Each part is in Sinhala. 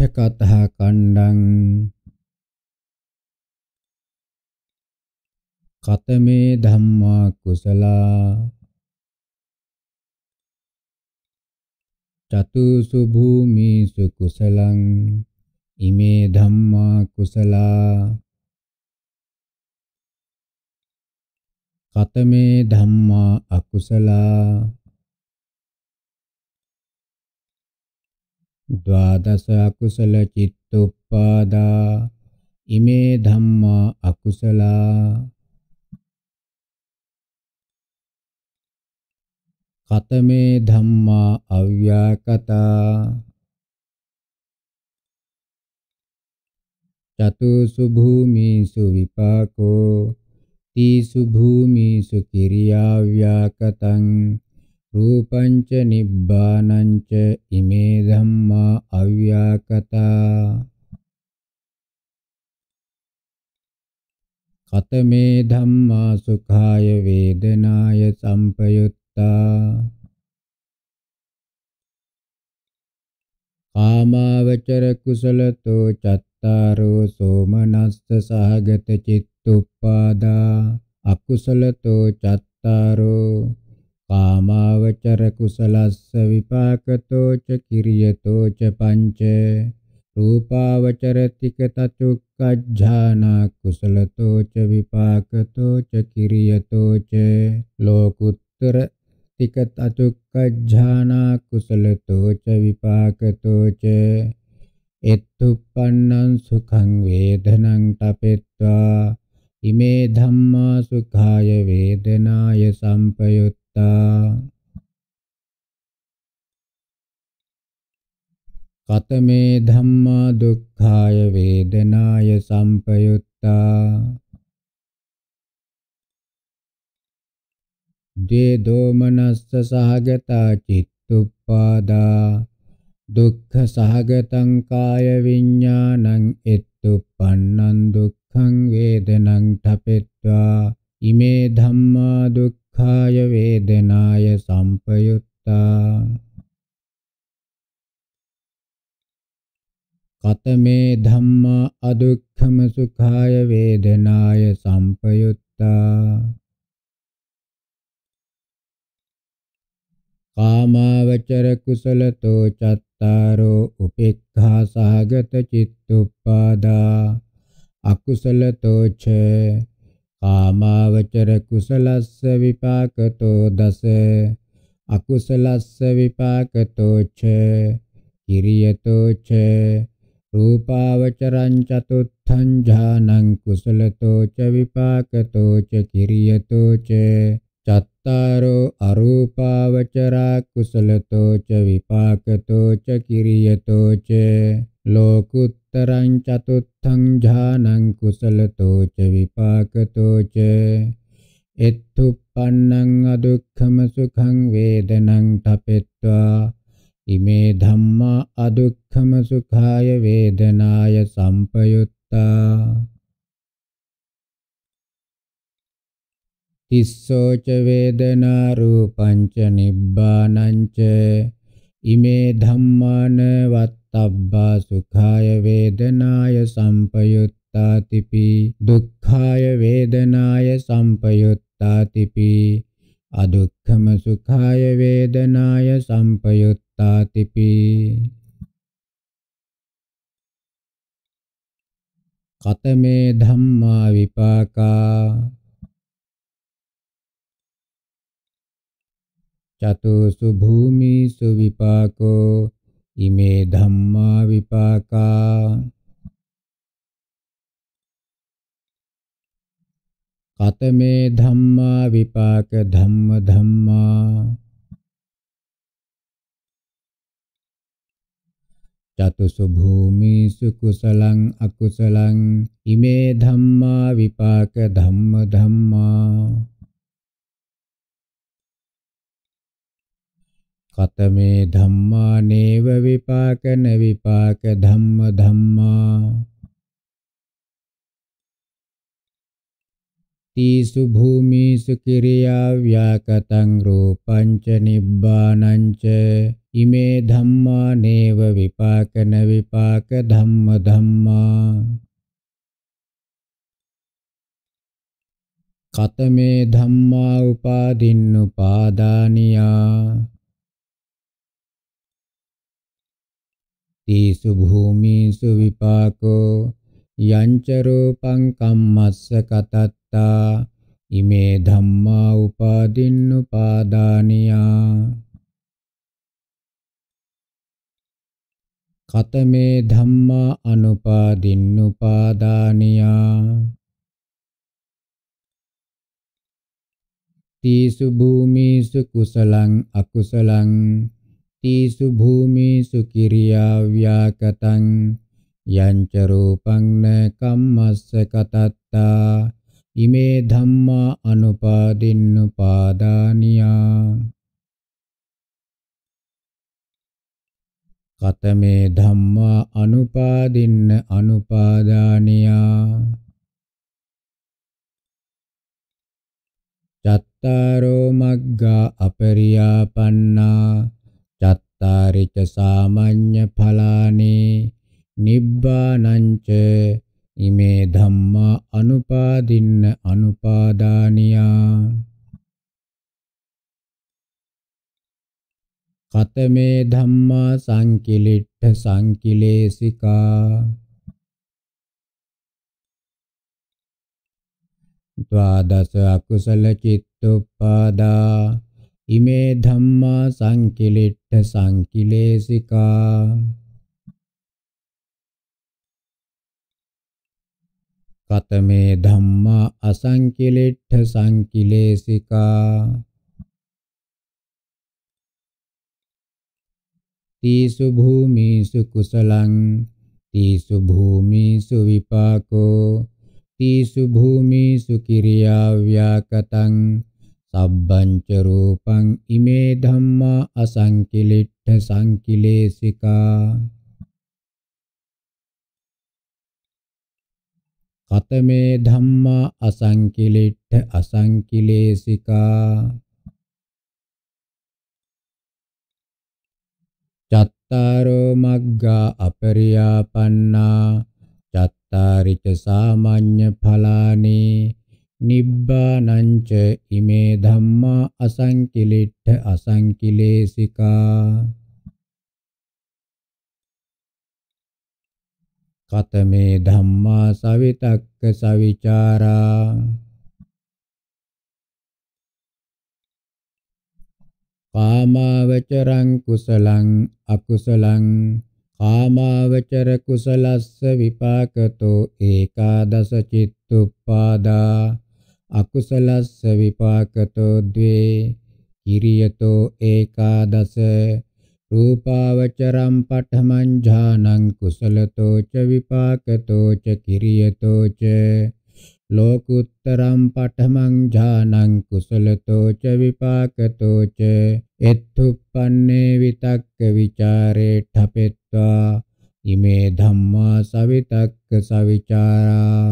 අට්ඨ කතා කණ්ඩං කතමේ ධම්මා කුසලා චතුසු භූමිසු කුසලං ඉමේ ධම්මා කුසලා කතමේ ධම්මා අකුසලා ද්වාදස අකුසල චිත්තුප්පාදා ඉමේ ධම්මා අකුසලා කතමේ ධම්මා අව්‍යාකතා චතුසු භූමීසු විපාකෝ තීසු භූමීසු කිරියා ව්‍යාකතං රූපංච නිබ්බානංච ඉමේ ධම්මා අව්‍යාකතා කතමේ ධම්මා සුඛාය වේදනාය සම්පයුත්තා කාමාවචර කුසලතෝ චත්තාරෝ සෝමනස්ස සහගත චිත්තුප්පාදා අකුසලතෝ චත්තාරෝ කාමාවචර කුසලස්ස විපාකතෝ ච කිරියතෝ ච පංච රූපාවචර තික තචුක්කජ්ජානා කුසලතෝ ච විපාකතෝ ච කිරියතෝ ච ලෝකුත්තර තික තචුක්කජ්ජානා කුසලතෝ ච විපාකතෝ ච එත්තුප්පන්නං සුඛං වේදනං තපෙත්වා ඉමේ ධම්මා සුඛාය වේදනාය සම්පයුත් කතමේ ධම්මා දුක්ඛාය වේදනාය සම්පයුත්තා දේ දෝමනස්ස සහගතා චිත්තුප්පාදා දුක්ඛ සහගතං කාය විඥානං එත්තුප්පන්නං දුක්ඛං වේදනං තපෙත්වා ඉමේ ධම්මා දුක්ඛ දුක්ඛාය වේදනාය සම්පයුත්තා කතමේ ධම්මා අදුක්ඛම සුඛාය වේදනාය සම්පයුත්තා කාමාවචර කුසලතෝ චත්තාරෝ උපේක්ඛා සහගත චිත්තුප්පාදා අකුසලතෝ ච කාමාවචර කුසලස්ස විපාකතෝ දස අකුසලස්ස විපාකතෝ ච කිරියතෝ ච රූපාවචරං චතුත්ථං ඥානං කුසලතෝ ච විපාකතෝ ච කිරියතෝ ච චත්තාරෝ අරූපාවචරා කුසලතෝ ච විපාකතෝ ච කිරියතෝ ච ලෝකුත්තරං චතුත්ථං ඥානං කුසලතෝ ච විපාකතෝ ච එත්තුප්පන්නං අදුක්ඛම සුඛං වේදනං තපෙත්වා ඉමේ ධම්මා අදුක්ඛම සුඛාය වේදනාය සම්පයුත්තා තිස්සෝ ච වේදනා රූපං ච නිබ්බානං ච ඉමේ ධම්මාන වත් තබ්බා සුඛාය වේදනාය සම්පයුත්තාතිපි දුක්ඛාය වේදනාය සම්පයුත්තාතිපි අදුක්ඛම සුඛාය වේදනාය සම්පයුත්තාතිපි කතමේ ධම්මා විපාකා චතුසු භූමිසු විපාකෝ ඉමේ ධම්මා විපාකා කතමේ ධම්මා විපාක ධම්ම ධම්මා චතුසු භූමිසු කුසලං අකුසලං ඉමේ ධම්මා විපාක ධම්ම ධම්මා කතමේ ධම්මා නේව විපාකන විපාක ධම්ම ධම්මා තීසු භූමීසු කිරියා ව්‍යාකතං රූපං ච නිබ්බානං ච ඉමේ ධම්මා නේව විපාකන විපාක ධම්ම ධම්මා කතමේ ධම්මා උපාදින්නුපාදානියා තීසු භූමීසු විපාකෝ යංච රූපං කම්මස්ස කතත්තා ඉමේ ධම්මා උපාදින්නුපාදානියා කතමේ ධම්මා අනුපාදින්නුපාදානියා තීසු භූමීසු කුසලං අකුසලං තීසු භූමේසු කිරියා ව්‍යාකතං යංච රූපං න කම්මස්ස කතත්තා ඉමේ ධම්මා අනුපාදින්නුපාදානියා කතමේ ධම්මා අනුපාදින්න අනුපාදානියා චත්තාරෝ මග්ගා අපරියාපන්නා අත්තාරිච සාමඤ්ඤ ඵලානේ නිබ්බානංච ඉමේ ධම්මා අනුපාදින්න අනුපාදානියා කතමේ ධම්මා සංකිලිට්ඨ සංකිලේසිකා ද්වාදස අකුසල චිත්තුප්පාදා ඉමේ ධම්මා සංකිලිට්ඨ සංකිලේසිකා කතමේ ධම්මා අසංකිලිට්ඨ සංකිලේසිකා තීසු භූමීසු කුසලං තීසු භූමීසු විපාකෝ තීසු භූමීසු කිරියා ව්‍යාකතං සබ්බංච රූපං ඉමේ ධම්මා අසංකිලිට්ඨ සංකිලේසිකා කතමේ ධම්මා අසංකිලිට්ඨ අසංකිලේසිකා චත්තාරෝ මග්ගා අපරියාපන්නා චත්තාරිච සාමාන්‍ය ඵලානේ නිබ්බානංච ඉමේ ධම්මා අසංකිලිට්ඨ අසංකිලේසිකා කතමේ ධම්මා සවිතක්ක සවිචාරා කාමාවචරං කුසලං අකුසලං කාමාවචර කුසලස්ස විපාකතෝ ඒකාදස චිත්තුප්පාදා අකුසලස්ස විපාකතෝ ද්වේ කිරියතෝ ඒකාදස රූපාවචරම් පඨමං ඥානං කුසලතෝ ච විපාකතෝ ච කිරියතෝ ච ලෝකුත්තරම් පඨමං ඥානං කුසලතෝ ච විපාකතෝ ච එත්තුප්පන්නේ විතක්ක ਵਿਚාරේ ඨපෙත්වා ඉමේ ධම්මා සවිතක්ක සවිචාරා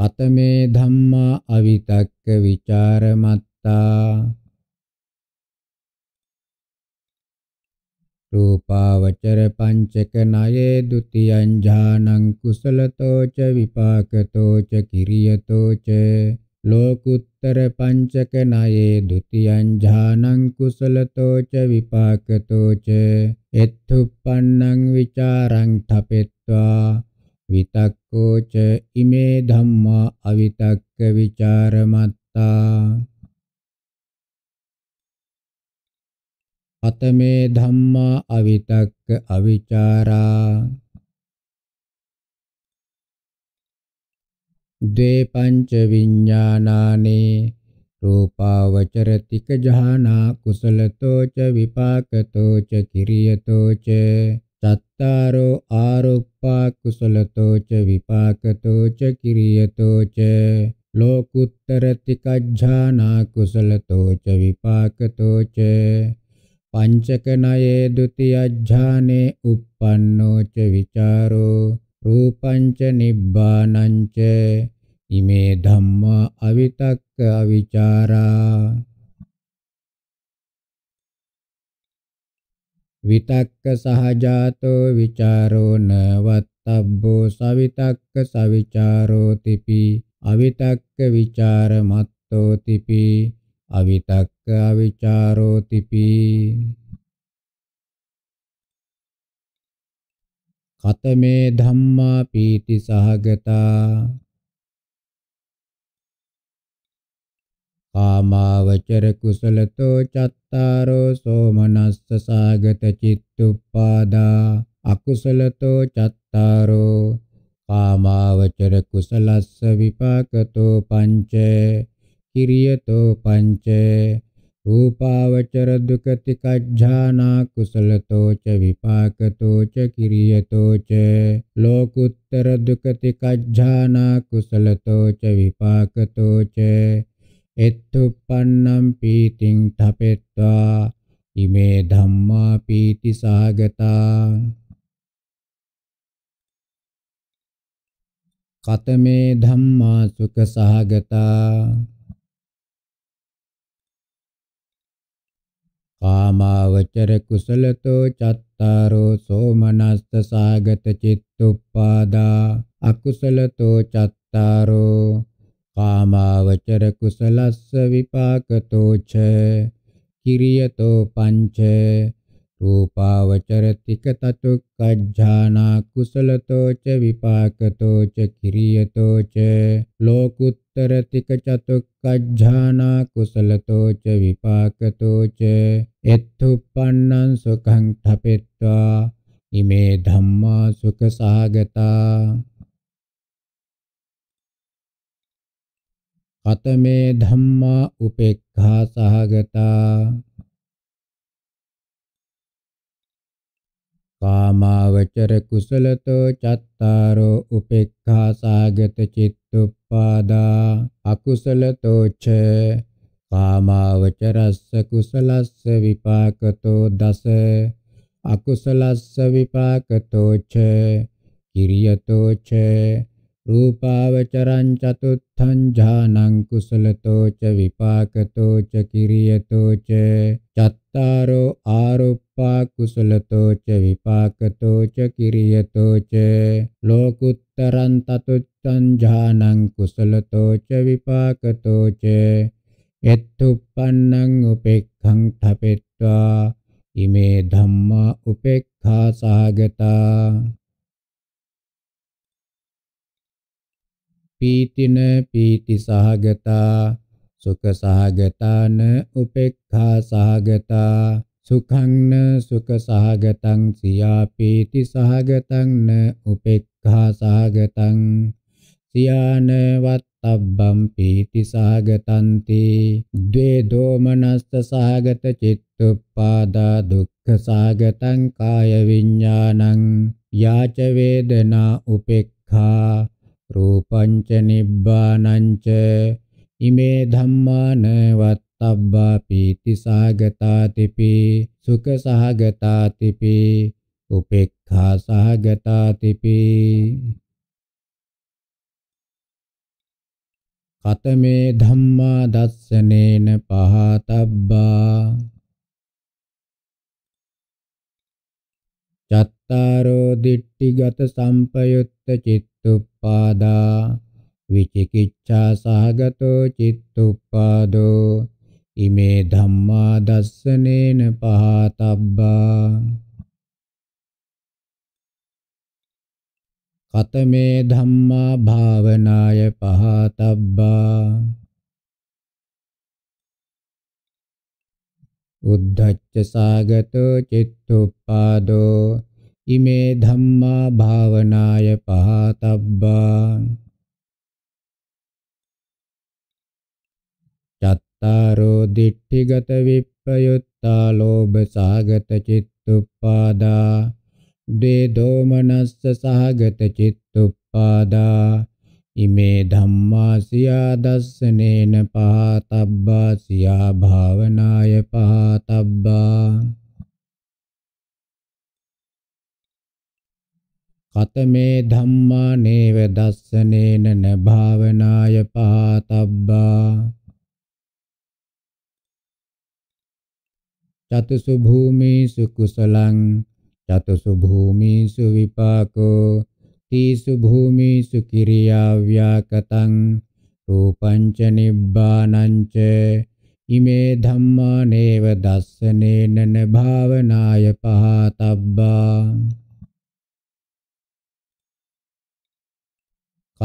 කතමේ ධම්මා අවිතක්ක විචාරමත්තා රූපාවචර පංචක නයේ ဒ ුතියං ඥානං කුසලතෝ ච විපාකතෝ ච කිරියතෝ ච ලෝකුත්තර පංචක නයේ ဒ ුතියං ඥානං කුසලතෝ ච විපාකතෝ ච එත්තුප්පන්නං විචාරං තපෙත්වා විතක්කෝ ච ඉමේ ධම්මා අවිතක්ක විචාරමත්තා අතමේ ධම්මා අවිතක්ක අවිචාරා ද්වේ පංච විඥානානේ රූපාවචරතික ජහනා කුසලතෝ ච විපාකතෝ ච කිරියතෝ ච චත්තාරෝ ආරෝප්පා කුසලතෝ ච විපාකතෝ ච කිරියතෝ ච ලෝකුත්තර තිකඥානා කුසලතෝ ච විපාකතෝ ච පංචක නයේ ဒ ුතියඥානේ uppannෝ ච විචාරෝ රූපංච නිබ්බානංච ඉමේ ධම්මා අවිතක්ක අවිචාරා විතක්ක සහජාතෝ විචාරෝ න වත්තබ්බෝ සවිතක්ක සවිචාරෝතිපි අවිතක්ක විචාර මත්තෝතිපි අවිතක්ක අවිචාරෝතිපි කතමේ ධම්මා පීති සහගතා කාමාවචර කුසලතෝ චත් චත්තාරෝ සෝමනස්ස සාගත චිත්තුප්පාදා අකුසලතෝ චත්තාරෝ කාමාවචර කුසලස්ස විපාකතෝ පංච කිරියතෝ පංච රූපාවචර දුකති කජ්ජානා කුසලතෝ ච විපාකතෝ ච කිරියතෝ ච ලෝකුත්තර දුකති කජ්ජානා කුසලතෝ ච විපාකතෝ ච එත්තුප්පන්නම් පීතිං තපෙත්වා ඉමේ ධම්මා පීති සාගතා කතමේ ධම්මා සුඛ සහගතා කාමාවචර කුසලතෝ චත්තාරෝ සෝමනස්ස සාගත චිත්තුප්පාදා අකුසලතෝ චත්තාරෝ කාමාවචර කුසලස්ස විපාකතෝච කිරියතෝ පංච රූපාවචර තික තතුක්කජ්ජානා කුසලතෝච විපාකතෝච කිරියතෝච ලෝකුත්තර තික චතුක්කජ්ජානා කුසලතෝච විපාකතෝච එත්තුප්පන්නං සුඛං ඨපෙත්වා ඉමේ ධම්මා සුඛ සාගතා කතමේ ධම්මා උපේක්ඛා සහගතා කාමාවචර කුසලතෝ චත්තාරෝ උපේක්ඛා සාගත චිත්තුප්පාදා අකුසලතෝ ච කාමාවචරස්ස කුසලස්ස විපාකතෝ දස අකුසලස්ස විපාකතෝ ච කිරියතෝ ච රූපාවචරං චතුත්ථං ඥානං කුසලතෝ ච විපාකතෝ ච කිරියතෝ ච චත්තාරෝ ආරුප්පා කුසලතෝ ච විපාකතෝ ච කිරියතෝ ච ලෝකුත්තරං තතුත්ථං ඥානං කුසලතෝ ච විපාකතෝ ච එත්තුප්පන්නං උපෙක්ඛං ඨපෙත්වා ඉමේ ධම්මා උපේක්ඛා සාගතා පීතින පීති සහගතා සුඛ සහගතාන උපේක්ඛා සහගතා සුඛං සුඛ සහගතං සියා පීති සහගතං න උපේක්ඛා සහගතං සියාන වත්තබ්බම් පීති සහගතන්ති ද්වේ දෝමනස්ස සහගත චිත්තුප්පාදා දුක්ඛ සහගතං කාය විඥානං යාච වේදනා උපේක්ඛා රූපංච නිබ්බානංච ඉමේ ධම්මාන වත්තබ්බා පීති සාගතාතිපි සුඛ සාගතාතිපි උපේක්ඛා සාගතාතිපි කතමේ ධම්මා දස්සනේන පහතබ්බා චත්තාරෝ දිට්ඨිගත සම්පයුත්ත චිත්ත චිත්තුප්පාදා විචිකිච්ඡා සහගතෝ චිත්තුප්පාදෝ ඉමේ ධම්මා දස්සනේන පහතබ්බා කතමේ ධම්මා භාවනාය පහතබ්බා උද්ධච්ච සාගතෝ චිත්තුප්පාදෝ ඉමේ ධම්මා භාවනාය පහතබ්බා චත්තාරෝ දිට්ඨිගත විප්පයුත්තා ලෝභ සාගත චිත්තුප්පාදා දේ දෝමනස්ස සහගත චිත්තුප්පාදා ඉමේ ධම්මා සියා දස්සනේන පහතබ්බා සියා භාවනාය පහතබ්බා කතමේ ධම්මා නේව දස්සනේන නභාවනාය පහතබ්බා චතුසු භූමීසු කුසලං චතුසු භූමීසු විපාකෝ තීසු භූමීසු කිරියා ව්‍යාකතං රූපං ච නිබ්බානං ච ඉමේ ධම්මා නේව දස්සනේන නභාවනාය පහතබ්බා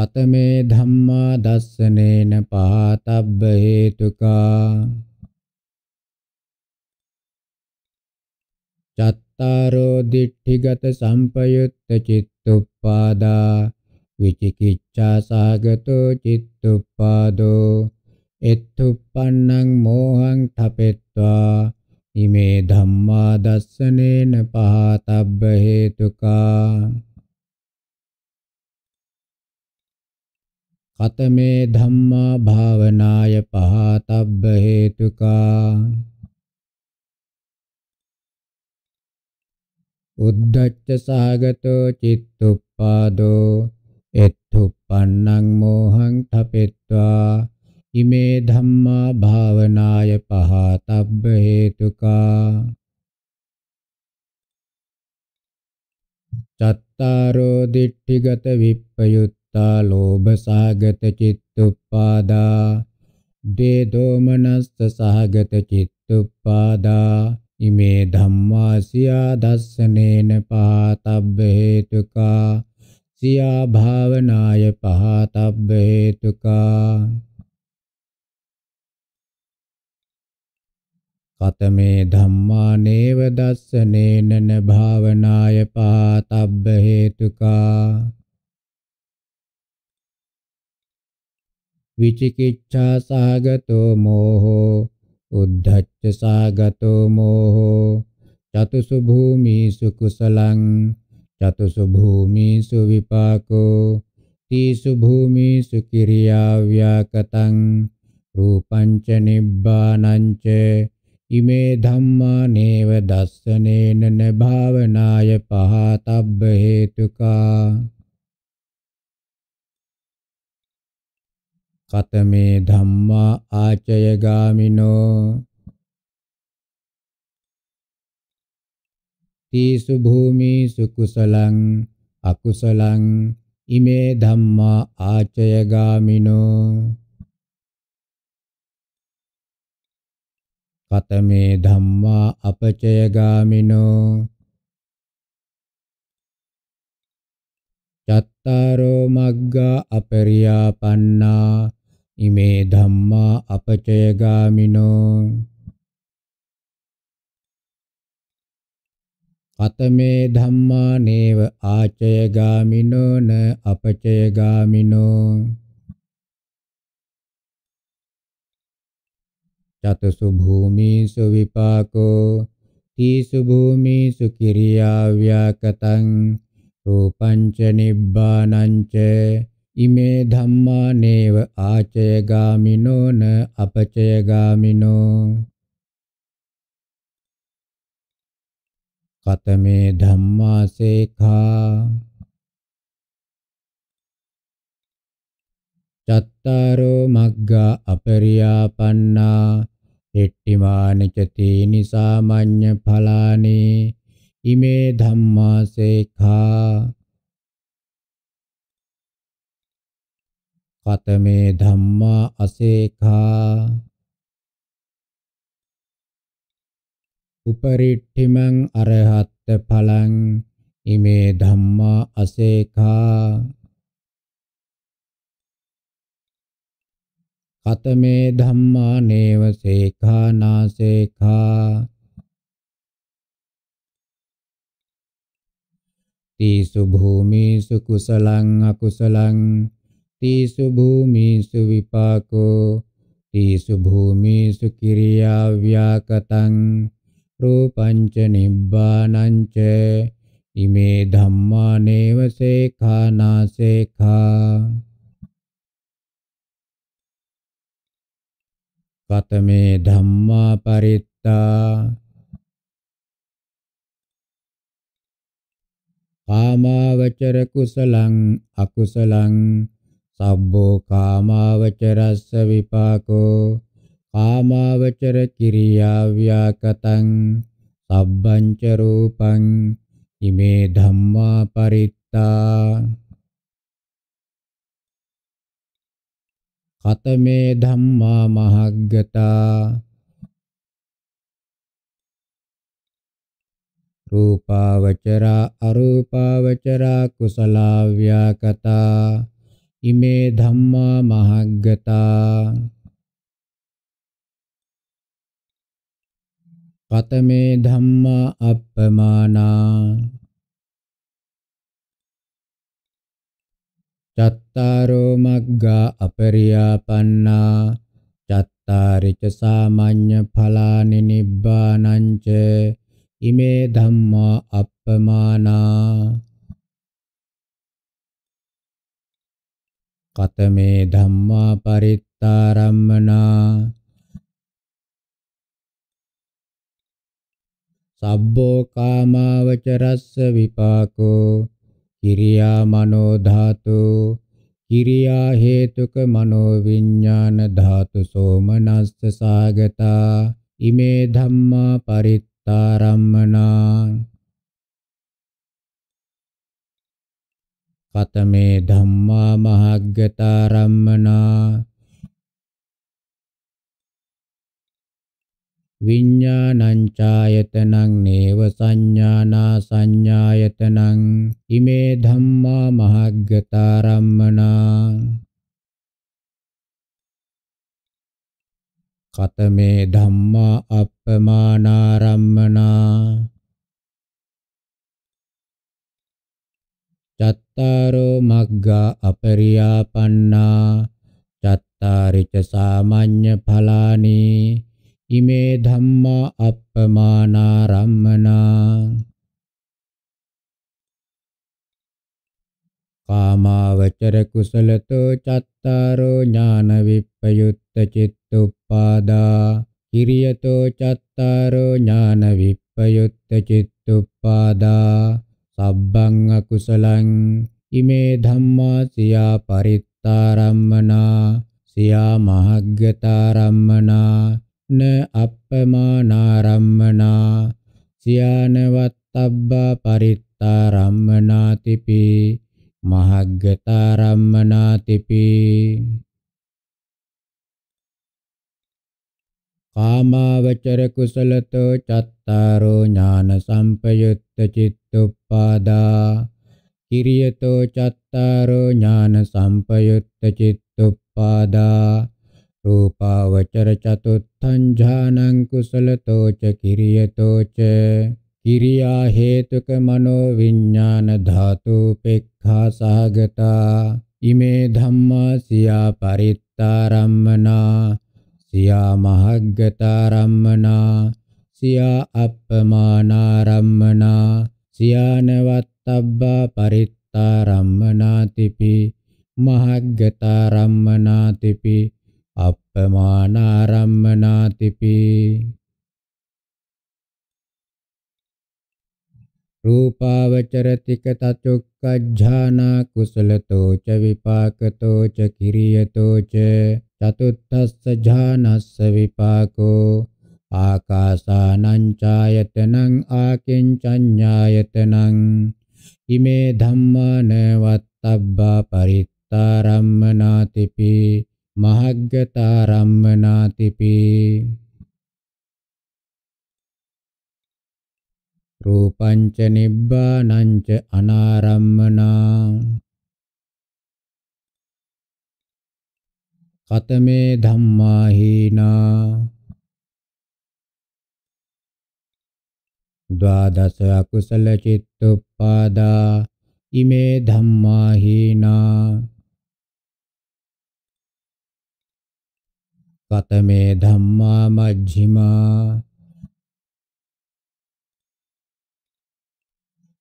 කතමේ ධම්මා දස්සනේන පහතබ්බ හේතුකා චත්තාරෝ දිට්ඨිගත සම්පයුත්ත චිත්තුප්පාදා විචිකිච්ඡා සාගතෝ චිත්තුප්පාදෝ එත්තුප්පන්නං මෝහං ඨපෙත්වා ඉමේ ධම්මා දස්සනේන පහතබ්බ හේතුකා කතමේ ධම්මා භාවනාය පහතබ්බ හේතුකා උද්ධච්ච සහගතෝ චිත්තුප්පාදෝ එත්තුප්පන්නං මෝහං තපෙත්වා ඉමේ ධම්මා භාවනාය පහතබ්බ හේතුකා චත්තාරෝ දිට්ඨිගත විප්පයුත් අත්තා ලෝභ සහගත චිත්තුප්පාදා දේ දෝමනස්ස සහගත චිත්තුප්පාදා ඉමේ ධම්මා සියා දස්සනේන පහතබ්බ හේතුකා සියා භාවනාය පහතබ්බ හේතුකා කතමේ ධම්මා නේව දස්සනේන භාවනාය පහතබ්බ හේතුකා විචිකිච්ඡා සාගතෝ මෝහෝ උද්ධච්ච සාගතෝ මෝහෝ චතුසු භූමීසු කුසලං චතුසු භූමීසු විපාකෝ තීසු භූමීසු කිරියා ව්‍යාකතං රූපං ච නිබ්බානං ච ඉමේ ධම්මා නේව දස්සනේන භාවනාය පහතබ්බ හේතුකා කතමේ ධම්මා ආචය ගාමිනෝ තීසු භූමීසු කුසලං අකුසලං ඉමේ ධම්මා ආචය ගාමිනෝ කතමේ ධම්මා අපචය ගාමිනෝ චත්තාරෝ මග්ගා අපරියාපන්නා ඉමේ ධම්මා අපචයගාමිනෝ අතමේ ධම්මා නේව ආචයගාමිනෝ න අපචයගාමිනෝ චතුසු භූමීසු විපාකෝ තීසු භූමීසු කිරියා ව්‍යාකතං රූපංච නිබ්බානංච ඉමේ ධම්මා නේව ආචය ගාමිනෝ න අපචය ගාමිනෝ කතමේ ධම්මා සේඛා චත්තාරෝ මග්ගා අපරියාපන්නා හෙට්ටිමානි ච තීනි සාමාඤ්ඤ ඵලානි ඉමේ ධම්මා සේඛා පතමේ ධම්මා අසේඛා උපරිට්ඨිමං අරහත් ඵලං ඉමේ ධම්මා අසේඛා කතමේ ධම්මා නේව සේඛා නාසේඛා තීසු භූමිසු කුසලං අකුසලං තීසු භූමීසු විපාකෝ තීසු භූමීසු කිරියා ව්‍යාකතං රූපං ච නිබ්බානං ච ඉමේ ධම්මා නේව සේඛානා සේඛා කතමේ ධම්මා පරිත්තා කාමාවචර කුසලං අකුසලං සබ්බෝ කාමාවචරස්ස විපාකෝ කාමාවචර කිරියා ව්‍යාකතං සබ්බංච රූපං ඉමේ ධම්මා පරිත්තා කතමේ ධම්මා මහග්ගතා රූපාවචරා අරූපාවචරා කුසලාව්‍යාකතා ඉමේ ධම්මා මහග්ගතා පතමේ ධම්මා අප්පමානා චත්තාරෝ මග්ගා අපරියාපන්නා චත්තාරිච සාමාඤ්ඤ ඵලානි නිබ්බානං ච ඉමේ ධම්මා අප්පමානා කතමේ ධම්මා පරිත්තාරම්මනා සබ්බෝ කාමාවචරස්ස විපාකෝ කිරියා මනෝ ධාතු කිරියා හේතුක මනෝ විඥාන ධාතු සෝමනස්ස සාගතා ඉමේ ධම්මා පරිත්තාරම්මනා කතමේ ධම්මා මහග්ගතාරම්මනා විඤ්ඤාණං ඡායතනං නේව සංඥානා සංඥායතනං ඉමේ ධම්මා මහග්ගතාරම්මනා කතමේ ධම්මා අප්පමානාරම්මනා චත්තාරෝ මග්ගා අපරියාපන්නා චත්තාරිච සාමාඤ්ඤ ඵලානි ඉමේ ධම්මා අප්පමානා රම්මනා කාමාවචර කුසලතෝ චත්තාරෝ ඥාන විප්පයුත්ත චිත්තුප්පාදා කිරියතෝ චත්තාරෝ ඥාන විප්පයුත්ත චිත්තුප්පාදා සබ්බං අකුසලං ඉමේ ධම්මා සියා පරිත්තාරම්මනා සියා මහග්ගතාරම්මනා න අප්පමානාරම්මනා සියානවත්තබ්බා පරිත්තාරම්මනාතිපි මහග්ගතාරම්මනාතිපි කාමාවචර කුසලතෝ චත්තාරෝ ඥාන සම්පයුත්ත චිත්තුප්පාදා කිරියතෝ චත්තාරෝ ඥාන සම්පයුත්ත චිත්තුප්පාදා රූපාවචර චතුත්ථං ඥානං කුසලතෝ ච කිරියතෝ ච කිරියා හේතුක මනෝ විඥාන ධාතුපෙක්ඛා සහගතා ඉමේ ධම්මා සියා පරිත්තාරම්මනා සියා මහග්ගතාරම්මනා සියා අප්පමානාරම්මනා සියානවත්තබ්බා පරිත්තාරම්මනාතිපි මහග්ගතාරම්මනාතිපි අප්පමානාරම්මනාතිපි රූපාවචරතික තචොක් කග්ගානා කුසලතෝ ච විපාකතෝ ච කිරියතෝ ච චතුත්ථස්ස ඥානස්ස විපාකෝ ආකාසානං ඡායතනං ආකින්චඤ්ඤායතනං ඉමේ ධම්මාන වත්තබ්බා පරිත්තාරම්මනාතිපි මහග්ගතාරම්මනාතිපි රූපංච නිබ්බානංච අනාරම්මනා කතමේ ධම්මා හීනා ද්වාදස අකුසල චිත්තුප්පාදා ඉමේ ධම්මා හීනා කතමේ ධම්මා මජ්ක්‍ධිමා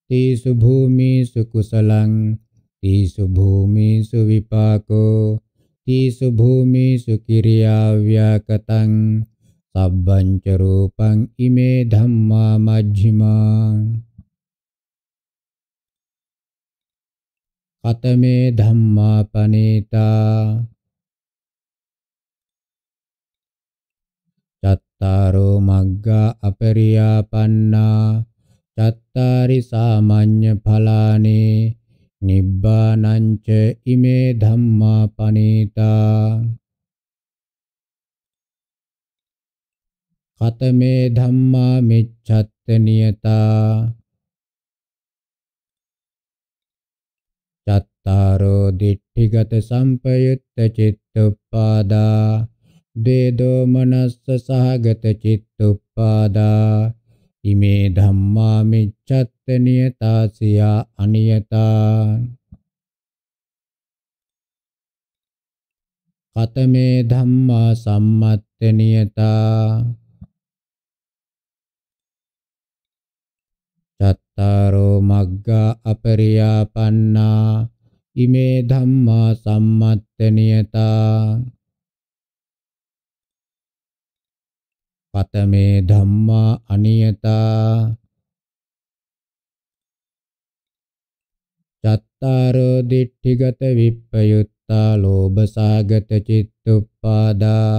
තීසු භූමීසු කුසලං තීසු භූමීසු විපාකෝ තීසු භූමීසු කිරියා ව්‍යාකතං සබ්බං ච රූපං ඉමේ ධම්මා මජ්ක්‍ධිමා කතමේ ධම්මා පනේතා චත්තාරෝ මග්ගා අපරියාපන්නා චත්තාරි සාමාඤ්ඤ ඵලානේ නිබ්බානංච ඉමේ ධම්මා පනීතා කතමේ ධම්මා මෙච්ඡත්ත නියතා චත්තාරෝ දිට්ඨිගත සම්පයුත්ත චිත්තුප්පාදා දේදෝ මනස්ස සහගත චිත්තුප්පාදා ඉමේ ධම්මා මිච්ඡත්ත නියතාසියා අනියතා කතමේ ධම්මා සම්මත්ත නියතා චත්තාරෝ මග්ගා අපරියාපන්නා ඉමේ ධම්මා සම්මත්ත නියතා පතමේ ධම්මා අනියතා චත්තාරෝ දිට්ඨිගත විප්පයුත්තා ලෝභ සාගත චිත්තුප්පාදා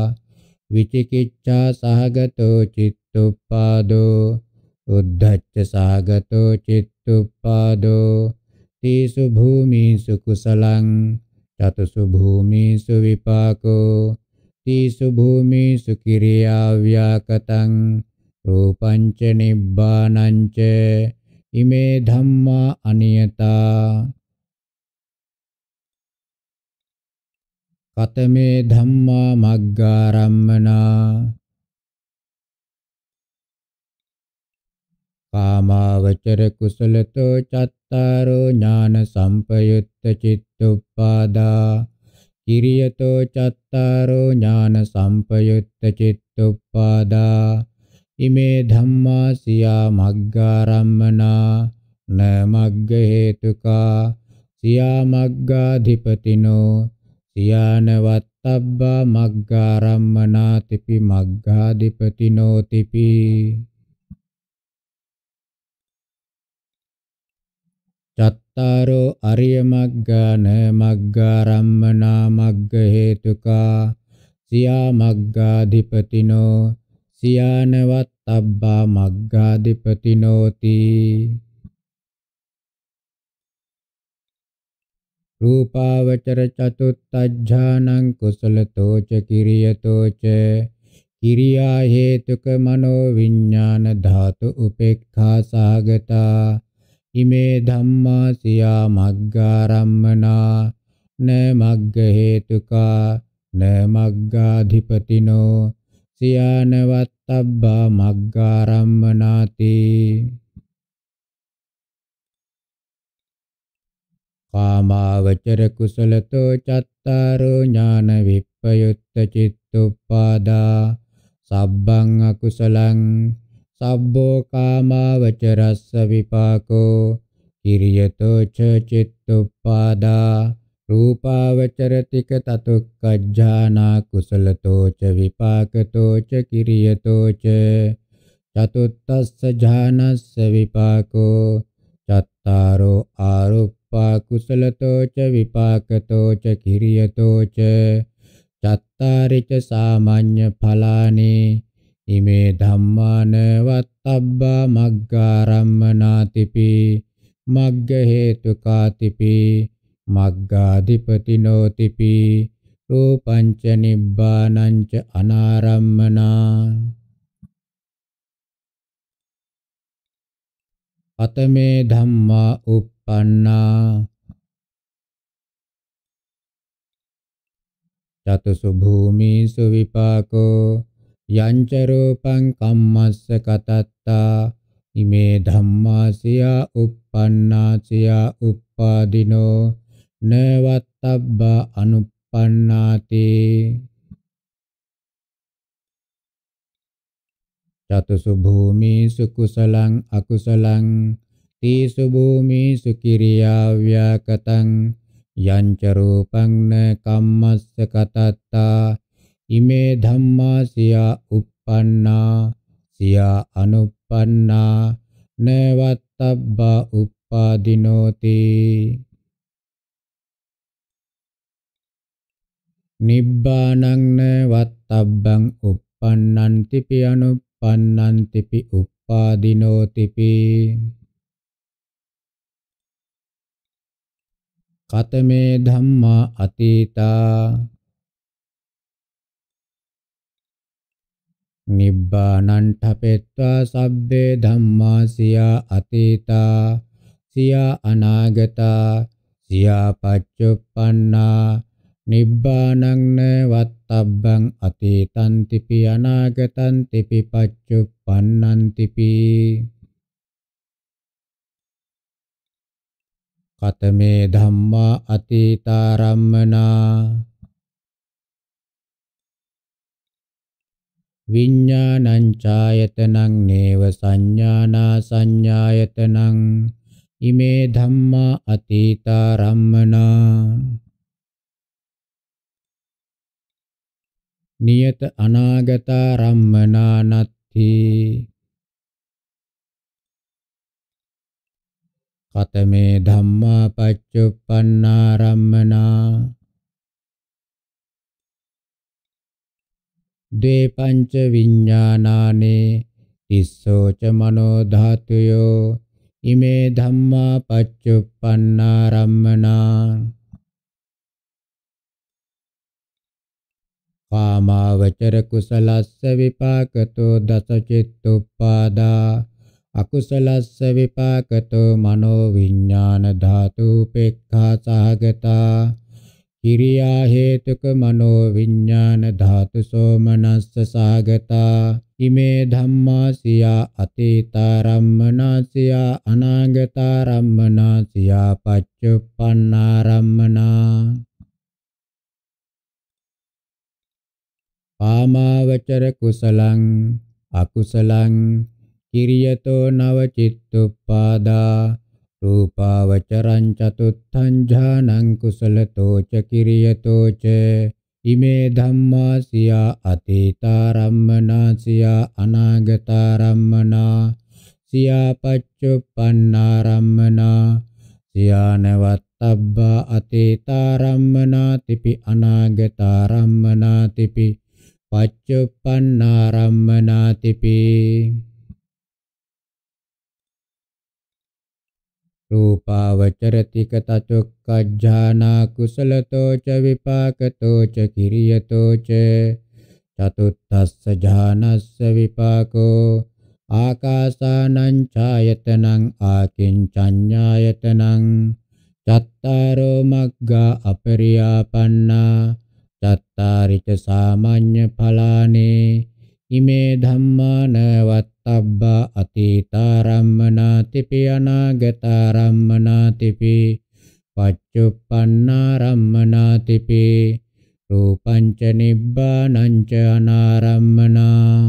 විචිකිච්ඡා සහගතෝ චිත්තුප්පාදෝ උද්ධච්ච සහගතෝ චිත්තුප්පාදෝ තීසු භූමීසු කුසලං චතුසු භූමීසු විපාකෝ තීසු භූමීසු කිරියා ව්‍යාකතං රූපං ච නිබ්බානං ච ඉමේ ධම්මා අනියතා කතමේ ධම්මා මග්ගාරම්මනා කාමාවචර කුසලතෝ චත්තාරෝ ඥාන සම්පයුත්ත චිත්තුප්පාදා කිරියතෝ චත්තාරෝ ඥාන සම්පයුත්ත චිත්තුප්පාදා ඉමේ ධම්මා සියා මග්ගාරම්මනා න මග්ග හේතුකා සියා මග්ගාධිපතිනෝ සියාන වත්තබ්බා මග්ගාරම්මනා තිපි මග්ගාධිපතිනෝ තිපි අට්ඨාරෝ අරිය මග්ගාන මග්ගාරම්මනා මග්ග හේතුකා සියා මග්ගාධිපතිනෝ සියානවත් අබ්බා මග්ගාධිපතිනෝති රූපාවචර චතුත්ථඥානං කුසලතෝ ච කිරියතෝ ච කිරියා හේතුක මනෝ විඥාන ධාතු උපේක්ඛා සාගතා ඉමේ ධම්මා සියා මග්ගාරම්මනා න මග්ග හේතුකා න මග්ගාධිපතිනෝ සියානවත්තබ්බා මග්ගාරම්මනාති කාමාවචර කුසලතෝ චත්තාරෝ ඥාන විප්පයුත්ත චිත්තුප්පාදා සබ්බං අකුසලං සබ්බෝ කාමාවචරස්ස විපාකෝ කිරියතෝ ච චිත්තුප්පාදා රූපාවචරතික තතුක්කජ්ජානා කුසලතෝ ච විපාකතෝ ච කිරියතෝ ච චතුත්තස්ස ඥානස්ස විපාකෝ චත්තාරෝ ආරුප්පා කුසලතෝ ච විපාකතෝ ච කිරියතෝ ච චත්තාරිච සාමාන්‍ය ඵලානේ ඉමේ ධම්මාන වත්තබ්බා මග්ගාරම්මනාතිපි මග්ග හේතුකාතිපි මග්ගාධිපතිනෝතිපි රූපංච නිබ්බානංච අනාරම්මනා අතමේ ධම්මා uppannā චතුසු භූමීසු විපාකෝ යංච රූපං කම්මස්ස කතත්තා ඉමේ ධම්මාසියා uppannāsiya uppādinō නවත්තබ්බා අනුප්පන්නාති චතුසු භූමීසු කුසලං අකුසලං තීසු භූමීසු කිරියා ව්‍යාකතං යංච රූපං න කම්මස්ස කතත්තා ඉමේ ධම්මා සියා uppannā සියා අනුප්පන්නා නවත්තබ්බා uppādinoti නිබ්බානං නවත්තබ්බං uppannanti pi anuppannanti pi uppādinoti pi කතමේ ධම්මා අතීතා නිබ්බානං ඨපෙත්වා සබ්බේ ධම්මා සියා අතීතා සියා අනාගතා සියා පච්චුප්පන්නා නිබ්බානං වත්තබ්බං අතීතං තිපි අනාගතං තිපි පච්චුප්පන්නං තිපි කතමේ ධම්මා අතීතාරම්මනා විඤ්ඤාණං ඡායතනං නේව සංඥානා සංඥායතනං ඉමේ ධම්මා අතීතා රම්මනා නියත අනාගතා රම්මනා නත්ති කතමේ ධම්මා පච්චුප්පන්නා රම්මනා දේපංච විඤ්ඤානානේ තිස්සෝච මනෝ ධාතුයෝ ඉමේ ධම්මා පච්චුප්පන්නා රම්මනා කාමාවචර කුසලස්ස විපාකතෝ දසචිත්තුප්පාදා අකුසලස්ස විපාකතෝ මනෝ විඥාන ධාතු පෙක්ඛා සහගතා කිරියා හේතුක මනෝ විඥාන ධාතු සෝමනස්ස සාගතා ඉමේ ධම්මා සියා අතීතා රම්මනා සියා අනාගතා රම්මනා සියා පච්චුප්පන්නා රම්මනා පාමාවචර කුසලං අකුසලං කිරියතෝ නව චිත්තුප්පාදා රූපාවචරං චතුත්ථං ඥානං කුසලතෝ ච කිරියතෝ ච ඉමේ ධම්මා සියා අතීතා රම්මනා සියා අනාගතා රම්මනා සියා පච්චුප්පන්නා රම්මනා සියා නවත්තබ්බා අතීතා රම්මනා තිපි අනාගතා රම්මනා තිපි පච්චුප්පන්නා රම්මනා තිපි රූපාවචරතික තචොක්කජ්ජානා කුසලතෝ ච විපාකතෝ ච කිරියතෝ ච චතුත්ථස්ස ඥානස්ස විපාකෝ ආකාසානං ඡායතනං ආකින්චඤ්ඤායතනං චත්තාරෝ මග්ගා අපරියාපන්නා චත්තාරිච සාමාඤ්ඤ ඵලානේ ඉමේ ධම්මාන වත්තබ්බා අතීතා රම්මනාති පියනාගතා රම්මනාති පි පච්චුප්පන්නා රම්මනාති පි රූපං ච නිබ්බානං ච අනාරම්මනා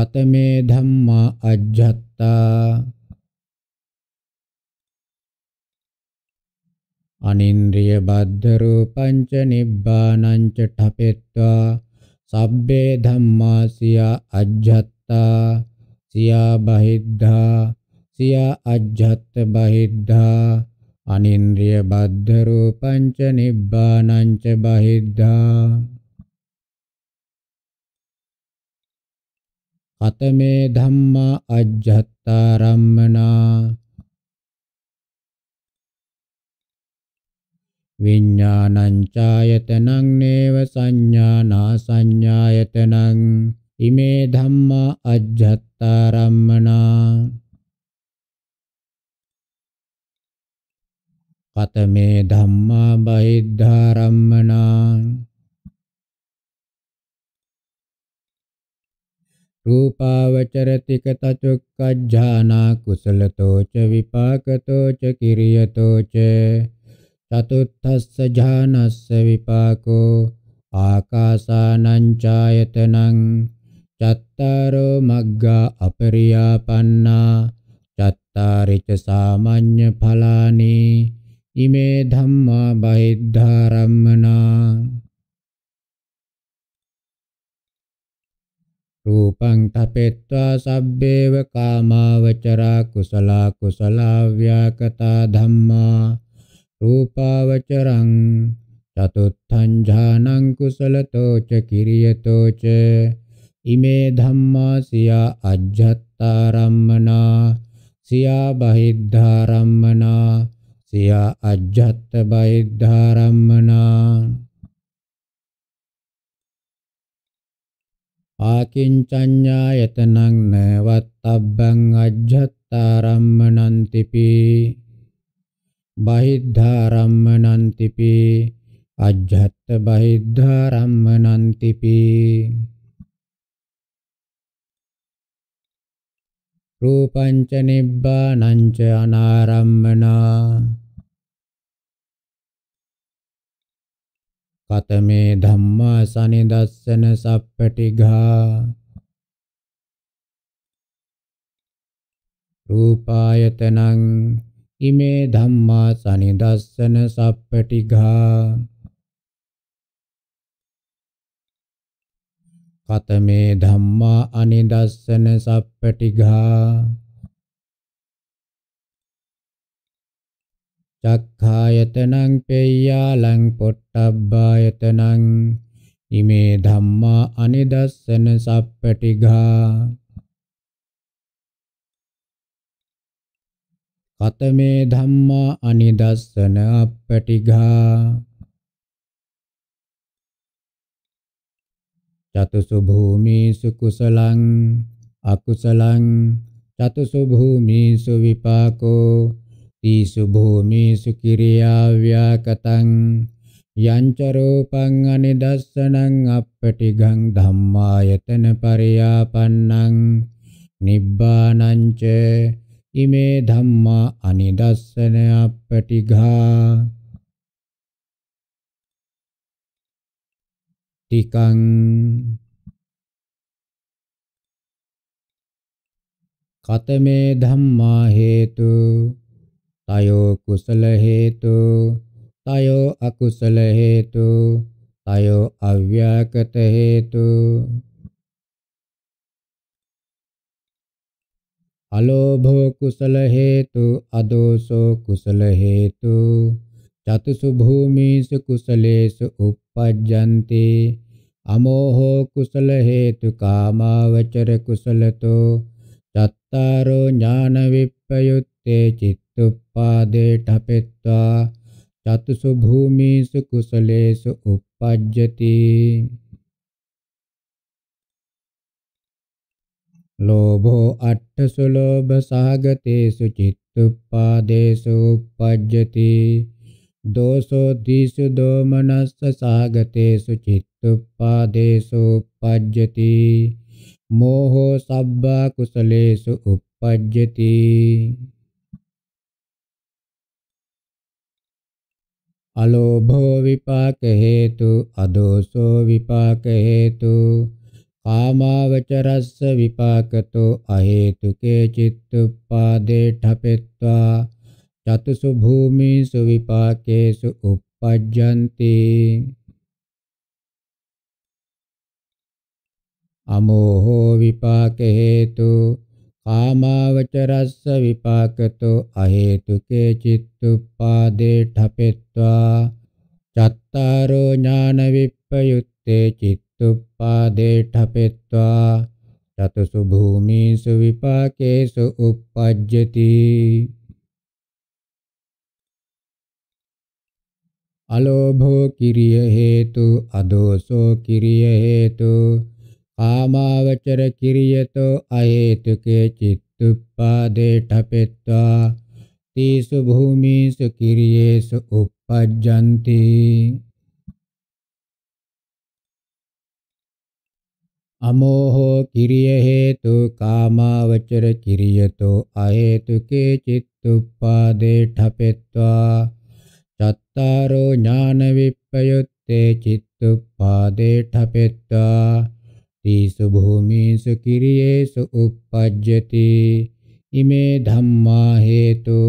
කතමේ ධම්මා අජ්ජත්තා අනින්ද්‍රිය බද්ධ රූපංච නිබ්බානංච ඨපෙත්වා සබ්බේ ධම්මා සියා අජ්ජත්තා සියා බහිද්ධා සියා අජ්ජත් බහිද්ධා අනින්ද්‍රිය බද්ධ රූපංච නිබ්බානංච බහිද්ධා කතමේ ධම්මා අජ්ජත්තා රම්මනා විඤ්ඤාණංචායතනං නේව සංඥානා සංඥායතනං ඉමේ ධම්මා අජ්ජත්තාරම්මනා කතමේ ධම්මා බහිද්ධාරම්මනා රූපාවචරතික තචොක්කජ්ජානා කුසලතෝ ච විපාකතෝ ච කිරියතෝ ච චතුත්ථස්ස ඥානස්ස විපාකෝ ආකාසානං ඡායතනං චත්තාරෝ මග්ගා අපරියාපන්නා චත්තාරිච සාමාඤ්ඤ ඵලානි ඉමේ ධම්මා බහිද්ධාරම්මනා රූපං තපෙත්වා සබ්බේව කාමාවචරා කුසලා කුසලා ව්‍යාකතා ධම්මා රූපාවචරං චතුත්ථං ඥානං කුසලතෝ ච කිරියතෝ ච ඉමේ ධම්මා සියා අජ්ජත්තාරම්මනා සියා බහිද්ධාරම්මනා සියා අජ්ජත්ත බහිද්ධාරම්මනා ආකින්චඤ්ඤායතනං නවත්තබ්බං අජ්ජත්තාරම්මනන්තිපි බහිද්ධාරම්මනන්තිපි අජ්ජත්ත බහිද්ධාරම්මනන්තිපි රූපං ච නිබ්බානං ච අනාරම්මනා කතමේ ධම්මා සනිදස්සන සප්පටිඝා රූපායතනං ඉමේ ධම්මා සනිදස්සන සප්පටිඝා කතමේ ධම්මා අනිදස්සන සප්පටිඝා චක්ඛායතනං පෙය්‍යාලං පොට්ටබ්බායතනං ඉමේ ධම්මා අනිදස්සන සප්පටිඝා කතමේ ධම්මා අනිදස්සන අපටිඝා චතුසු භූමීසු කුසලං අකුසලං චතුසු භූමීසු විපාකෝ තීසු භූමීසු කිරියා ව්‍යාකතං යංච රූපං අනිදස්සනං අපටිඝං ධම්මායතන පරියාපන්නං නිබ්බානං ච ඉමේ ධම්මා අනිදස්සන අපටිඝා ටිකං කතමේ ධම්මා හේතු තයෝ කුසල හේතු තයෝ අකුසල හේතු තයෝ අව්‍යාකත හේතු අලෝභෝ කුසල හේතු අදෝසෝ කුසල හේතු චතුසු භූමීසු කුසලේසු uppajjanti අමෝහෝ කුසල හේතු කාමාවචර කුසලතෝ චත්තාරෝ ඥාන විප්පයුත්තේ චිත්තුප්පාදේ ඨපෙත්වා චතුසු භූමීසු කුසලේසු uppajjati ලෝභෝ අට්ඨසු ලෝභ සහගතේසු චිත්තුප්පාදේසු uppajjati දෝසෝ දීසු දෝමනස්ස සහගතේසු චිත්තුප්පාදේසු uppajjati මෝහෝ සබ්බා කුසලේසු uppajjati අලෝභෝ විපාක හේතු අදෝසෝ විපාක හේතු කාමාවචරස්ස විපාකතෝ අහේතුකේ චිත්තුප්පාදේ ඨපෙත්වා චතුසු භූමීසු විපාකේසු uppajjanti අමෝහෝ විපාක හේතු කාමාවචරස්ස විපාකතෝ අහේතුකේ චිත්තුප්පාදේ ඨපෙත්වා චත්තාරෝ ඥාන විප්පයුත්තේ චිත්ත තුප්පාදේඨපෙත්වා චතුසු භූමීසු විපාකේසු uppajjati අලෝභෝ කිරිය හේතු අදෝසෝ කිරිය හේතු කාමාවචර කිරියතෝ අහේතුකේ චිත්තුප්පාදේඨපෙත්වා තීසු භූමීසු කිරියේසු uppajjanti අමෝහෝ කිරිය හේතු කාමාවචර කිරියතෝ අහේතුකේ චිත්තුප්පාදේ ඨපෙත්වා චත්තාරෝ ඥාන විප්පයුත්තේ චිත්තුප්පාදේ ඨපෙත්වා තීසු භූමීසු කිරියේසු uppajjati ඉමේ ධම්මා හේතු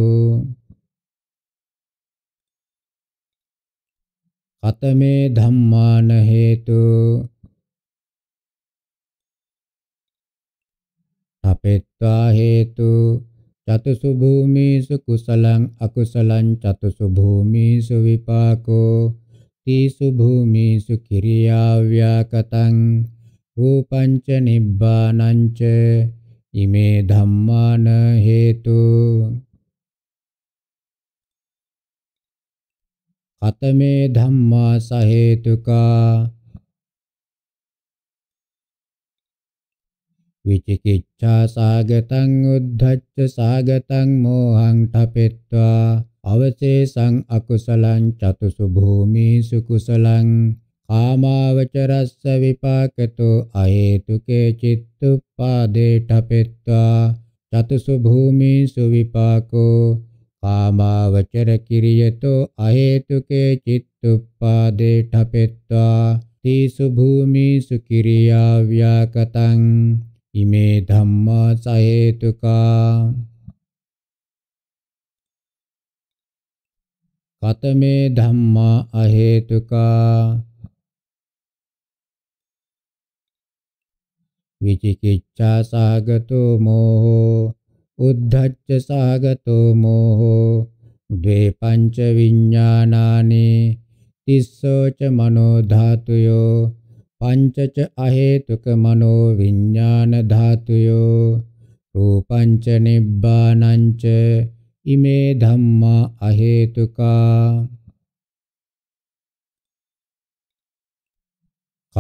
කතමේ ධම්මාන හේතු අපෙත්වා හේතු චතුසු භූමීසු කුසලං අකුසලං චතුසු භූමීසු විපාකෝ තීසු භූමීසු කිරියා ව්‍යාකතං රූපං ච නිබ්බානං ච ඉමේ ධම්මාන හේතු අතමේ ධම්මා සහේතුකා විචිකිච්ඡා සාගතං උද්ධච්ච සාගතං මෝහං තපෙත්වා අවසේසං අකුසලං චතුසු භූමීසු කුසලං කාමාවචරස්ස විපාකතෝ අහේතුකේ චිත්තුප්පාදේ ඨපෙත්වා චතුසු භූමීසු විපාකෝ කාමාවචර කිරියතෝ අහේතුකේ චිත්තුප්පාදේ ඨපෙත්වා තීසු භූමීසු කිරියා ව්‍යාකතං ඉමේ ධම්මා සහේතුකා කතමේ ධම්මා අහේතුකා විචිකිච්ඡා සාගතෝ මෝහෝ උද්ධච්ච සාගතෝ මෝහෝ ද්වේ පංච විඥානානි තිස්සෝ ච මනෝ ධාතුයෝ පංචච අහේතුක මනෝ විඥාන ධාතුයෝ රූපංච නිබ්බානංච ඉමේ ධම්මා අහේතුකා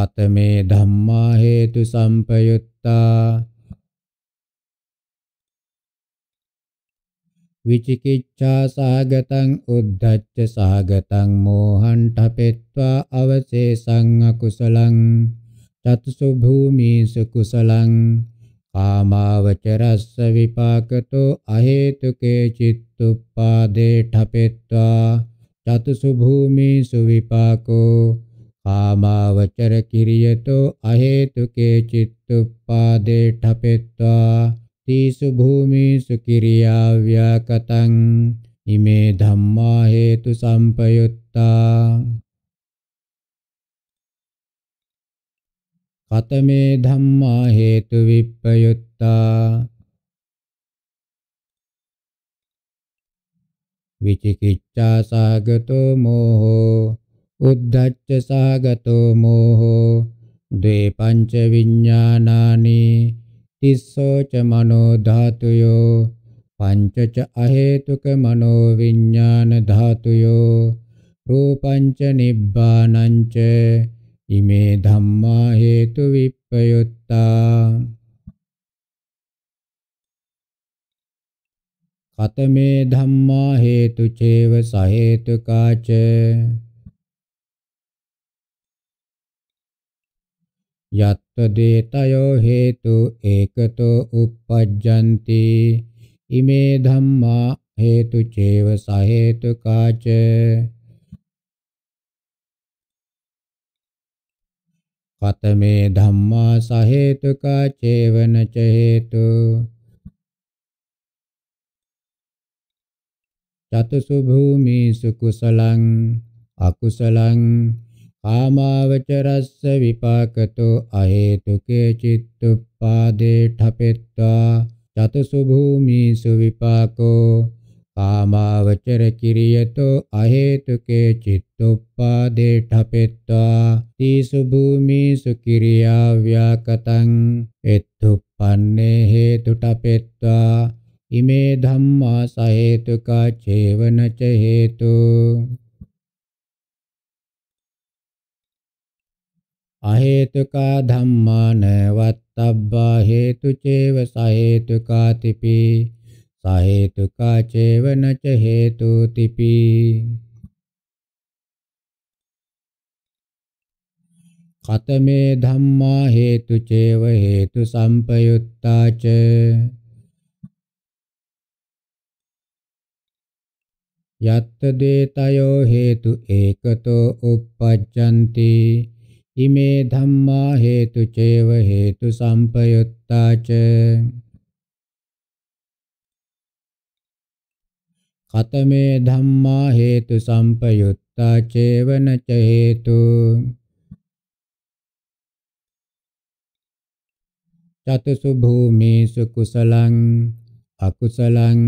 කතමේ ධම්මා හේතු සම්පයුත්තා විචිකිච්ඡා සාගතං උද්ධච්ච සාගතං මෝහං ඨපෙත්වා අවසේසං අකුසලං චතුසු භූමීසු කුසලං කාමාවචරස්ස විපාකතෝ අහේතුකේ චිත්තුප්පාදේ ඨපෙත්වා චතුසු භූමීසු විපාකෝ කාමාවචර කිරියතෝ අහේතුකේ චිත්තුප්පාදේ ඨපෙත්වා තීසු භූමීසු කිරියා ව්‍යාකතං ඉමේ ධම්මා හේතු සම්පයුත්තා කතමේ ධම්මා හේතු විප්පයුත්තා විචිකිච්ඡා සාගතෝ මෝහෝ උද්ධච්ච සාගතෝ මෝහෝ ද්වේ පංච විඥානානි තිස්සෝ ච මනෝ ධාතුයෝ පංච ච අහේතුක මනෝ විඥාන ධාතුයෝ රූපං ච නිබ්බානං ච ඉමේ ධම්මා හේතු විප්පයුත්තා කතමේ ධම්මා හේතු චේව සහේතුකාච යත්ත දේතයෝ හේතු ඒකතෝ uppajjanti ඉමේ ධම්මා හේතු චේව සහේතු කාච කතමේ ධම්මා සහේතුකා චේවන ච හේතු චතුසු භූමිසු කුසලං අකුසලං කාමාවචරස්ස විපාකතෝ අහේතුකේ චිත්තුප්පාදේ ඨපෙත්වා චතුසු භූමීසු විපාකෝ කාමාවචර කිරියතෝ අහේතුකේ චිත්තුප්පාදේ ඨපෙත්වා තීසු භූමීසු කිරියා ව්‍යාකතං එත්තුප්පන්නේ හේතු ඨපෙත්වා ඉමේ ධම්මා සහේතුකා චේවනච හේතු අහේතුකා ධම්මාන වත්තබ්බා හේතු චේව සහේතුකා තිපි සහේතුකා චේව නච හේතු තිපි කතමේ ධම්මා හේතු චේව හේතු සම්පයුත්තාච යත්ත දේතයෝ හේතු ඒකතෝ uppajjanti ඉමේ ධම්මා හේතු චේව හේතු සම්පයුත්තාච කතමේ ධම්මා හේතු සම්පයුත්තා චේවන ච හේතු චතුසු භූමේසු කුසලං අකුසලං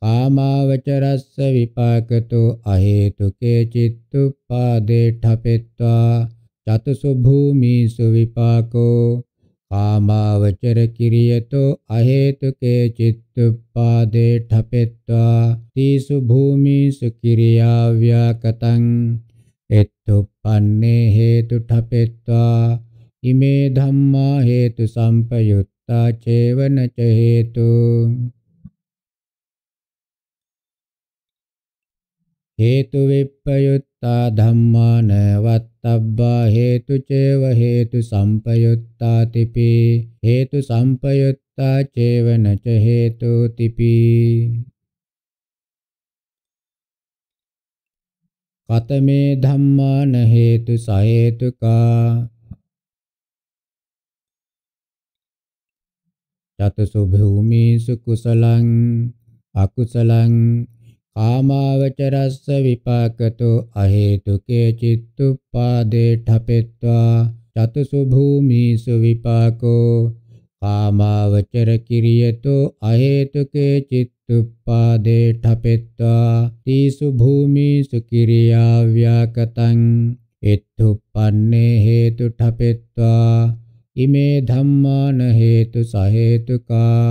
කාමාවචරස්ස විපාකතෝ අහේතුකේ චිත්තුප්පාදේ ඨපෙත්වා චතුසු භූමීසු විපාකෝ කාමාවචර කිරියතෝ අහේතුකේ චිත්තුප්පාදේ ඨපෙත්වා තීසු භූමීසු කිරියා ව්‍යාකතං එත්තුප්පන්නේ හේතු ඨපෙත්වා ඉමේ ධම්මා හේතු සම්පයුත්තා චේවන ච හේතු හේතු විප්පයුත්තා ධම්මාන වත්තබ්බා හේතු චේව හේතු සම්පයුත්තා තිපි හේතු සම්පයුත්තා චේවන ච හේතු තිපි කතමේ ධම්මාන හේතු සහේතුකා චතුසු භූමිසු කුසලං අකුසලං කාමාවචරස්ස විපාකතෝ අහේතුකේ චිත්තුප්පාදේ ඨපෙත්වා චතුසු භූමීසු විපාකෝ කාමාවචර කිරියතෝ අහේතුකේ චිත්තුප්පාදේ ඨපෙත්වා තීසු භූමීසු කිරියා ව්‍යාකතං එත්තුප්පන්නේ හේතු ඨපෙත්වා ඉමේ ධම්මාන හේතු සහේතුකා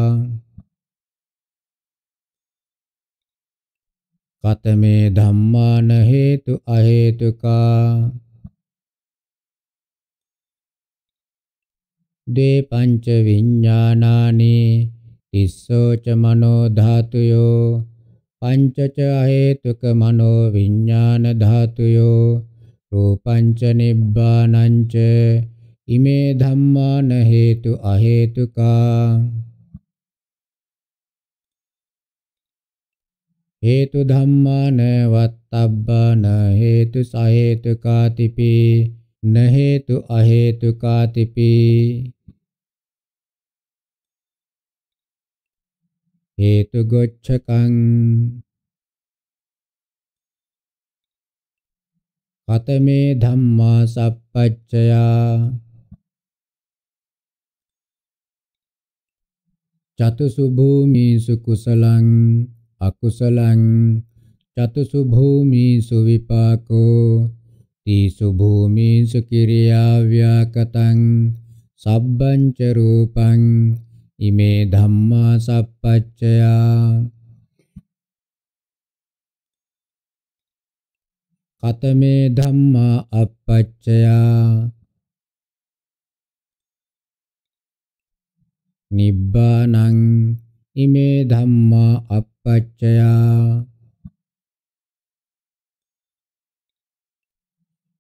කතමේ ධම්මාන හේතු අහේතුකා දේ පංච විඥානානි තිස්සෝ ච මනෝ ධාතුයෝ පංච ච හේතුක මනෝ විඥාන ධාතුයෝ රූපං ච නිබ්බානං ච ඉමේ ධම්මාන හේතු අහේතුකා හේතු ධම්මාන වත්තබ්බාන හේතු සහේතුකාතිපි න හේතු අහේතුකාතිපි හේතු ගොච්ඡකං කතමේ ධම්මා සප්පච්චයා චතුසු භූමිසු කුසලං අකුසලං චතුසු භූමීසු විපාකෝ තීසු භූමීසු කිරියා ව්‍යාකතං සබ්බං ච රූපං ඉමේ ධම්මා සප්පච්චයා කතමේ ධම්මා අපච්චයා නිබ්බානං ඉමේ ධම්මා අප පච්චයා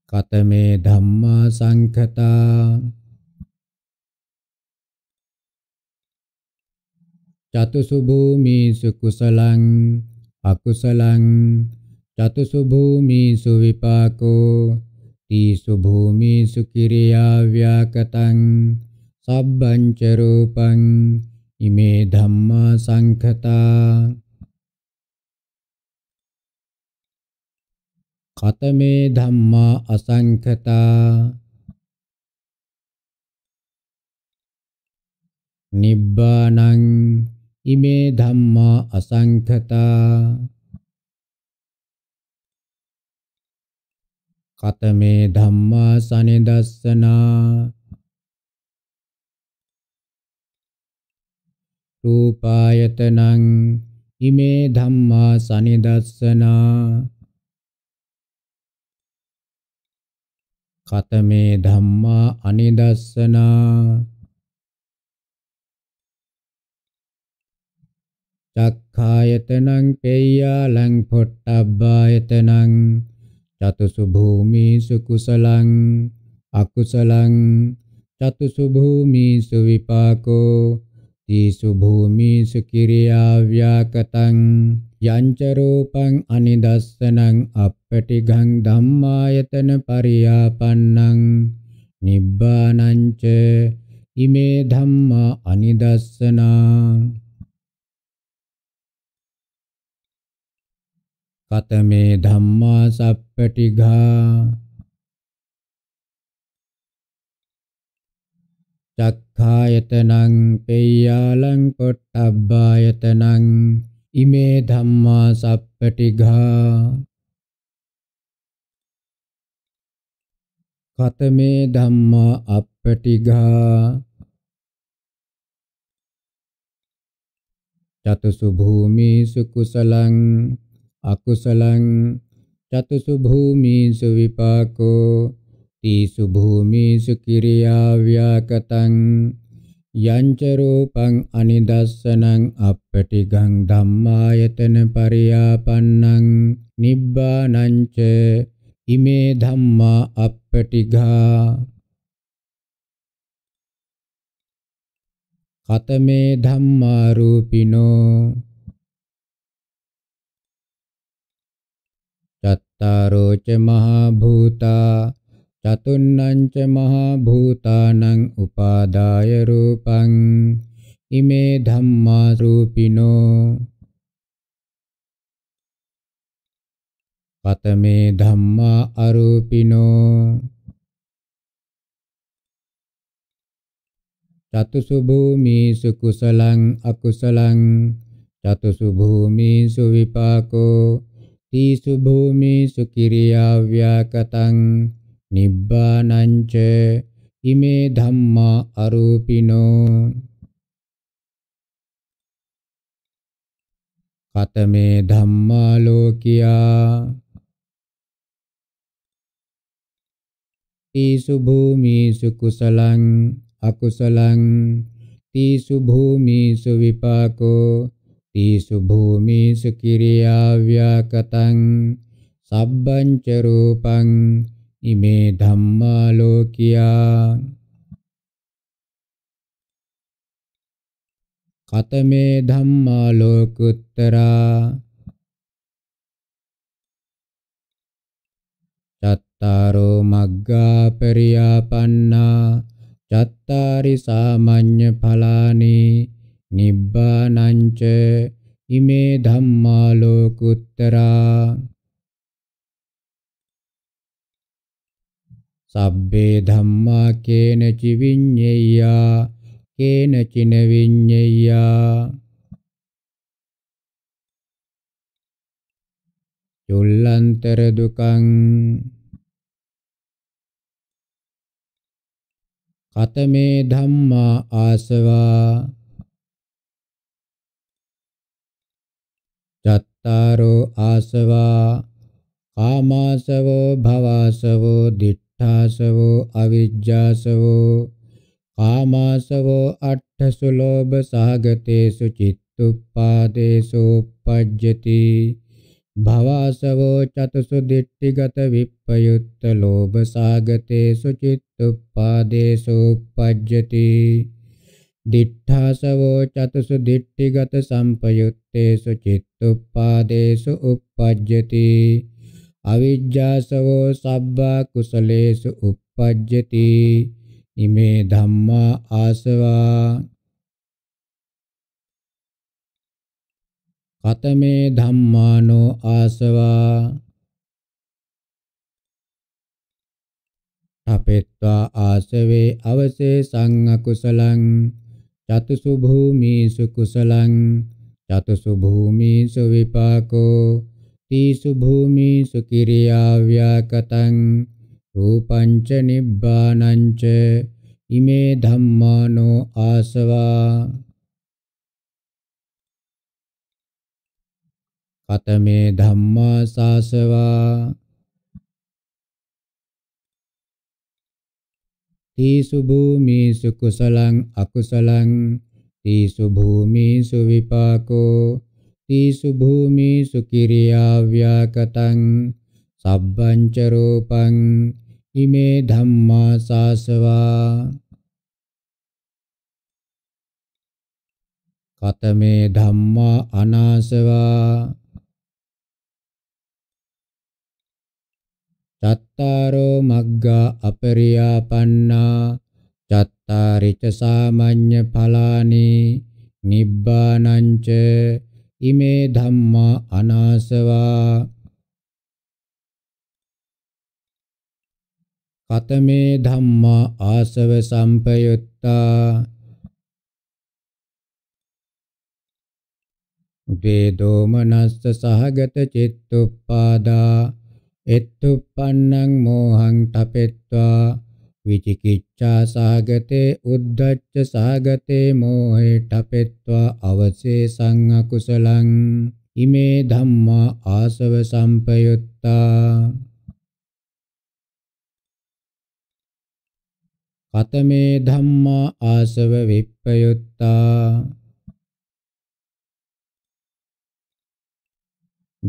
කතමේ ධම්මා සංඛතා චතුසු භූමීසු කුසලං අකුසලං චතුසු භූමීසු විපාකෝ තීසු භූමීසු කිරියා ව්‍යාකතං සබ්බං ච රූපං ඉමේ ධම්මා සංඛතා කතමේ ධම්මා අසංඛතා නිබ්බානං ඉමේ ධම්මා අසංඛතා කතමේ ධම්මා සනිදස්සනා රූපායතනං ඉමේ ධම්මා සනිදස්සනා කතමේ ධම්මා අනිදස්සනා චක්ඛායතනං පේයාලං පොට්ටබ්බායතනං චතුසු භූමීසු කුසලං අකුසලං චතුසු භූමීසු විපාකෝ තීසු භූමීසු කිරියා ව්‍යාකතං යංච රූපං අනිදස්සනං අපපටිගං ධම්මායතන පරියාපන්නං නිබ්බානංච ඉමේ ධම්මා අනිදස්සනා කතමේ ධම්මා සප්පටිඝා චක්ඛායතනං පෙය්‍යාලං පොට්ටබ්බායතනං ඉමේ ධම්මා සප්පටිඝා කතමේ ධම්මා අප්පටිඝා චතුසු භූමීසු කුසලං අකුසලං චතුසු භූමීසු විපාකෝ තීසු භූමීසු කිරියා ව්‍යාකතං යංච රූපං අනිදස්සනං අප්පටිගං ධම්මායතන පරියාපන්නං නිබ්බානංච ඉමේ ධම්මා අප්පටිඝා කතමේ ධම්මා රූපිනෝ චත්තාරෝච මහා භූතා චතුන්නං ච මහා භූතානං උපාදාය රූපං ඉමේ ධම්මා රූපිනෝ පතමේ ධම්මා අරූපිනෝ චතුසු භූමීසු කුසලං අකුසලං චතුසු භූමීසු විපාකෝ තීසු භූමීසු කිරියා ව්‍යාකතං නිබ්බානංච ඉමේ ධම්මා අරූපිනෝ කතමේ ධම්මා ලෝකියා තීසු භූමීසු කුසලං අකුසලං තීසු භූමීසු විපාකෝ තීසු භූමීසු කිරියා ව්‍යාකතං සබ්බං ච රූපං ඉමේ ධම්මා ලෝකියා කතමේ ධම්මා ලෝකුත්තරා චත්තාරෝ මග්ගා පරියාපන්නා චත්තාරි සාමඤ්ඤ ඵලානි නිබ්බානං ච ඉමේ ධම්මා ලෝකුත්තරා සබ්බේ ධම්මා කේනචි විඤ්ඤෙය්‍යා කේනචින විඤ්ඤෙය්‍යා යොල්ලන්තර දුකං කතමේ ධම්මා ආසවා චත්තාරෝ ආසවා කාමාසවෝ භවාසවෝ දිට්ඨ අට්ඨාසවෝ අවිජ්ජාසවෝ කාමාසවෝ අට්ඨසු ලෝභ සහගතේසු චිත්තුප්පාදේසු පජ්ජති භවාසවෝ චතුසු දිට්ඨිගත විප්පයුත්ත ලෝභ සහගතේසු චිත්තුප්පාදේසු පජ්ජති දිඨාසවෝ චතුසු දිට්ඨිගත සම්පයුත්තේසු චිත්තුප්පාදේසු uppajjati අවිජ්ජාසවෝ සබ්බා කුසලේසු uppajjati ඉමේ ධම්මා ආසවා කතමේ ධම්මානෝ ආසවා අපෙත්වා ආසවේ අවසේ සං අකුසලං චතුසු භූමීසු කුසලං චතුසු භූමීසු විපාකෝ තීසු භූමීසු කිරියා ව්‍යාකතං රූපං ච නිබ්බානං ච ඉමේ ධම්මානෝ ආසවා කතමේ ධම්මා සාසවා තීසු භූමීසු කුසලං අකුසලං තීසු භූමීසු විපාකෝ තීසු භූමීසු කිරියා ව්‍යාකතං සබ්බංච රූපං ඉමේ ධම්මා සාසවා කතමේ ධම්මා අනාසවා චත්තාරෝ මග්ගා අපරියාපන්නා චත්තාරිච සාමඤ්ඤ ඵලානි නිබ්බානං ච ඉමේ ධම්මා අනාසවා කතමේ ධම්මා ආසව සම්පයුත්තා වේදෝ මනස්ස සහගත චිත්තුප්පාදා එත්තුප්පන්නං මෝහං තපෙත්වා විචිකිච්ඡා සහගතේ උද්ධච්ච සහගතේ මෝහේ ඨපෙත්වා අවසේසං අකුසලං ඉමේ ධම්මා ආසව සම්පයුත්තා කතමේ ධම්මා ආසව විප්පයුත්තා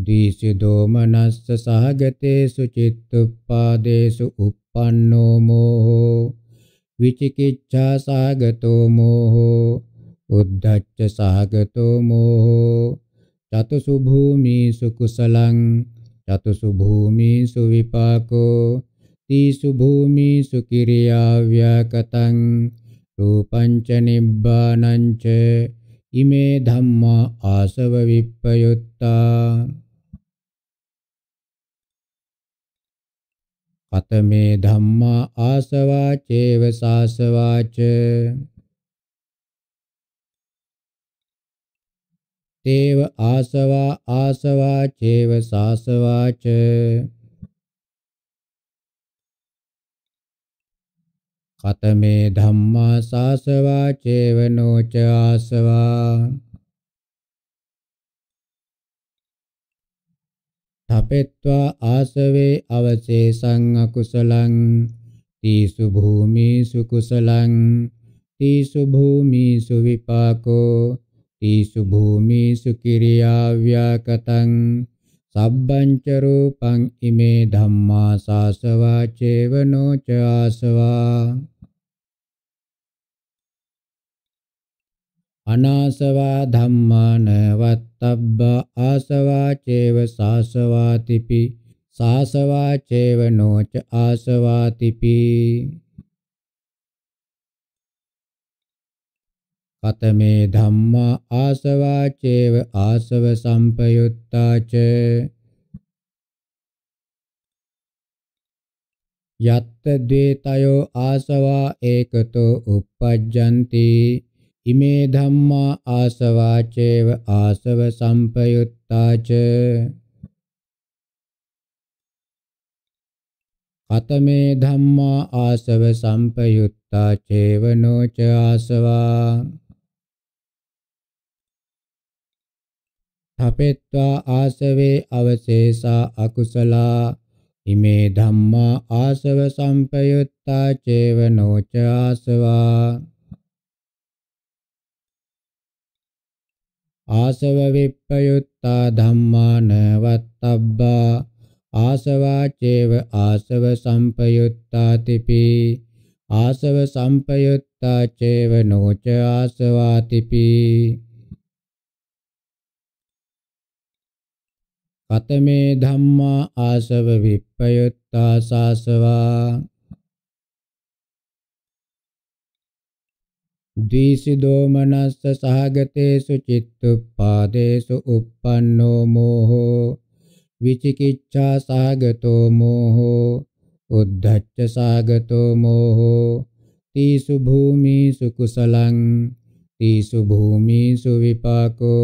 දීසිදෝ මනස්ස සහගතේසු චිත්තුප්පාදේසු උප පන්නෝ මෝහෝ විචිකිච්ඡා සාගතෝ මෝහෝ උද්ධච්ච සාගතෝ මෝහෝ චතුසු භූමීසු කුසලං චතුසු භූමීසු විපාකෝ තීසු භූමීසු කිරියා ව්‍යාකතං රූපං ච නිබ්බානං ච ඉමේ ධම්මා ආසව විප්පයුත්තා කතමේ ධම්මා ආසවා චේව සාසවාච තේව ආසවා ආසවා චේව සාසවාච කතමේ ධම්මා සාසවා චේව නොච ආසවා තපෙත්වා ආසවේ අවශේෂං අකුසලං තීසු භූමීසු කුසලං තීසු භූමීසු විපාකෝ තීසු භූමීසු කිරියා ව්‍යාකතං සබ්බංච රූපං ඉමේ ධම්මා සාසවා චේවනෝ ච ආසවා අනාසවා ධම්මාන වත්තබ්බ ආසවා චේව සාසවාතිපි සාසවා චේව නොච ආසවාතිපි කතමේ ධම්මා ආසවා චේව ආසව සම්පයුත්තාච යත්ත ද්වේතයෝ ආසවා ඒකතෝ uppajjanti ඉමේ ධම්මා ආසවාචේව ආසව සම්පයුත්තාච අතමේ ධම්මා ආසව සම්පයුත්තා චේවනෝ ච ආසවා තපෙත්වා ආසවේ අවශේෂා අකුසලා ඉමේ ධම්මා ආසව සම්පයුත්තා චේවනෝ ච ආසවා ආසව විප්පයුත්තා ධම්මාන වත්තබ්බා ආසවා චේව ආසව සම්පයුත්තාතිපි ආසව සම්පයුත්තා චේව නොච ආසවාතිපි කතමේ ධම්මා ආසව විප්පයුත්තා සාසවා द्विषिदो मनस्स सहगतेषु चित्तुपादेषु उत्पन्नो मोहो विचिकिच्छा सहगतो मोहो उद्धच्च सहगतो मोहो तीसु भूमिषु कुशलं तीसु भूमिषु विपाको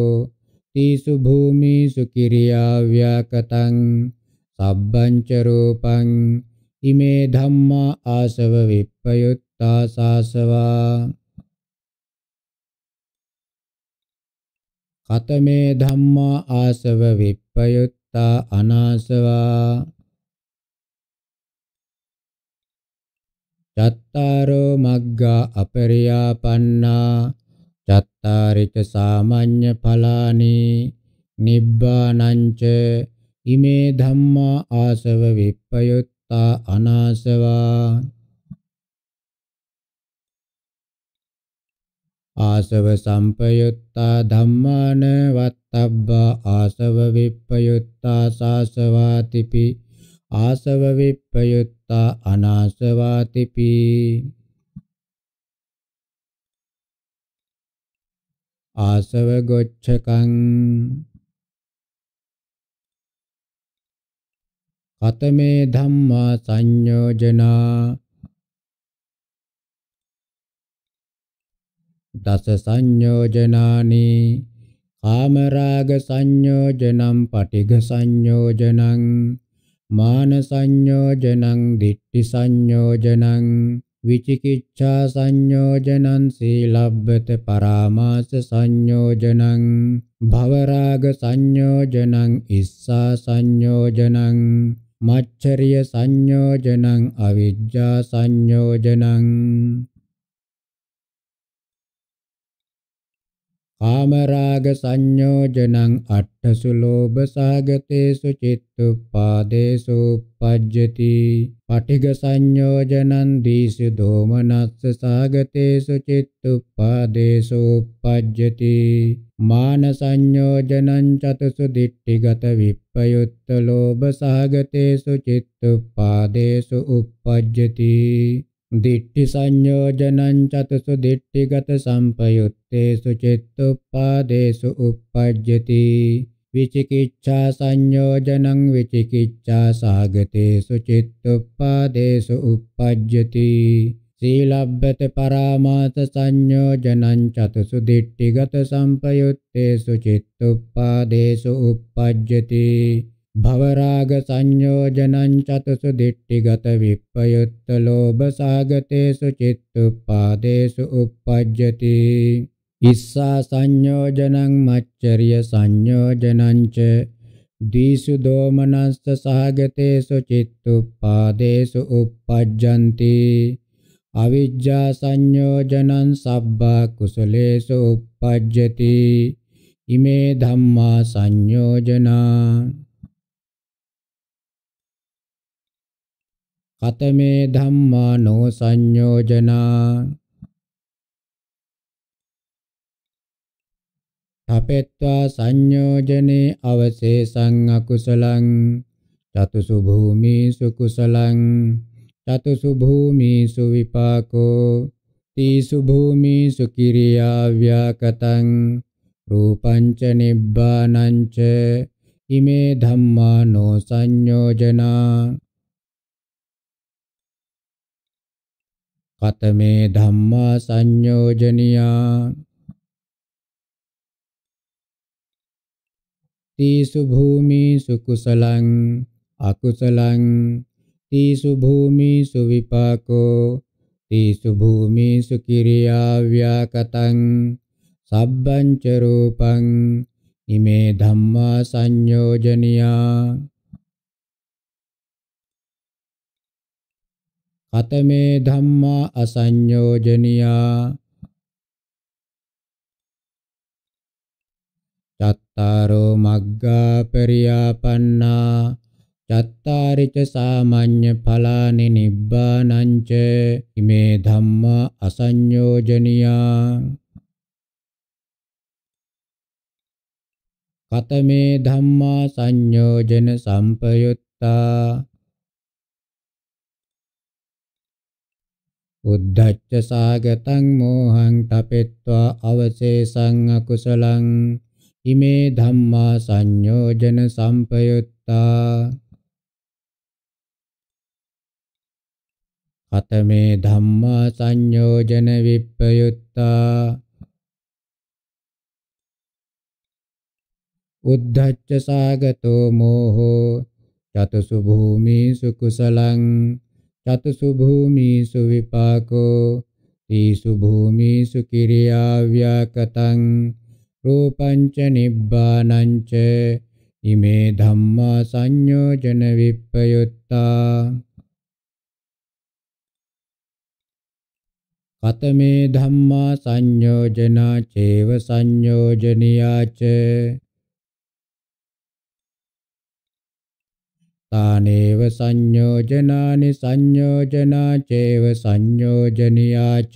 तीसु भूमिषु किर्याव्याकतं सब्बं च रूपं इमे धम्मा आसव विप्रयुक्ता सासवा කතමේ ධම්මා ආසව විප්පයුත්තා අනාසවා චත්තාරෝ මග්ගා අපරියාපන්නා චත්තාරිච සාමාන්‍ය ඵලානි නිබ්බානංච ඉමේ ධම්මා ආසව විප්පයුත්තා අනාසවා ආසව සම්පයුත්තා ධම්මාන වත්තබ්බා ආසව විප්පයුත්තා සාසවාතිපි ආසව විප්පයුත්තා අනාසවාතිපි ආසව ගොච්ඡකං කතමේ ධම්මා සංයෝජනා දස සංයෝජනානි කාමරාග සංයෝජනම් පටිඝ සංයෝජනං මාන සංයෝජනං දිට්ඨි සංයෝජනං විචිකිච්ඡා සංයෝජනං සීලබ්බත පරාමාස සංයෝජනං භවරාග සංයෝජනං ඉස්සා සංයෝජනං මච්චරිය සංයෝජනං අවිජ්ජා සංයෝජනං කාමරාග සංයෝජනං අට්ඨසු ලෝභ සාගතේසු චිත්තුප්පාදේසු පජ්ජති පටිඝ සංයෝජනං දීසු දෝමනස්ස සාගතේසු චිත්තුප්පාදේසු පජ්ජති මාන සංයෝජනං චතුසු දිට්ඨිගත විප්පයුත්ත ලෝභ සාගතේසු චිත්තුප්පාදේසු uppajjati දිට්ඨි සංයෝජනං චතුසු දිට්ඨිගත සම්පයුත්තේසු චිත්තුප්පාදේසු uppajjati විචිකිච්ඡා සංයෝජනං විචිකිච්ඡා සාගතේසු චිත්තුප්පාදේසු uppajjati සීලබ්බත පරාමාස සංයෝජනං චතුසු දිට්ඨිගත සම්පයුත්තේසු චිත්තුප්පාදේසු uppajjati භවරාග සංයෝජනං චතුසු දිට්ඨිගත විප්පයුත්ත ලෝභ සාගතේසු චිත්තුප්පාදේසු uppajjati ඉස්සා සංයෝජනං මච්චරිය සංයෝජනං ච දීසු දෝමනස්ස සාගතේසු චිත්තුප්පාදේසු uppajjanti අවිජ්ජා සංයෝජනං සබ්බා කුසලේසු uppajjati ඉමේ ධම්මා සංයෝජනා කතමේ ධම්මානෝ සංයෝජනා තපෙත්වා සංයෝජනේ අවශේෂං අකුසලං චතුසු භූමීසු කුසලං චතුසු භූමීසු විපාකෝ තීසු භූමීසු කිරියා ව්‍යාකතං රූපං ච නිබ්බානං ච ඉමේ ධම්මානෝ සංයෝජනා කතමේ ධම්මා සංයෝජනියා තීසු භූමීසු කුසලං අකුසලං තීසු භූමීසු විපාකෝ තීසු භූමීසු කිරියා ව්‍යාකතං සබ්බං ච රූපං ඉමේ ධම්මා සංයෝජනියා අතමේ ධම්මා අසඤ්ඤෝජනියා චත්තාරෝ මග්ගා පරියාපන්නා චත්තාරිච සාමාඤ්ඤ ඵලානි නිබ්බානංච ඉමේ ධම්මා අසඤ්ඤෝජනියා කතමේ ධම්මා සංයෝජන සම්පයුත්තා උද්ධච්ච සාගතං මෝහං තපෙත්වා අවසේසං අකුසලං ඉමේ ධම්මා සංයෝජන සම්පයුත්තා අතමේ ධම්මා සංයෝජන විප්පයුත්තා උද්ධච්ච සාගතෝ මෝහෝ චතුසු භූමීසු කුසලං චතුසු භූමීසු විපාකෝ තීසු භූමීසු කිරියා ව්‍යාකතං රූපං ච නිබ්බානං ච ඉමේ ධම්මා සංයෝජන විප්පයුත්තා කතමේ ධම්මා සංයෝජනා චේව සංයෝජනියා ච තානේව සංයෝජනානි සංයෝජනා චේව සංයෝජනියාච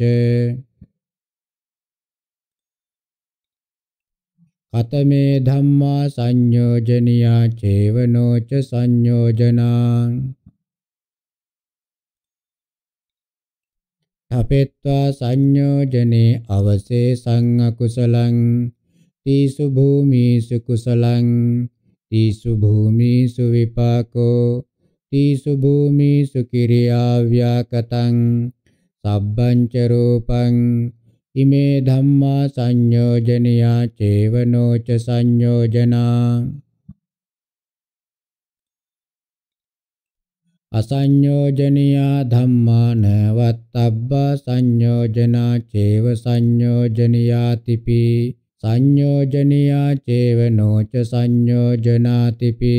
කතමේ ධම්මා සංයෝජනියා චේවනෝච සංයෝජනා තපෙත්වා සංයෝජනේ අවසේ සං අකුසලං තීසු භූමීසු කුසලං तीसु भूमिषु विपाको तीसु भूमिषु किरिया व्याकतं सब्बञ्च रूपं इमे धम्मा संयोजनया चैव नो च संयोजना असंयोजनया धम्मा न वत्तब्बा संयोजना चैव संयोजनयातिपि සංයෝජනියා චේවනෝච සංයෝජනාතිපි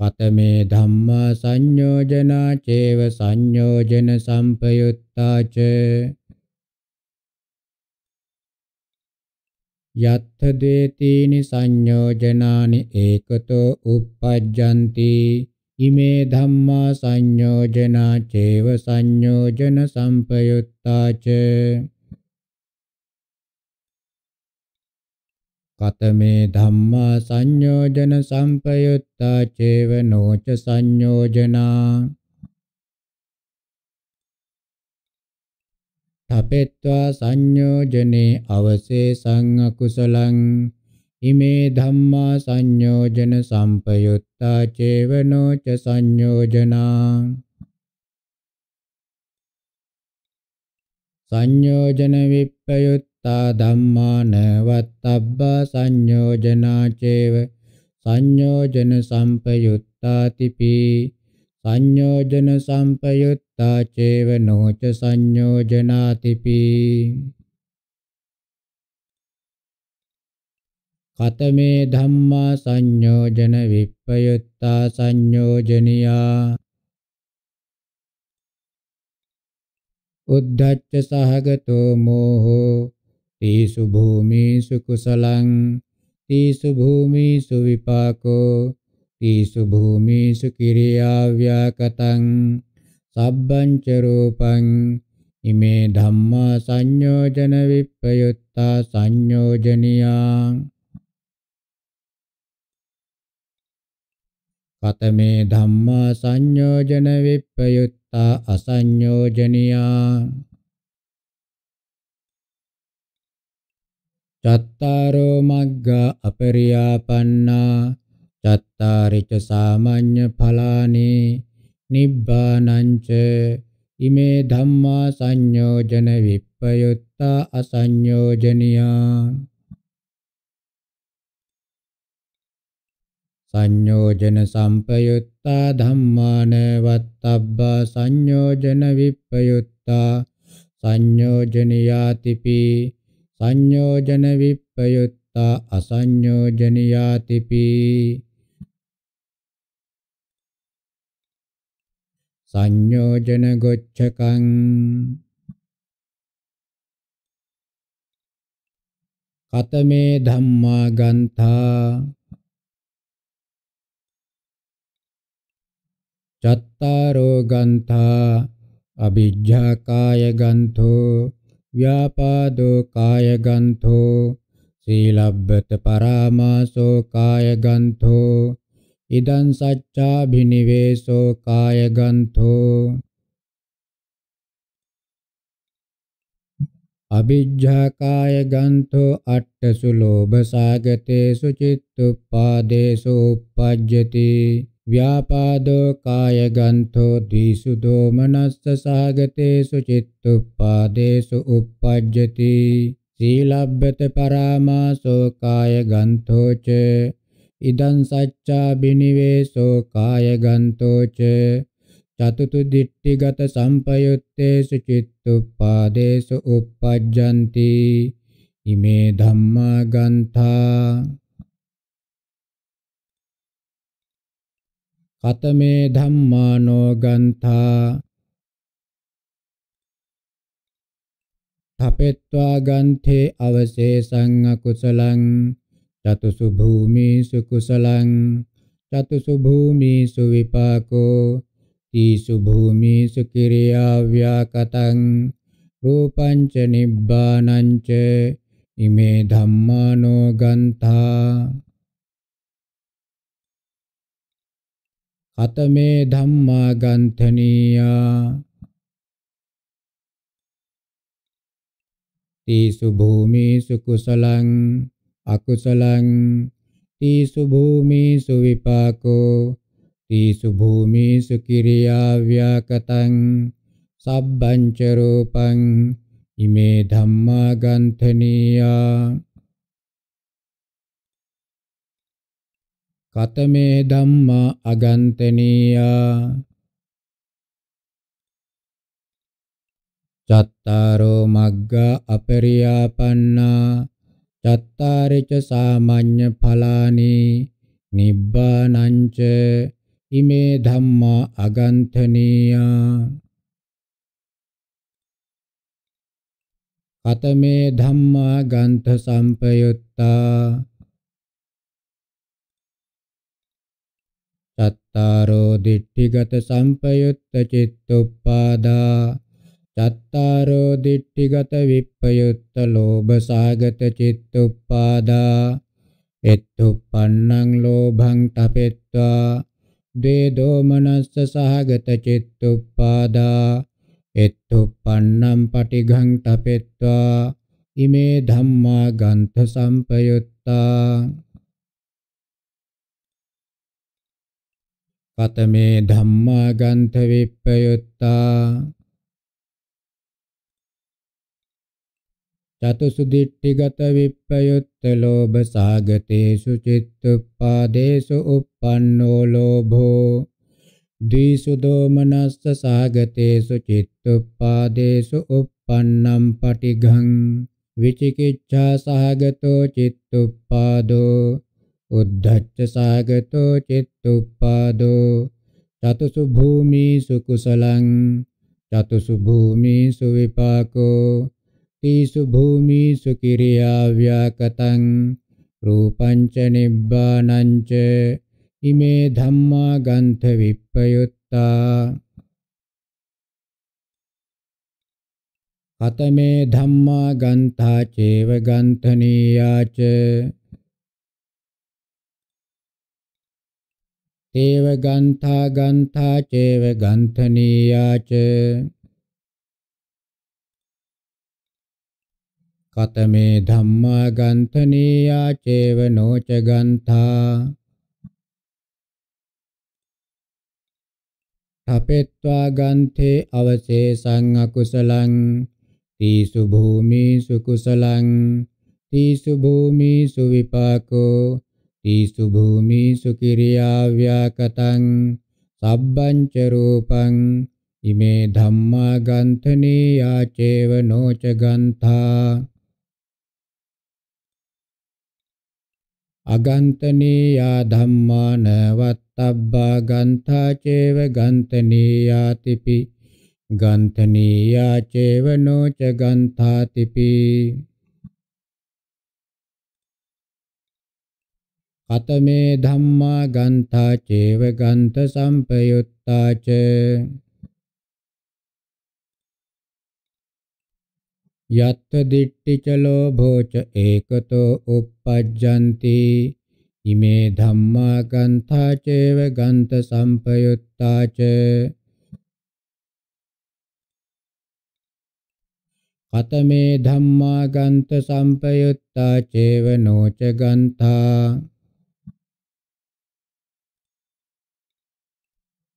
කතමේ ධම්මා සංයෝජනා චේව සංයෝජන සම්පයුත්තාච යත්ථ දේතිනි සංයෝජනානි ඒකතෝ uppajjanti ඉමේ ධම්මා සංයෝජනා චේව සංයෝජන සම්පයුත් තාච කතමේ ධම්මා සංයෝජන සම්පයුත්තා චේව නෝච සංයෝජනා තපෙත්වා සංයෝජනේ අවසේසං අකුසලං ඉමේ ධම්මා සංයෝජන සම්පයුත්තා චේව නෝච සංයෝජනා සංයෝජන විප්පයුත්තා ධම්මාන වත්තබ්බා සංයෝජනා චේව සංයෝජන සම්පයුත්තාතිපි සංයෝජන සම්පයුත්තා චේව නොච සංයෝජනාතිපි කතමේ ධම්මා සංයෝජන විප්පයුත්තා සංයෝජනියා උද්ධච්ච සහගතෝ මෝහෝ තීසු භූමීසු කුසලං තීසු භූමීසු විපාකෝ තීසු භූමීසු කිරියා ව්‍යාකතං සබ්බං ච රූපං ඉමේ ධම්මා සංයෝජන විප්පයුත්තා සංයෝජනියා කතමේ ධම්මා සංයෝජන විප්පයුත් අත්තා අසඤ්ඤෝජනියා චත්තාරෝ මග්ගා අපරියාපන්නා චත්තාරිච සාමාඤ්ඤ ඵලානි නිබ්බානංච ඉමේ ධම්මා සංයෝජන විප්පයුත්තා අසඤ්ඤෝජනියා සංයෝජන සම්පයුත් සත්තා ධම්මාන වත්තබ්බා සංයෝජන විප්පයුත්තා සංයෝජනියාතිපි සංයෝජන විප්පයුත්තා අසංයෝජනියාතිපි සංයෝජන ගොච්ඡකං කතමේ ධම්මා ගන්ථා චත්තාරෝ ගන්ථා අභිජ්ජා කාය ගන්ථෝ ව්‍යාපාදෝ කාය ගන්ථෝ සීලබ්බත පරාමාසෝ කාය ගන්ථෝ ඉදං සච්ඡාභිනිවේසෝ කාය ගන්ථෝ අභිජ්ජා කාය ගන්ථෝ අට්ඨසු ලෝභ සාගතේසු චිත්තුප්පාදේසු uppajjati ව්‍යාපාදෝ කාය ගන්තෝ ද්විසු දෝමනස්ස සාගතේසු චිත්තුප්පාදේසු uppajjati සීලබ්බත පරාමාසෝ කාය ගන්තෝ ච ඉදං සච්චා බිනිවේසෝ කාය ගන්තෝ ච චතුතු දිට්ඨිගත සම්පයුත්තේසු චිත්තුප්පාදේසු uppajjanti ඉමේ ධම්මා ගන්තා කතමේ ධම්මානෝ ගන්ථා තපෙත්වා ගන්ථේ අවශේෂං අකුසලං චතුසු භූමීසු කුසලං චතුසු භූමීසු විපාකෝ තීසු භූමීසු කිරියා ව්‍යාකතං රූපං ච නිබ්බානං ච ඉමේ ධම්මානෝ ගන්ථා අතමේ ධම්මා ගන්ථනීයා තීසු භූමීසු කුසලං අකුසලං තීසු භූමීසු විපාකෝ තීසු භූමීසු කිරියා ව්‍යාකතං සබ්බං ච රූපං ඉමේ ධම්මා ගන්ථනීයා කතමේ ධම්මා අගන්තනීයා චත්තාරෝ මග්ගා අපරියාපන්නා චත්තාරිච සාමාඤ්ඤ ඵලානි නිබ්බානංච ඉමේ ධම්මා අගන්තනීයා කතමේ ධම්මා ගන්ථ සම්පයුත්තා චත්තාරෝ දිට්ඨිගත සම්පයුත්ත චිත්තුප්පාදා චත්තාරෝ දිට්ඨිගත විප්පයුත්ත ලෝභ සාගත චිත්තුප්පාදා එත්තුප්පන්නං ලෝභං තපෙත්වා ද්වේ දෝමනස්ස සහගත චිත්තුප්පාදා එත්තුප්පන්නං පටිඝං තපෙත්වා ඉමේ ධම්මා ගන්ථ සම්පයුත්තා කතමේ ධම්මා ගන්ථ විප්පයුත්තා චතුසු දිට්ඨිගත විප්පයුත්ත ලෝභ සාගතේසු චිත්තුප්පාදේසු uppannෝ ලෝභෝ දීසු දෝමනස්ස සාගතේසු චිත්තුප්පාදේසු uppannam පටිඝං විචිකිච්ඡා සහගතෝ චිත්තුප්පාදෝ උද්ධච්ච සාගතෝ චිත්තුප්පාදෝ චතුසු භූමීසු කුසලං චතුසු භූමීසු විපාකෝ තීසු භූමීසු කිරියා ව්‍යාකතං රූපං ච නිබ්බානං ච ඉමේ ධම්මා ගන්ථ විප්පයුත්තා අතමේ ධම්මා ගන්ථා චේව ගන්ථනීයාච ඒව ගන්ථා ගන්ථා චේව ගන්ථනීයාච කතමේ ධම්මා ගන්ථනීයා චේව නොච ගන්ථා තපෙත්වා ගන්තේ අවශේෂං අකුසලං තීසු භූමීසු කුසලං තීසු භූමීසු විපාකෝ තීසු භූමිසු කිරියා ව්‍යාකතං සබ්බංච රූපං ඉමේ ධම්මා ගන්ථනේ යාචේව නොච ගන්ථා අගන්තනේ යා ධම්මාන වත්තබ්බා ගන්ථා චේව ගන්තනේ යාතිපි ගන්තනේ යාචේව නොච ගන්ථාතිපි කතමේ ධම්මා ගන්ථා චේව ගන්ත සම්පයුත්තා ච යත්ත දිට්ටි ච ලෝභෝ ච ඒකතෝ uppajjanti ඉමේ ධම්මා ගන්ථා චේව ගන්ත සම්පයුත්තා ච කතමේ ධම්මා ගන්ත සම්පයුත්තා චේව නොච ගන්ථා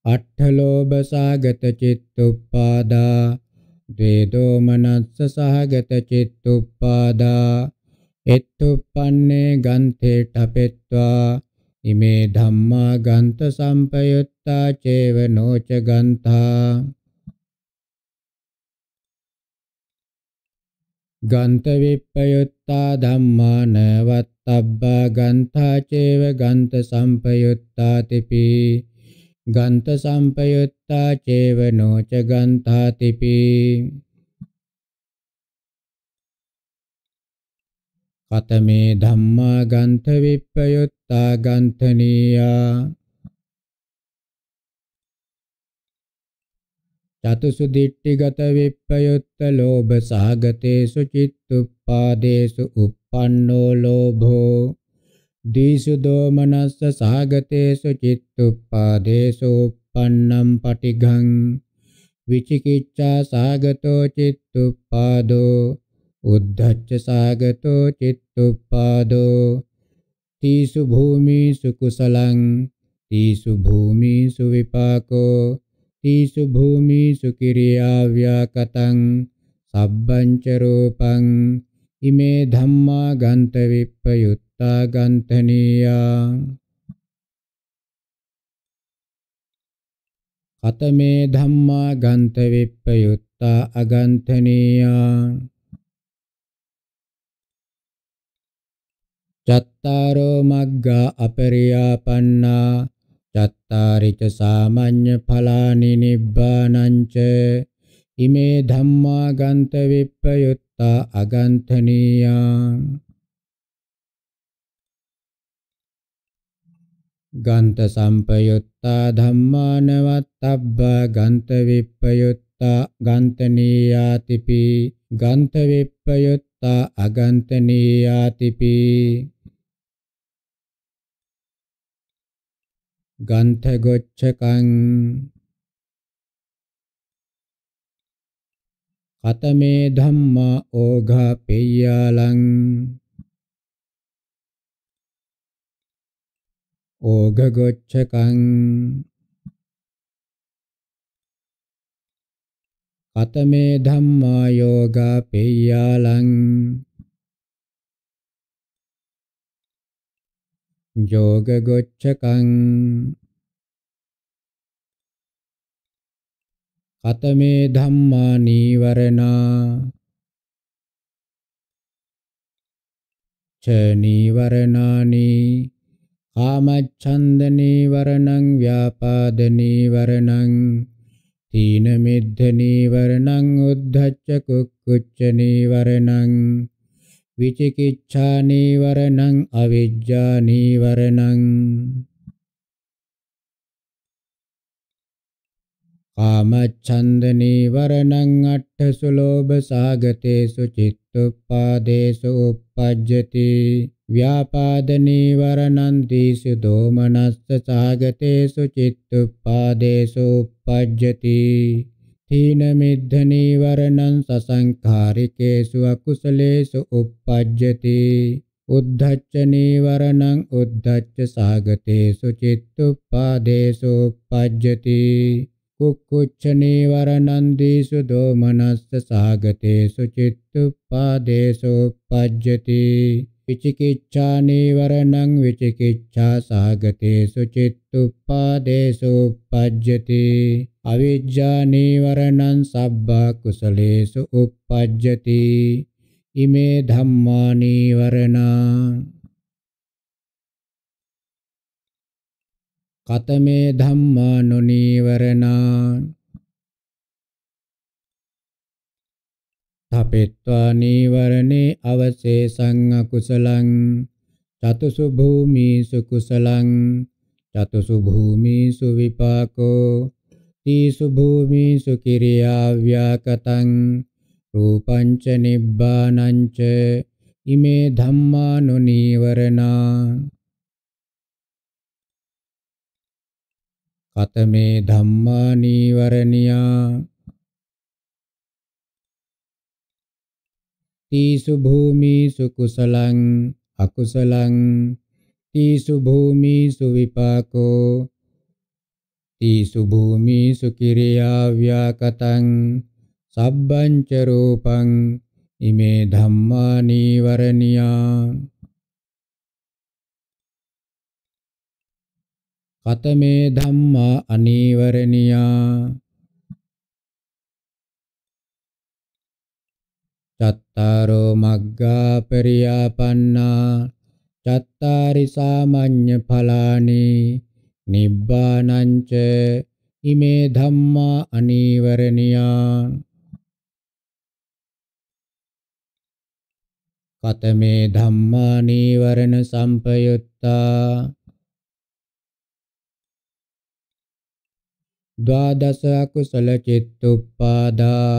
අට්ඨලෝභ සාගත චිත්තුප්පාදා ද්වේදෝ මනස්ස සහගත චිත්තුප්පාදා එත්තුප්පන්නේ ගන්තේ ඨපෙත්වා ඉමේ ධම්මා ගන්ත සම්පයුත්තා චේව නොච ගන්තා ගන්ත විප්පයුත්තා ධම්මාන වත්තබ්බා ගන්තා චේව ගන්ත සම්පයුත්තා තිපී ගන්ත සම්පයුත්තා චේවනෝච ගන්තාතිපි කතමේ ධම්මා ගන්ත විප්පයුත්තා ගන්තනීයා චතුසු දිට්ඨිගත විප්පයුත්ත ලෝභ සහගතේසු චිත්තුප්පාදේසු uppannō lobho දීසු දෝමනස්ස සහගතේසු චිත්තුප්පාදේසු පන්නම් පටිඝං විචිකිච්ඡා සාගතෝ චිත්තුප්පාදෝ උද්ධච්ච සාගතෝ චිත්තුප්පාදෝ තීසු භූමීසු කුසලං තීසු භූමීසු විපාකෝ තීසු භූමීසු කිරියා ව්‍යාකතං සබ්බංච රූපං ඉමේ ධම්මා ගන්ත විප්පයුත් ගන්තනීයා කතමේ ධම්මා ගන්ත විප්පයුත්තා අගන්තනීයා චත්තාරෝ මග්ගා අපරියාපන්නා චත්තාරිච සාමාන්‍ය ඵලානි නිබ්බානංච ඉමේ ධම්මා ගන්ත විප්පයුත්තා අගන්තනීයා ගන්ත සම්පයුත්තා ධම්මානවත්තබ්බා ගන්ත විප්පයුත්තා ගන්තනීයාතිපි ගන්ත විප්පයුත්තා අගන්තනීයාතිපි ගන්ත ගොච්ඡකං කතමේ ධම්මා ඕඝා පෙය්‍යාලං ඕගගොච්චකං කතමේ ධම්මා යෝගා පෙය්‍යාලං යෝගගොච්චකං කතමේ ධම්මා නීවරණා ච නීවරණානි කාමච්ඡන්දනීවරණං ව්‍යාපාදනීවරණං තීන මිද්ධනීවරණං උද්ධච්ච කුක්කුච්චනීවරණං විචිකිච්ඡානීවරණං අවිජ්ජානීවරණං කාමච්ඡන්දනීවරණං අට්ඨසු ලෝභ සාගතේසු චිත්තුප්පාදේසු uppajjati ව්‍යාපාදනීවරණන්ති සුදෝ මනස්ස සාගතේසු චිත්තුප්පාදේසු uppajjati තීන මිද්ධ නීවරණං සසංඛාරිකේසු අකුසලේසු uppajjati උද්ධච්ච නීවරණං උද්ධච්ච සාගතේසු චිත්තුප්පාදේසු uppajjati කුක්කුච්ච නීවරණං දීසු දෝමනස්ස සාගතේසු චිත්තුප්පාදේසු uppajjati විචිකිච්ඡා නීවරණං විචිකිච්ඡා සහගතේසු චිත්තුප්පාදේසු uppajjati අවිජ්ජා නීවරණං සබ්බා කුසලේසු uppajjati ඉමේ ධම්මා නීවරණා කතමේ ධම්මා නොනීවරණා තපෙත්වා නීවරණේ අවශේෂං අකුසලං චතුසු භූමීසු කුසලං චතුසු භූමීසු විපාකෝ තීසු භූමීසු කිරියා ව්‍යාකතං රූපං ච නිබ්බානං ච ඉමේ ධම්මානු නීවරණා කතමේ ධම්මා නීවරණියා තීසු භූමීසු කුසලං අකුසලං තීසු භූමීසු විපාකෝ තීසු භූමීසු කිරියා ව්‍යාකතං සබ්බං ච රූපං ඉමේ ධම්මා නීවරණියා කතමේ ධම්මා අනීවරණියා චත්තාරෝ මග්ගා පරියාපන්නා චත්තාරි සාමඤ්ඤ ඵලානි නිබ්බානංච ඉමේ ධම්මා අනීවරණියා කතමේ ධම්මා නීවරණ සම්පයුත්තා ද්වාදස අකුසල චිත්තුප්පාදා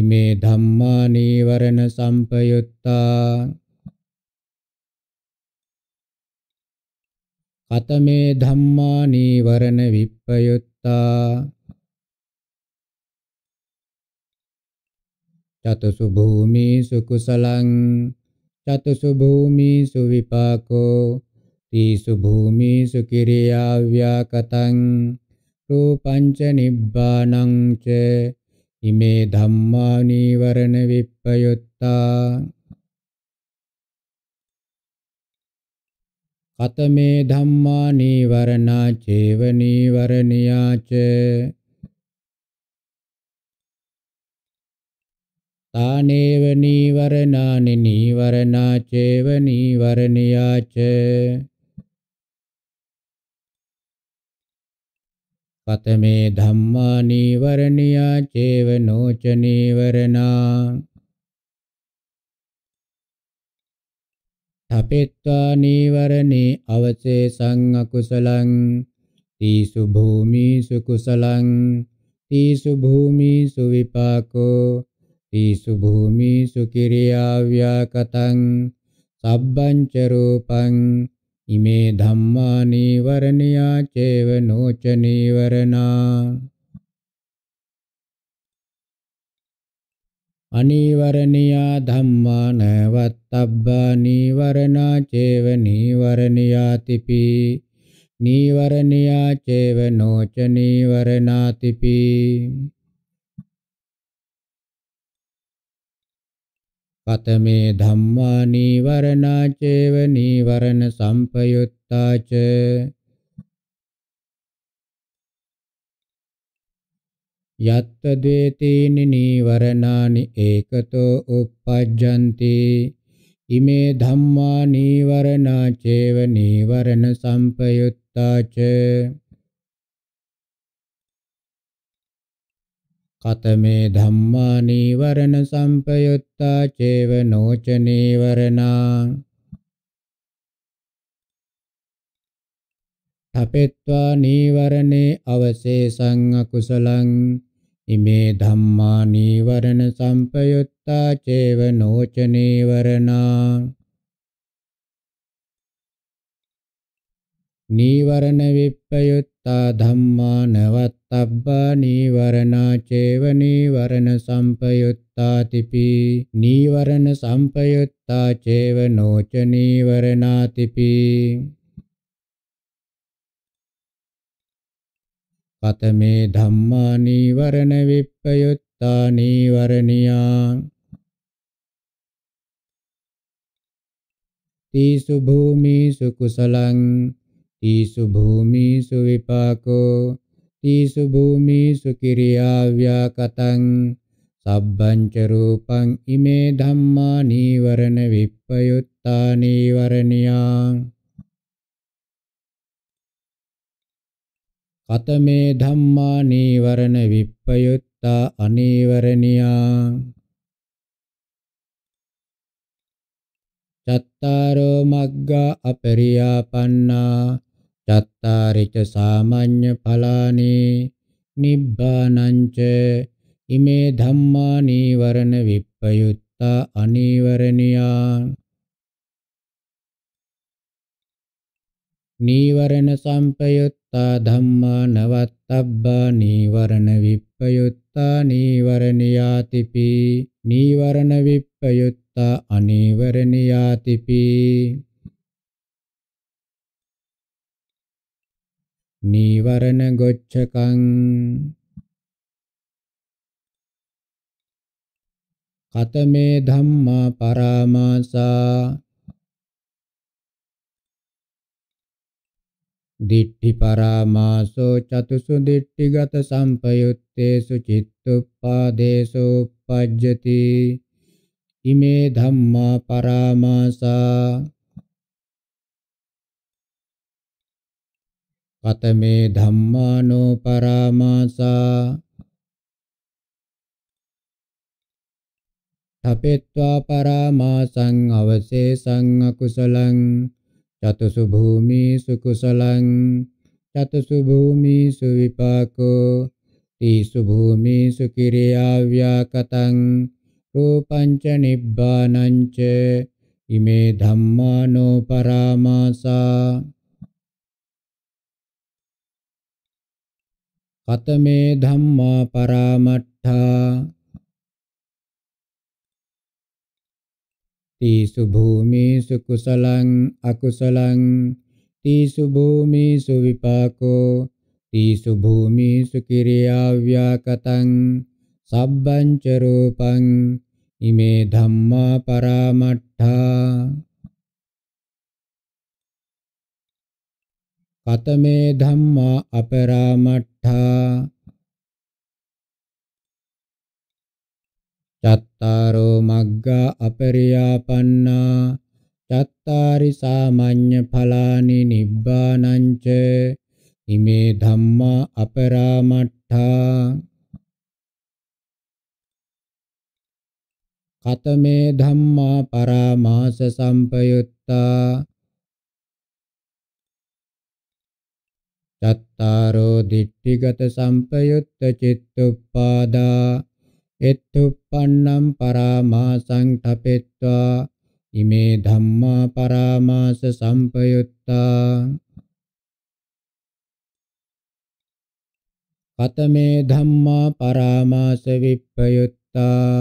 ඉමේ ධම්මා නීවරණ සම්පයුත්තා කතමේ ධම්මා නීවරණ විප්පයුත්තා චතුසු භූමීසු කුසලං චතුසු භූමීසු විපාකෝ තීසු භූමීසු කිරියා ව්‍යාකතං රූපං ච නිබ්බානං ච ඉමේ ධම්මා නීවරණ විප්පයුත්තා කතමේ ධම්මා නීවරණා චේව නීවරණියාච තානේව නීවරණානි නීවරණා චේව නීවරණියාච කතමේ ධම්මා නීවරණියා චේව නොච නීවරණා තපෙත්වා නීවරණේ අවසේසං අකුසලං තීසු භූමීසු කුසලං තීසු භූමීසු විපාකෝ තීසු භූමීසු කිරියා ව්‍යාකතං සබ්බං ච රූපං ඉමේ ධම්මා නීවරණියා චේව නෝච නීවරණා අනීවරණියා ධම්මා නවත්තබ්බා නීවරණා චේව නීවරණියාතිපි නීවරණියා චේව නෝච නීවරණාතිපි කතමේ ධම්මා නීවරණා චේව නීවරණ සම්පයුත්තා ච යත්ත ද්වේතීනි නීවරණානි ඒකතෝ uppajjanti ඉමේ ධම්මා නීවරණා චේව නීවරණ සම්පයුත්තා ච කතමේ ධම්මා නීවරණ සම්පයුත්තා චේව නොච නීවරණා තපෙත්වා නීවරණේ අවසේසං අකුසලං ඉමේ ධම්මා නීවරණ සම්පයුත්තා චේව නොච නීවරණා නීවරණ විප්පයුත් සත්තා ධම්මා නවත්තබ්බා නීවරණා චේව නීවරණ සම්පයුත්තා තිපි නීවරණ සම්පයුත්තා චේව නොච නීවරණා තිපි පතමේ ධම්මා නීවරණ විප්පයුත්තා නීවරණියා තීසු භූමිසු කුසලං ईसु भूमिषु विपाको ईसु भूमिषु किरिया व्याकतं सब्बं च रूपम् इमे धम्मानि वरणविप्रयुक्तानि वरणीया කතමේ ධම්මා නීවරණ විප්පයුත්තා අනීවරණියා චත්තාරෝ මග්ගා අපරියාපන්නා චත්තාරිච සාමාඤ්ඤ ඵලානි නිබ්බානංච ඉමේ ධම්මා නීවරණ විප්පයුත්තා අනීවරණියා නීවරණ සම්පයුත්තා ධම්මා නවත්තබ්බා නීවරණ විප්පයුත්තා නීවරණියාතිපි නීවරණ විප්පයුත්තා අනීවරණියාතිපි නීවරණ ගොච්ඡකං කතමේ ධම්මා පරාමාසා දිට්ඨි පරාමාසෝ චතුසු දිට්ඨිගත සම්පයුත්තේසු චිත්තුප්පාදේසෝ උප්පජ්ජති ඉමේ ධම්මා පරාමාසා කතමේ ධම්මානෝ පරාමාසා තපෙත්වා පරාමාසං අවසේසං අකුසලං චතුසු භූමීසු කුසලං චතුසු භූමීසු විපාකෝ තීසු භූමීසු කිරියා ව්‍යාකතං රූපං ච නිබ්බානං ච ඉමේ ධම්මානෝ පරාමාසා පතමේ ධම්මා පරාමට්ඨා තීසු භූමීසු කුසලං අකුසලං තීසු භූමීසු විපාකෝ තීසු භූමීසු කිරියා ව්‍යාකතං සබ්බං ච රූපං ඉමේ ධම්මා පරාමට්ඨා කතමේ ධම්මා අපරාමට්ඨා චත්තාරෝ මග්ගා අපරියාපන්නා චත්තාරි සාමාඤ්ඤ ඵලානි නිබ්බානං ච ඉමේ ධම්මා අපරාමට්ඨා කතමේ ධම්මා පරාමාස සම්පයුත්තා චත්තාරෝ දිට්ඨිගත සම්පයුත්ත චිත්තුප්පාදා එත්තුප්පන්නම් පරාමාසං තපෙත්වා ඉමේ ධම්මා පරාමාස සම්පයුත්තා කතමේ ධම්මා පරාමාස විප්පයුත්තා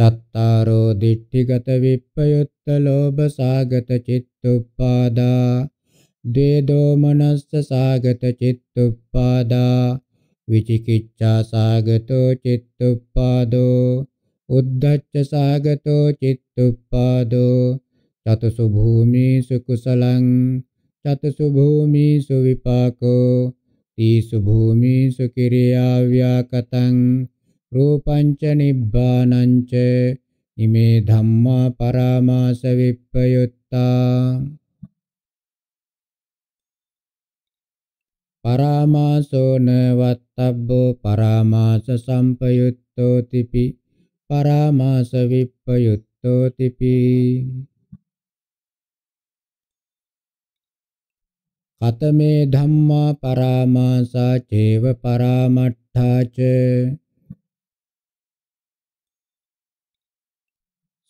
චත්තාරෝ දිට්ඨිගත විප්පයුත්ත ලෝභ සාගත චිත්ත චිත්තුප්පාදා දේදෝමනස්ස සාගත චිත්තුප්පාදා විචිකිච්ඡා සාගතෝ චිත්තුප්පාදෝ උද්ධච්ච සාගතෝ චිත්තුප්පාදෝ චතුසු භූමීසු කුසලං චතුසු භූමීසු විපාකෝ තීසු භූමීසු කිරියා ව්‍යාකතං රූපං ච නිබ්බානං ච ඉමේ ධම්මා පරාමාස විප්පයුත් පරාමාසෝන වත්තබ්බෝ පරාමාස සම්පයුත්තෝ තිපි පරාමාස විප්පයුත්තෝ තිපි කතමේ ධම්මා පරාමාසා චේව පරාමට්ඨාච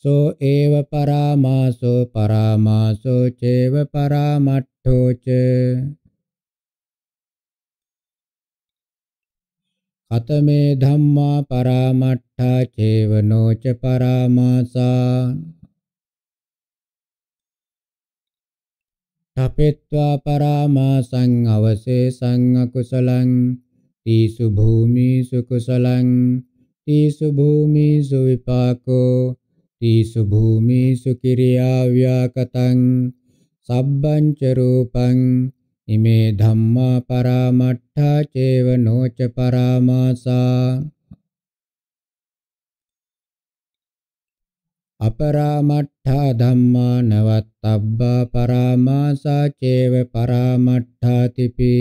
සෝ ඒව පරාමාසෝ පරාමාසෝ චේව පරාමට්ඨෝ ච කතමේ ධම්මා පරාමට්ඨා චේවනෝ ච පරාමාසා තපෙත්වා පරාමාසං අවසේසං අකුසලං තීසු භූමිසු කුසලං තීසු භූමිසු විපාකෝ තීසු භූමීසු කිරියා ව්‍යාකතං සබ්බංච රූපං ඉමේ ධම්මා පරාමට්ඨා චේව නොච පරාමාසා අපරාමට්ඨා ධම්මා නවත්තබ්බා පරාමාසා චේව පරාමට්ඨාතිපි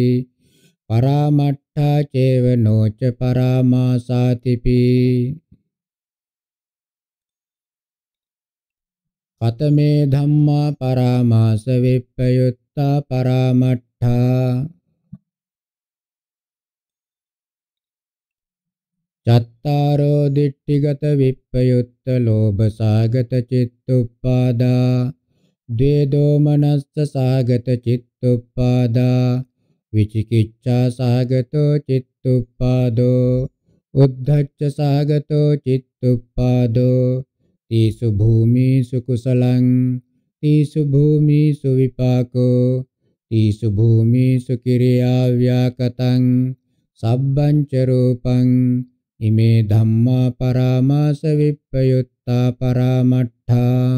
පරාමට්ඨා චේව නොච පරාමාසාතිපි කතමේ ධම්මා පරාමාස විප්පයුත්තා පරාමට්ඨා චත්තාරෝ දිට්ඨිගත විප්පයුත්ත ලෝභ සාගත චිත්තුප්පාදා ද්වේ දෝමනස්ස සාගත චිත්තුප්පාදා විචිකිච්ඡා සාගතෝ චිත්තුප්පාදෝ උද්ධච්ච සාගතෝ චිත්තුප්පාදෝ තීසු භූමීසු කුසලං තීසු භූමීසු විපාකෝ තීසු භූමීසු කිරියා ව්‍යාකතං සබ්බං ච රූපං ඉමේ ධම්මා පරාමාස විප්පයුත්තා පරාමට්ඨා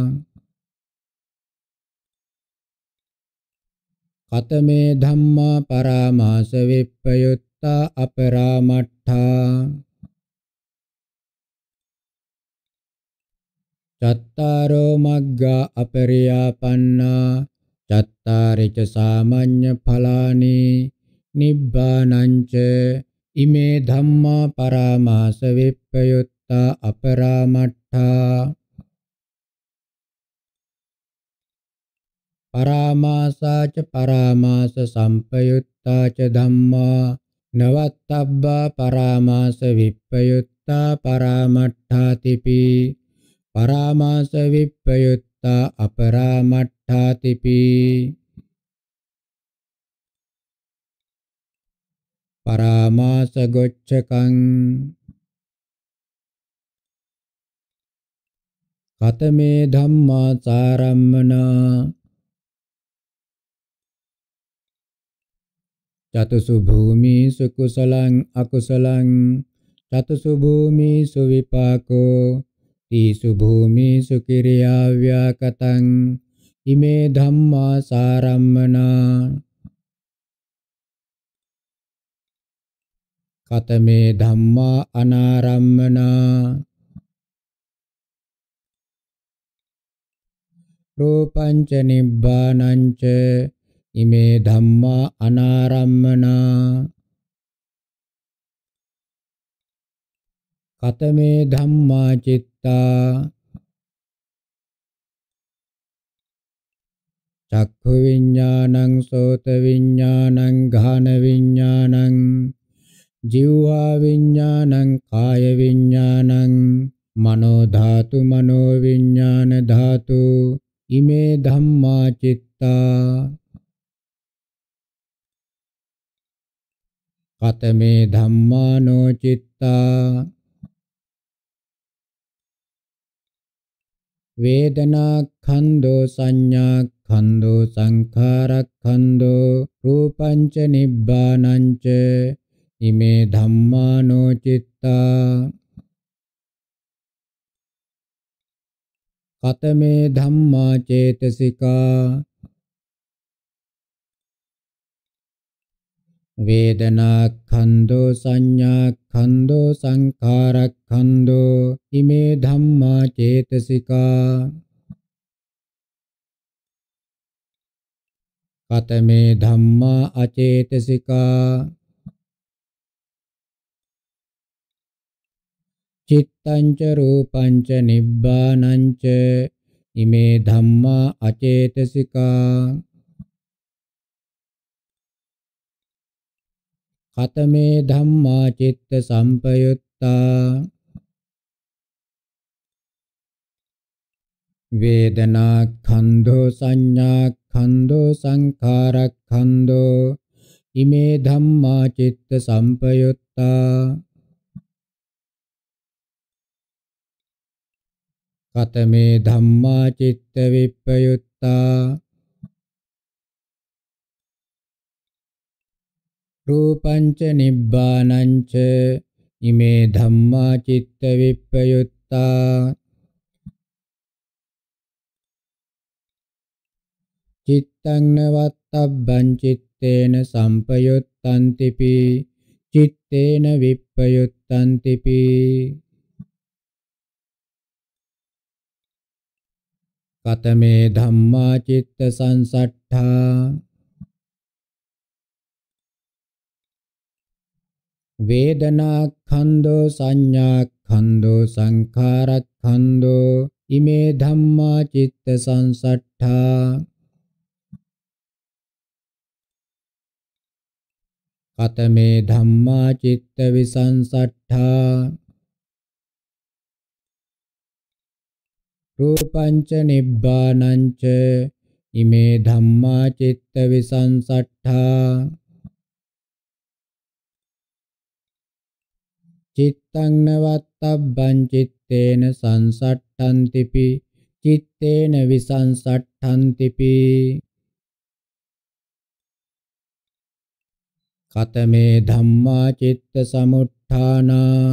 කතමේ ධම්මා පරාමාස විප්පයුත්තා අපරාමට්ඨා චත්තාරෝ මග්ගා අපරියාපන්නා චත්තාරිච සාමාඤ්ඤ ඵලානි නිබ්බානංච ඉමේ ධම්මා පරාමාස විප්පයුත්තා අපරාමට්ඨා පරාමාසාච පරාමාස සම්පයුත්තාච ධම්මා නවත්තබ්බා පරාමාස විප්පයුත්තා පරාමට්ඨාතිපි පරාමාස විප්පයුත්තා අපරාමට්ඨාතිපි පරාමාස ගොච්ඡකං කතමේ ධම්මා සාරම්මනා චතුසු භූමීසු කුසලං අකුසලං චතුසු භූමීසු විපාකෝ තීසු භූමිසු කිරියා ව්‍යාකතං ඉමේ ධම්මා සාරම්මනා කතමේ ධම්මා අනාරම්මනා රූපංච නිබ්බානංච ඉමේ ධම්මා අනාරම්මනා කතමේ ධම්මා චිත්ත චක්ඛු විඥානං සෝත විඥානං ඝාන විඥානං ජීවා විඥානං කාය විඥානං මනෝ ධාතු මනෝ විඥාන ධාතු ඉමේ ධම්මා චිත්තා කතමේ ධම්මානෝ චිත්තා වේදනා ඛණ්ඩෝ සංඥා ඛණ්ඩෝ සංඛාර ඛණ්ඩෝ රූපංච නිබ්බානංච ඉමේ ධම්මානෝ චිත්තා කතමේ ධම්මා චේතසිකා වේදනාක්ඛන්‍தோ සංඥාක්ඛන්‍தோ සංඛාරක්ඛන්‍தோ ඉමේ ධම්මා චේතසිකා කතමේ ධම්මා අචේතසිකා චිත්තංච රූපංච නිබ්බානංච ඉමේ ධම්මා අචේතසිකා කතමේ ධම්මා චිත්ත සම්පයුත්තා වේදනා ඛන්‍தோ සංඥා ඛන්‍தோ සංඛාර ඛන්‍தோ ඉමේ ධම්මා චිත්ත සම්පයුත්තා කතමේ ධම්මා චිත්ත විප්පයුත්තා රූපංච නිබ්බානංච ඉමේ ධම්මා චිත්ත විප්පයුත්තා චිත්තං නවත්තබ්බං චිත්තේන සම්පයුත්තන්තිපි චිත්තේන විප්පයුත්තන්තිපි කතමේ ධම්මා චිත්ත සංසට්ඨා වේදනාක්ඛන්‍தෝ සංඥාක්ඛන්‍தෝ සංඛාරක්ඛන්‍தෝ ඉමේ ධම්මා චිත්ත සංසට්ඨා කතමේ ධම්මා චිත්ත විසංසට්ඨා රූපංච නිබ්බානංච ඉමේ ධම්මා චිත්ත විසංසට්ඨා චිත්තං නවත්තබ්බං චිත්තේන සංසට්ඨන්තිපි චිත්තේන විසංසට්ඨන්තිපි කතමේ ධම්මා චිත්ත සමුත්ථානා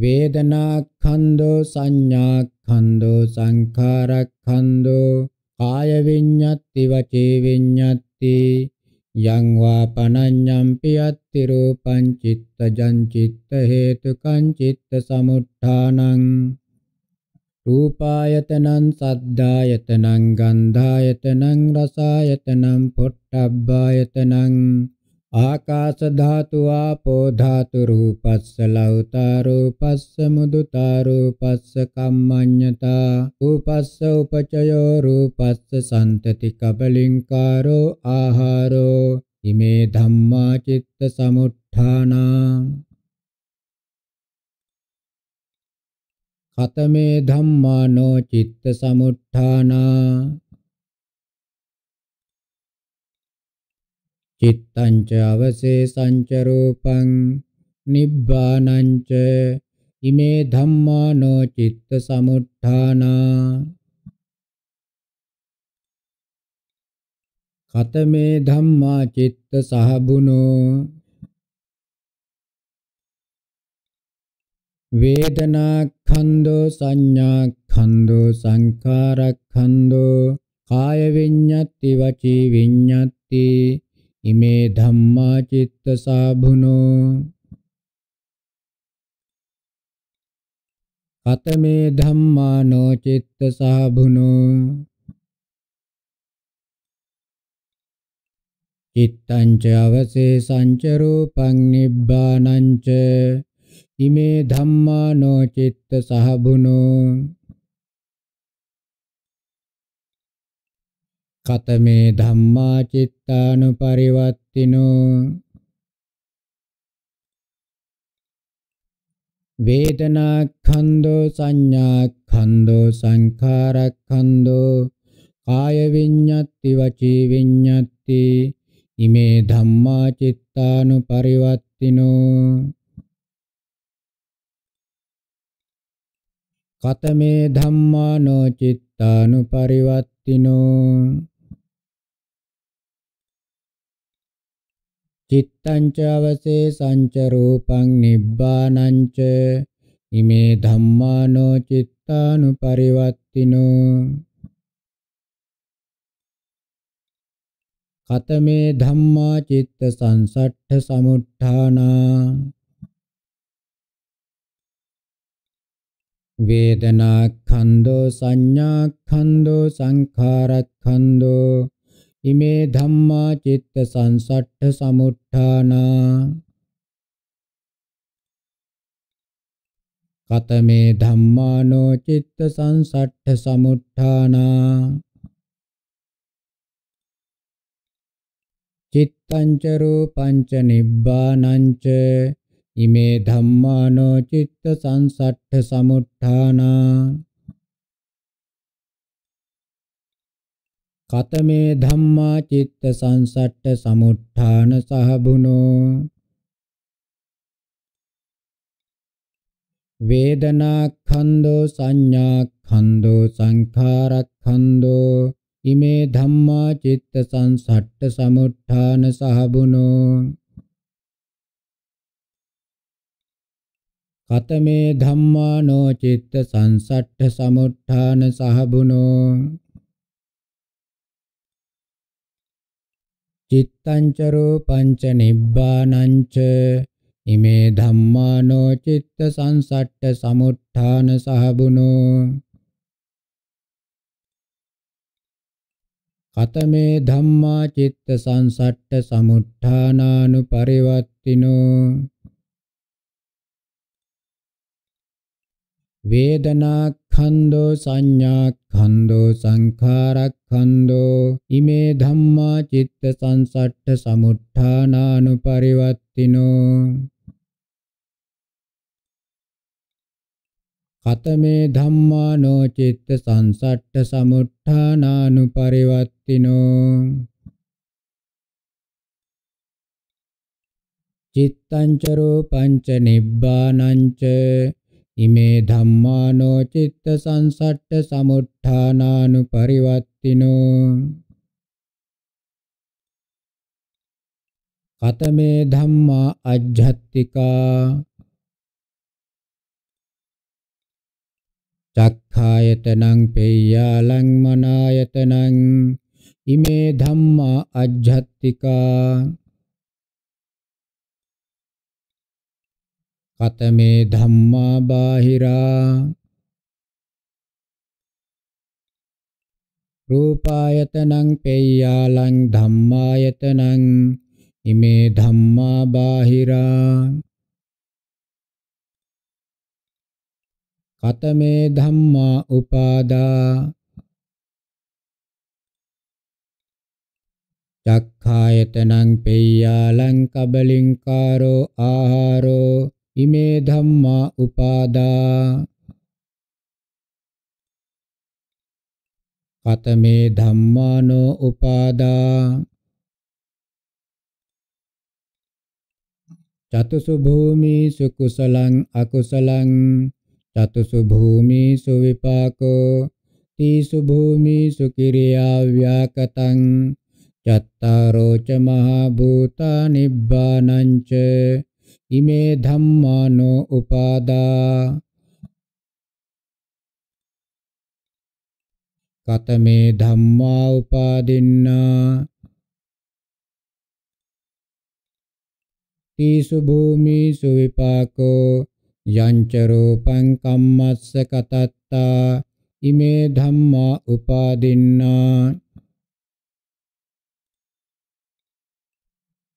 වේදනා ඛන්‍தோ සංඥා ඛන්‍தோ සංඛාර ඛන්‍தோ කාය විඤ්ඤත්ති වචේ විඤ්ඤත්ති යං වා පනඤ්ඤම්පි අත්ති රූපං චිත්තජං චිත්ත හේතුකං චිත්ත සමුත්ථානං රූපායතනං සද්ධායතනං ගන්ධායතනං රසායතනං පොට්ටබ්බායතනං ආකාශ ධාතු ආපෝ ධාතු රූපස්ස ලෞතා රූපස්ස මුදුතා රූපස්ස කම්මඤ්ඤතා රූපස්ස උපචයෝ රූපස්ස සන්තති කබලින්කාරෝ ආහාරෝ ඉමේ ධම්මා චිත්ත සමුත්ථානා කතමේ ධම්මානෝ චිත්ත සමුත්ථානා චිත්තංච අවසේසංච රූපං නිබ්බානංච ඉමේ ධම්මානෝ චිත්ත සමුත්ථානා කතමේ ධම්මා චිත්ත සහබුනෝ වේදනා ඛන්‍தோ සංඥා ඛන්‍தோ සංඛාර ඛන්‍தோ කාය විඤ්ඤත්ති වචී විඤ්ඤත්ති ඉමේ ධම්මා චිත්ත සාභුනෝ කතමේ ධම්මානෝ චිත්ත සාභුනෝ චිත්තංච අවසේසංච රූපං නිබ්බානංච ඉමේ ධම්මානෝ චිත්ත සාභුනෝ කතමේ ධම්මා චිත්තානුපරිවත්තිනෝ වේදනා ඛන්‍தෝ සංඥා ඛන්‍தෝ සංඛාර ඛන්‍தෝ කාය විඤ්ඤත්ති වචී විඤ්ඤත්ති ඉමේ ධම්මා චිත්තානුපරිවත්තිනෝ කතමේ ධම්මානෝ චිත්තානුපරිවත්තිනෝ චිත්තංච අවසේසංච රූපං නිබ්බානංච ඉමේ ධම්මානෝ චිත්තානුපරිවත්තිනෝ කතමේ ධම්මා චිත්ත සංසට්ඨ සමුට්ඨානා වේදනා ඛණ්ඩෝ සංඥා ඛණ්ඩෝ සංඛාර ඛණ්ඩෝ ඉමේ ධම්මා චිත්ත සංසට්ඨ සමුට්ඨානා කතමේ ධම්මානෝ චිත්ත සංසට්ඨ සමුට්ඨානා චිත්තං ච රූපං ච නිබ්බානං ච ඉමේ ධම්මානෝ චිත්ත සංසට්ඨ සමුට්ඨානා කතමේ ධම්මා චිත්ත සංසට්ඨ සමුට්ඨාන සහබුනෝ වේදනා ඛන්தோ සංඥා ඛන්தோ සංඛාර ඛන්தோ ඉමේ ධම්මා චිත්ත සංසට්ඨ සමුට්ඨාන සහබුනෝ කතමේ ධම්මානෝ චිත්ත සංසට්ඨ සමුට්ඨාන සහබුනෝ චිත්තංච රූපංච නිබ්බානංච ඉමේ ධම්මානෝ චිත්ත සංසට්ඨ සමුත්ථාන සහබුනෝ කතමේ ධම්මා චිත්ත සංසට්ඨ සමුත්ථානානු පරිවත්තිනෝ වේදනා කන්‍දෝ සංඥා කන්‍දෝ සංඛාරක් කන්‍දෝ ඉමේ ධම්මා චිත්ත සංසට්ඨ සමුට්ඨානානුපරිවත්තිනෝ කතමේ ධම්මා නෝ චිත්ත සංසට්ඨ සමුට්ඨානානුපරිවත්තිනෝ චිත්තං ච රූපං ච නිබ්බානං ච ඉමේ ධම්මානෝ චිත්ත සංසට්ඨ සමුත්ථානානු පරිවත්තිනෝ කතමේ ධම්මා අජ්ජත්තිකා චක්ඛායතනං පෙය්‍යාලං මනායතනං ඉමේ ධම්මා අජ්ජත්තිකා කතමේ ධම්මා බාහිරා රූපායතනං පෙය්‍යාලං ධම්මායතනං ඉමේ ධම්මා බාහිරා කතමේ ධම්මා උපාදා චක්ඛායතනං පෙය්‍යාලං කබලින්කාරෝ ආහාරෝ ඉමේ ධම්මා උපාදා කතමේ ධම්මානෝ උපාදා චතුසු භූමීසු කුසලං අකුසලං චතුසු භූමීසු විපාකෝ තීසු භූමීසු කිරියා ව්‍යාකතං චත්තාරෝ ච මහා භූතා නිබ්බානං ච ඉමේ ධම්මානෝ උපාදා කතමේ ධම්මා උපාදින්නා තීසු භූමිසු විපාකෝ යංච රූපං කම්මස්ස කතත්තා ඉමේ ධම්මා උපාදින්නා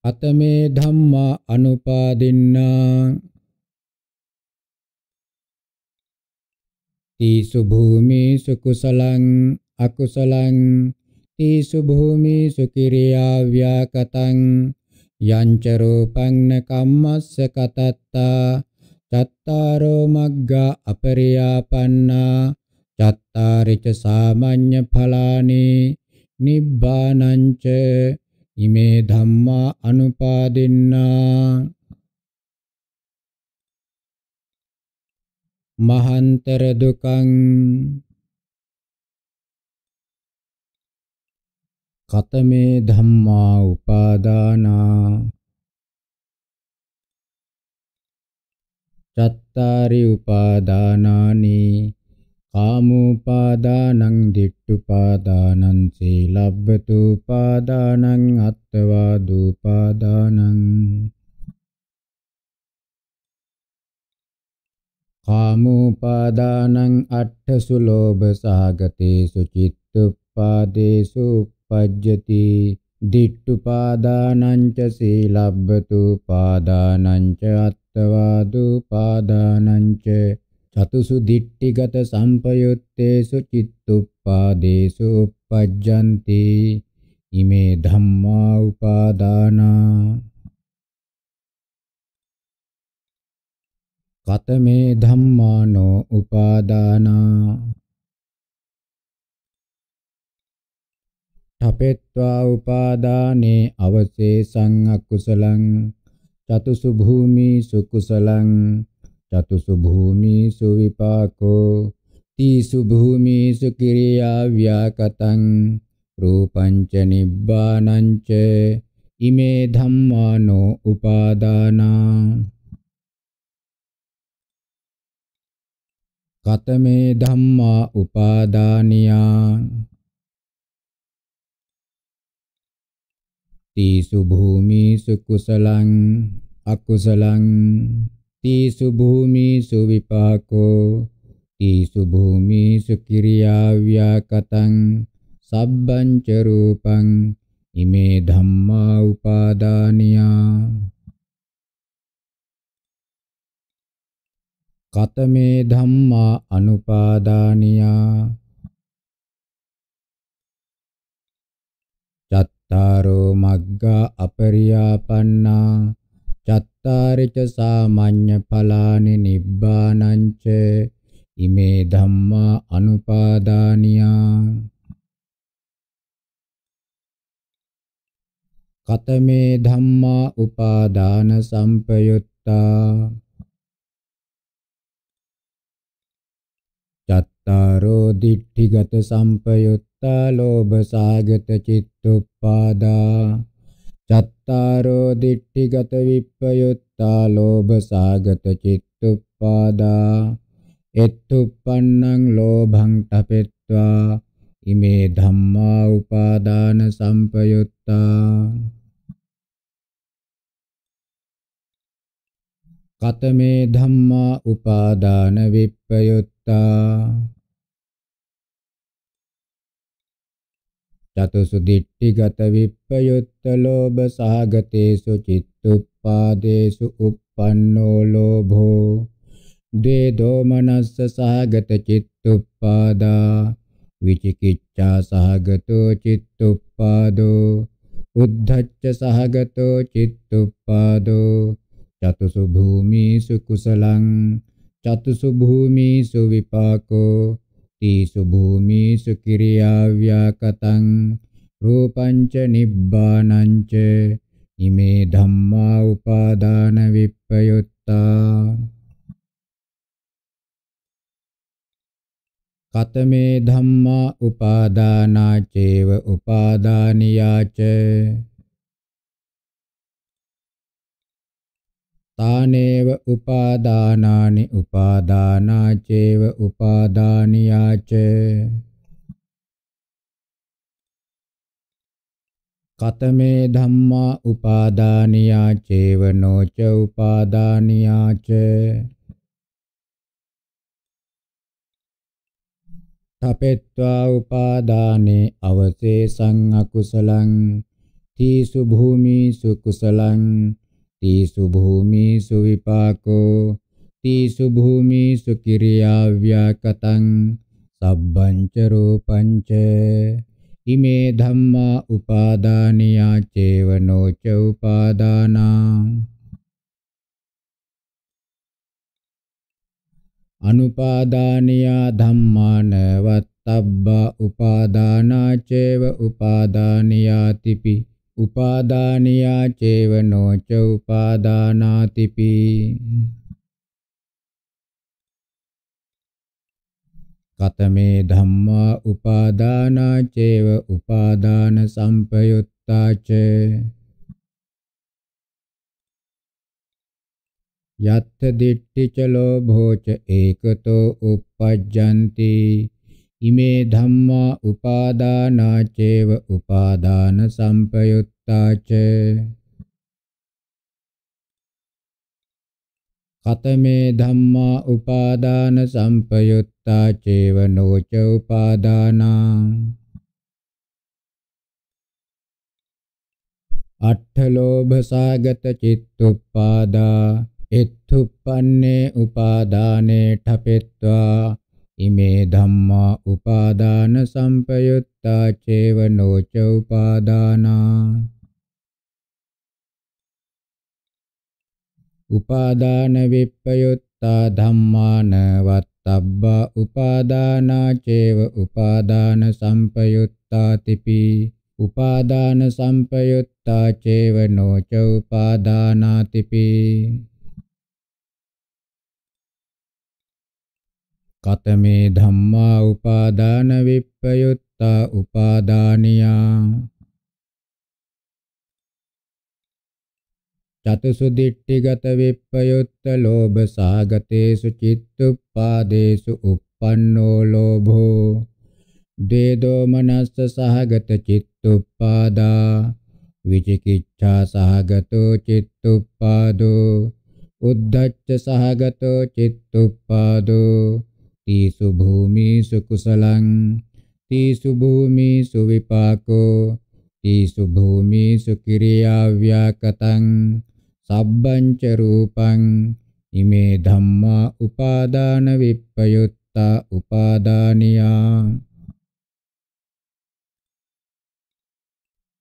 අතමේ ධම්මා අනුපාදින්නා තීසු භූමීසු කුසලං අකුසලං තීසු භූමීසු කිරියා ව්‍යාකතං යංච රූපං න කම්මස්ස කතත්තා චත්තාරෝ මග්ගා අපරියාපන්නා චත්තාරිච සාමඤ්ඤ ඵලානි නිබ්බානං ච ඉමේ ධම්මා අනුපාදින්නා මහන්තර දුකං කතමේ ධම්මා උපාදානා චත්තාරි උපාදානානි කාමෝපාදානං දිට්ඨුපාදානං සීලබ්බතුපාදානං අත්තවාදුපාදානං කාමෝපාදානං අට්ඨසු ලෝභ සහගතේසු චිත්තුප්පාදේසු උප්පජ්ජති දිට්ඨුපාදානං ච සීලබ්බතුපාදානං ච අත්තවාදුපාදානං ච චතුසු දිට්ඨිගත සම්පයුත්තේසු චිත්තුප්පාදේසු uppajjanti ඉමේ ධම්මා උපාදානා කතමේ ධම්මානෝ උපාදානා ඨපෙත්වා උපාදානේ අවසේසං අකුසලං චතුසු භූමි සුකුසලං චතුසු භූමීසු විපාකෝ තීසු භූමීසු කිරියා ව්‍යාකතං රූපං ච නිබ්බානං ච ඉමේ ධම්මානෝ උපාදානා කතමේ ධම්මා උපාදානියා තීසු භූමීසු කුසලං අකුසලං තීසු භූමීසු විපාකෝ තීසු භූමීසු කිරියා ව්‍යාකතං සබ්බං ච රූපං ඉමේ ධම්මා උපාදානියා කතමේ ධම්මා අනුපාදානියා චත්තාරෝ මග්ගා අපරියාපන්නා චත්තාරිච සාමාඤ්ඤ ඵලානි නිබ්බානංච ඉමේ ධම්මා අනුපාදානියා කතමේ ධම්මා උපාදාන සම්පයුත්තා චත්තාරෝ දිට්ඨිගත සම්පයුත්තා ලෝභ සාගත චිත්තුප්පාදා චත්තාරෝ දිට්ඨිගත විප්පයුත්තා ලෝභ සාගත චිත්තුප්පාදා එත්තුප්පන්නං ලෝභං තපෙත්වා ඉමේ ධම්මා උපාදාන සම්පයුත්තා කතමේ ධම්මා උපාදාන විප්පයුත්තා චතුසුදිට්ඨිගත විප්පයුත්ත ලෝභ සහගතේසු චිත්තුප්පාදේසු uppannෝ ලෝභෝ දේ දෝමනස්ස සහගත චිත්තුප්පාදා විචිකිච්ඡා සහගතෝ චිත්තුප්පාදෝ උද්ධච්ච සහගතෝ චිත්තුප්පාදෝ චතුසු භූමීසු කුසලං චතුසු භූමීසු විපාකෝ තීසු භූමීසු කිරියා ව්‍යාකතං රූපං ච නිබ්බානං ච ඉමේ ධම්මා උපාදාන විප්පයුත්තා කතමේ ධම්මා උපාදානා චේව උපාදානියාච తానేవ ఉపాదానాని ఉపాదానాచేవ ఉపాదానియాచ කතමේ ධම්මා උපාදානියා චේවනෝ ච උපාදානියා ච තපෙත්වා උපාදානේ අවසේසං අකුසලං තීසු භූමීසු කුසලං තීසු භූමීසු විපාකෝ තීසු භූමීසු කිරියා ව්‍යාකතං සබ්බංච රූපංච ඉමේ ධම්මා උපාදානියා චේවනෝ ච උපාදානා අනුපාදානියා ධම්මාන වත්තබ්බා උපාදානා චේව උපාදානියාතිපි උපාදානියා චේවනෝ ච උපාදානාතිපි කතමේ ධම්මා උපාදානා චේව උපාදාන සම්පයුත්තා ච යත්ථ දිට්ඨි ච ලෝභෝ ච ඒකතෝ uppajjanti ඉමේ ධම්මා උපාදානාචේව උපාදාන සම්පයුත්තාච කතමේ ධම්මා උපාදාන සම්පයුත්තාචේව නොච උපාදානා අට්ඨ ලෝභ සාගත චිත්තුප්පාදා එත්තුප්පන්නේ උපාදානේ ඨපෙත්වා ඉමේ ධම්මා උපාදාන සම්පයුත්තා චේව නොච උපාදානා උපාදාන විප්පයුත්තා ධම්මාන වත්තබ්බා උපාදානා චේව උපාදාන සම්පයුත්තාතිපි උපාදාන සම්පයුත්තා චේව නොච උපාදානාතිපි කතමේ ධම්මා උපාදාන විප්පයුත්තා උපාදානියා චතුසු දිට්ඨිගත විප්පයුත්ත ලෝභ සාගතේසු චිත්තුප්පාදේසු uppannෝ ලෝභෝ දේදෝ මනස්ස සහගත චිත්තුප්පාදා විචිකිච්ඡා සහගතෝ චිත්තුප්පාදෝ උද්ධච්ච සහගතෝ චිත්තුප්පාදෝ තීසු භූමීසු කුසලං තීසු භූමීසු විපාකෝ තීසු භූමීසු කිරියා ව්‍යාකතං සබ්බං ච රූපං ඉමේ ධම්මා උපාදාන විප්පයුත්තා උපාදානියා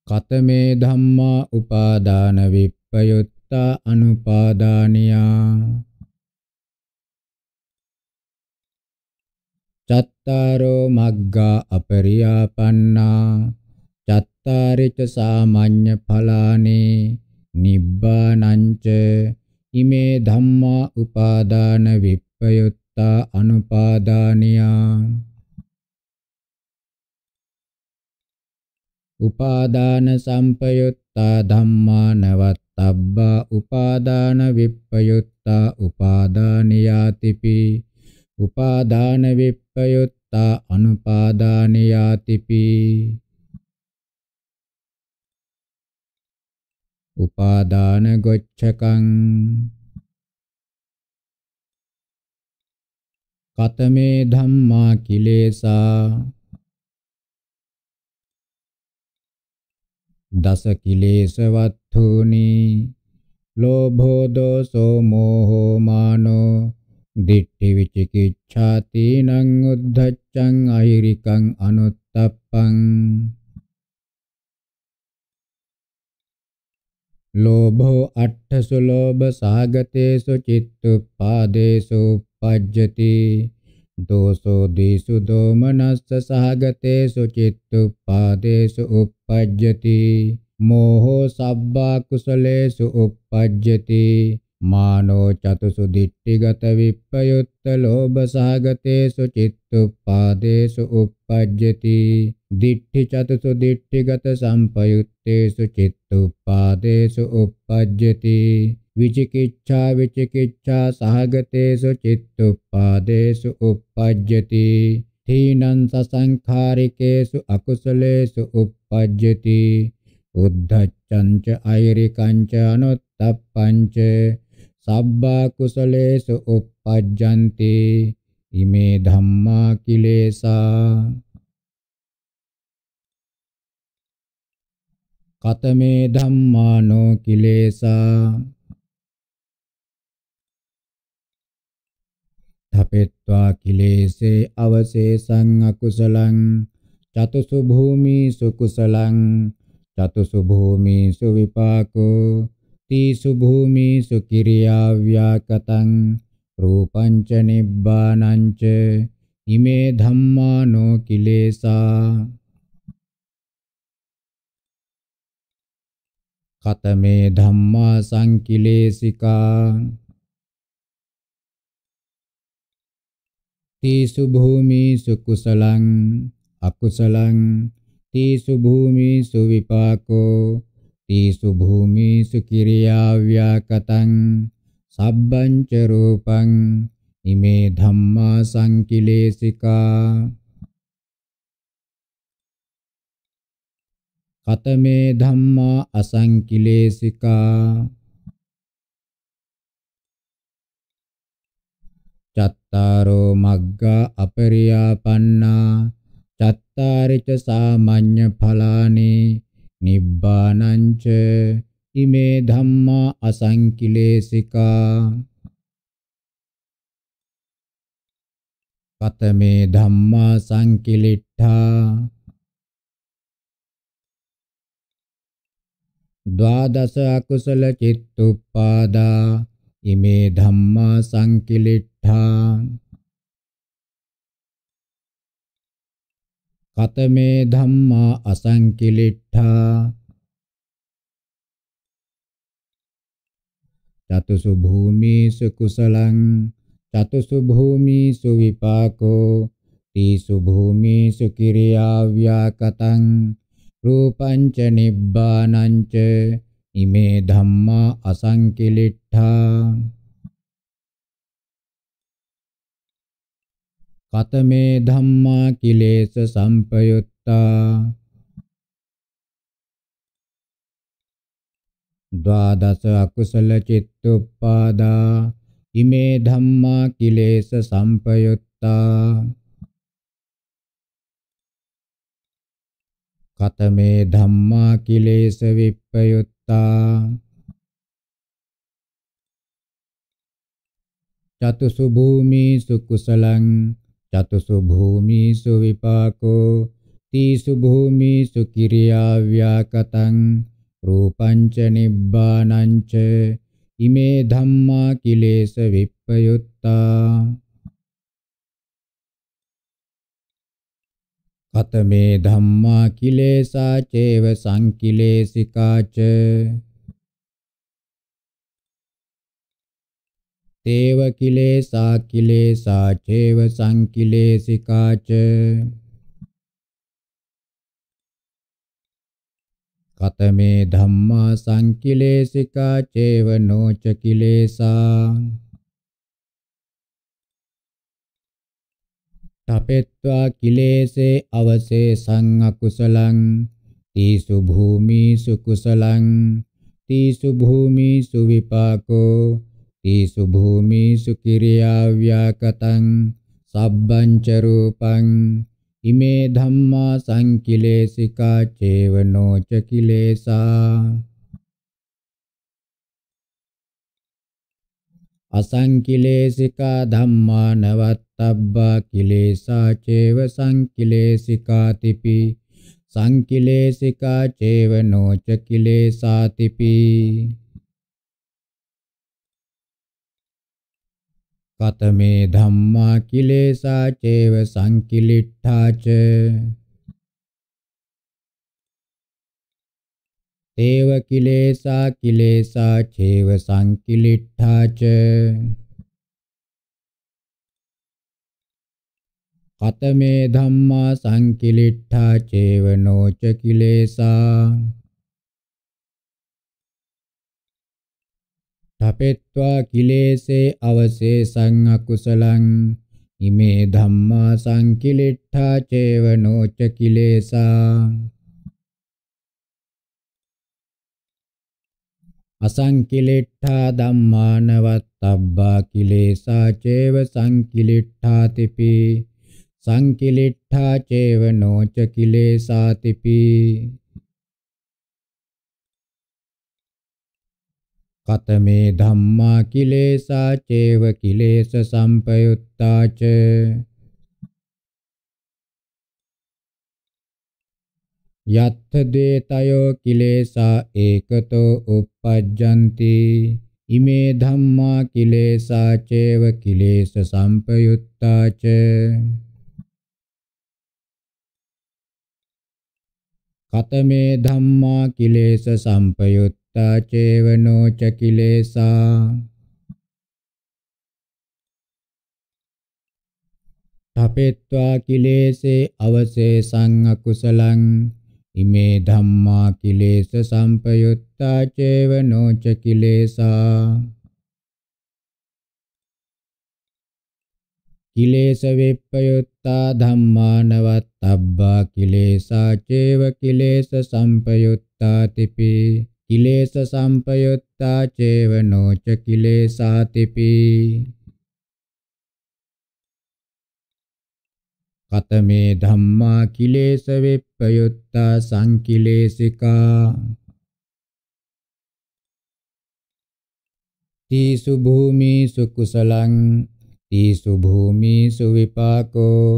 කතමේ ධම්මා උපාදාන විප්පයුත්තා අනුපාදානියා චත්තාරෝ මග්ගා අපරියාපන්නා චත්තාරිච සාමාඤ්ඤ ඵලානේ නිබ්බානංච ඉමේ ධම්මා උපාදාන විප්පයුත්තා අනුපාදානියා උපාදාන සම්පයුත්තා ධම්මා නවත්තබ්බා උපාදාන විප්පයුත්තා උපාදානියාතිපි උපාදාන විප්ප උපයුත්තා අනුපාදානයාතිපි උපාදාන ගොච්ඡකං කතමේ ධම්මා කිලේසා දස කිලේශ වත්තුනි ලෝභෝ දෝසෝ මෝහෝ මානෝ දිට්ඨි විචිකිච්ඡා තීනං උද්ධච්ඡං අහිරිකං අනුත්තප්පං ලෝභෝ අට්ඨසු ලෝභ සාගතේසු චිත්තුප්පාදේසු පජ්ජති දෝසෝ දීසු දෝමනස්ස සහගතේසු චිත්තුප්පාදේසු uppajjati මෝහෝ සබ්බා කුසලේසු uppajjati මානෝ චතුසු දිට්ඨිගත විප්පයුත්ත ලෝභ සහගතේසු චිත්තුප්පාදේසු uppajjati දිට්ඨි චතුසු දිට්ඨිගත සම්පයුත්තේසු චිත්තුප්පාදේසු uppajjati විචිකිච්ඡා විචිකිච්ඡා සහගතේසු චිත්තුප්පාදේසු uppajjati තීනං සසංඛාරිකේසු අකුසලේසු uppajjati උද්ධච්ඡංච අයිරිකංච අනුත්තප්පංච සබ්බා කුසලේසු uppajjanti ඉමේ ධම්මා කිලේසා කතමේ ධම්මානෝ කිලේසා තපෙත්වා කිලේසේ අවසේසං අකුසලං චතුසු භූමීසු කුසලං චතුසු භූමීසු විපාකෝ තීසු භූමීසු කිරියා ව්‍යාකතං රූපං ච නිබ්බානං ච ඉමේ ධම්මානෝ කිලේසා කතමේ ධම්මා සංකිලේසිකා තීසු භූමීසු කුසලං අකුසලං තීසු භූමීසු විපාකෝ තීසු භූමිසු කිරියා ව්‍යාකතං සබ්බං ච රූපං ඉමේ ධම්මා සංකිලේසිකා කතමේ ධම්මා අසංකිලේසිකා චත්තාරෝ මග්ගා අපරියාපන්නා චත්තාරිච සාමඤ්ඤ ඵලානේ නිබ්බානංච ඉමේ ධම්මා අසංකිලේසිකා කතමේ ධම්මා සංකිලිට්ඨා ද්වාදස අකුසල චිත්තුප්පාදා ඉමේ ධම්මා සංකිලිට්ඨා කතමේ ධම්මා අසංකිලිට්ඨා චතුසු භූමීසු කුසලං චතුසු භූමීසු විපාකෝ තීසු භූමීසු කිරියා ව්‍යාකතං රූපං ච නිබ්බානං ච ඉමේ ධම්මා අසංකිලිට්ඨා කතමේ ධම්මා කිලේශ සම්පයුත්තා ද්වාදස අකුසල චිත්තුප්පාදා ඉමේ ධම්මා කිලේශ සම්පයුත්තා කතමේ ධම්මා කිලේශ විප්පයුත්තා චතුසු භූමි සුකුසලං චතුසු භූමීසු විපාකෝ තීසු භූමීසු කිරියා ව්‍යාකතං රූපං ච නිබ්බානං ච ඉමේ ධම්මා කිලේශ විප්පයුත්තා කතමේ ධම්මා කිලේසා චේව සංකිලේසිකාච තේව කිලේසා කිලේසා චේව සංකිලේසිකාච කතමේ ධම්මා සංකිලේසිකා චේව නොච කිලේසා තපෙත්වා කිලේසේ අවසේ සං අකුසලං තීසු භූමීසු කුසලං තීසු භූමීසු විපාකෝ තීසු භූමීසු කිරියා ව්‍යාකතං සබ්බං ච රූපං ඉමේ ධම්මා සංකිලේසිකා චේවනෝ ච කිලේසා අසංකිලේසිකා ධම්මා නවත්තබ්බා කිලේසා චේව සංකිලේසිකාතිපි සංකිලේසිකා චේවනෝ ච කිලේසාතිපි කතමේ ධම්මා කිලේසා චේව සංකිලිට්ඨාච තේව කිලේසා කිලේසා චේව සංකිලිට්ඨාච කතමේ ධම්මා සංකිලිට්ඨා චේව නොච කිලේසා තපෙත්වා කිලේසේ අවසේසං අකුසලං ඉමේ ධම්මා සංකිලිට්ඨා චේවනෝච කිලේසා අසංකිලිට්ඨා ධම්මානවත්තබ්බා කිලේසා චේව සංකිලිට්ඨාතිපි සංකිලිට්ඨා චේවනෝච කිලේසාතිපි කතමේ ධම්මා කිලේසා චේව කිලේස සම්පයුත්තාච යත්ථ දේතයෝ කිලේසා ඒකතෝ uppajjanti ඉමේ ධම්මා කිලේසා චේව කිලේස සම්පයුත්තාච කතමේ ධම්මා කිලේස සම්පයුත් තාචේවනෝ ච කිලේසා තපෙත්වා කිලේසේ අවසේසං අකුසලං ඉමේ ධම්මා කිලේස සම්පයුත්තා චේවනෝ ච කිලේසා කිලේස විප්පයුත්තා ධම්මානවත්තබ්බා කිලේසා චේව කිලේස සම්පයුත්තා තිපි කිලේශ සම්පයුත්තා චේවනෝ ච කිලේසාතිපි කතමේ ධම්මා කිලේශ වෙප්පයුත්තා සංකිලේසිකා තීසු භූමීසු කුසලං තීසු භූමීසු විපාකෝ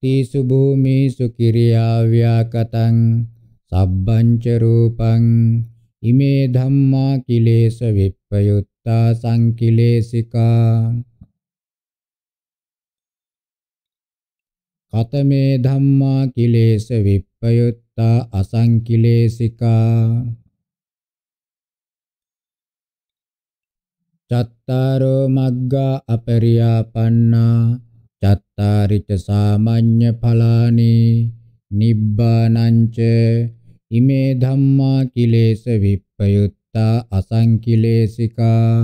තීසු භූමීසු කිරියා ව්‍යාකතං සබ්බං ච රූපං ඉමේ ධම්මා කිලේශ විප්පයුත්තා සංකිලේසිකා කතමේ ධම්මා කිලේශ විප්පයුත්තා අසංකිලේසිකා චත්තාරෝ මග්ගා අපරියාපන්නා චත්තාරිච සාමඤ්ඤ ඵලානි නිබ්බානං ච ඉමේ ධම්මා කිලේශ විප්පයුත්තා අසංකිලේශිකා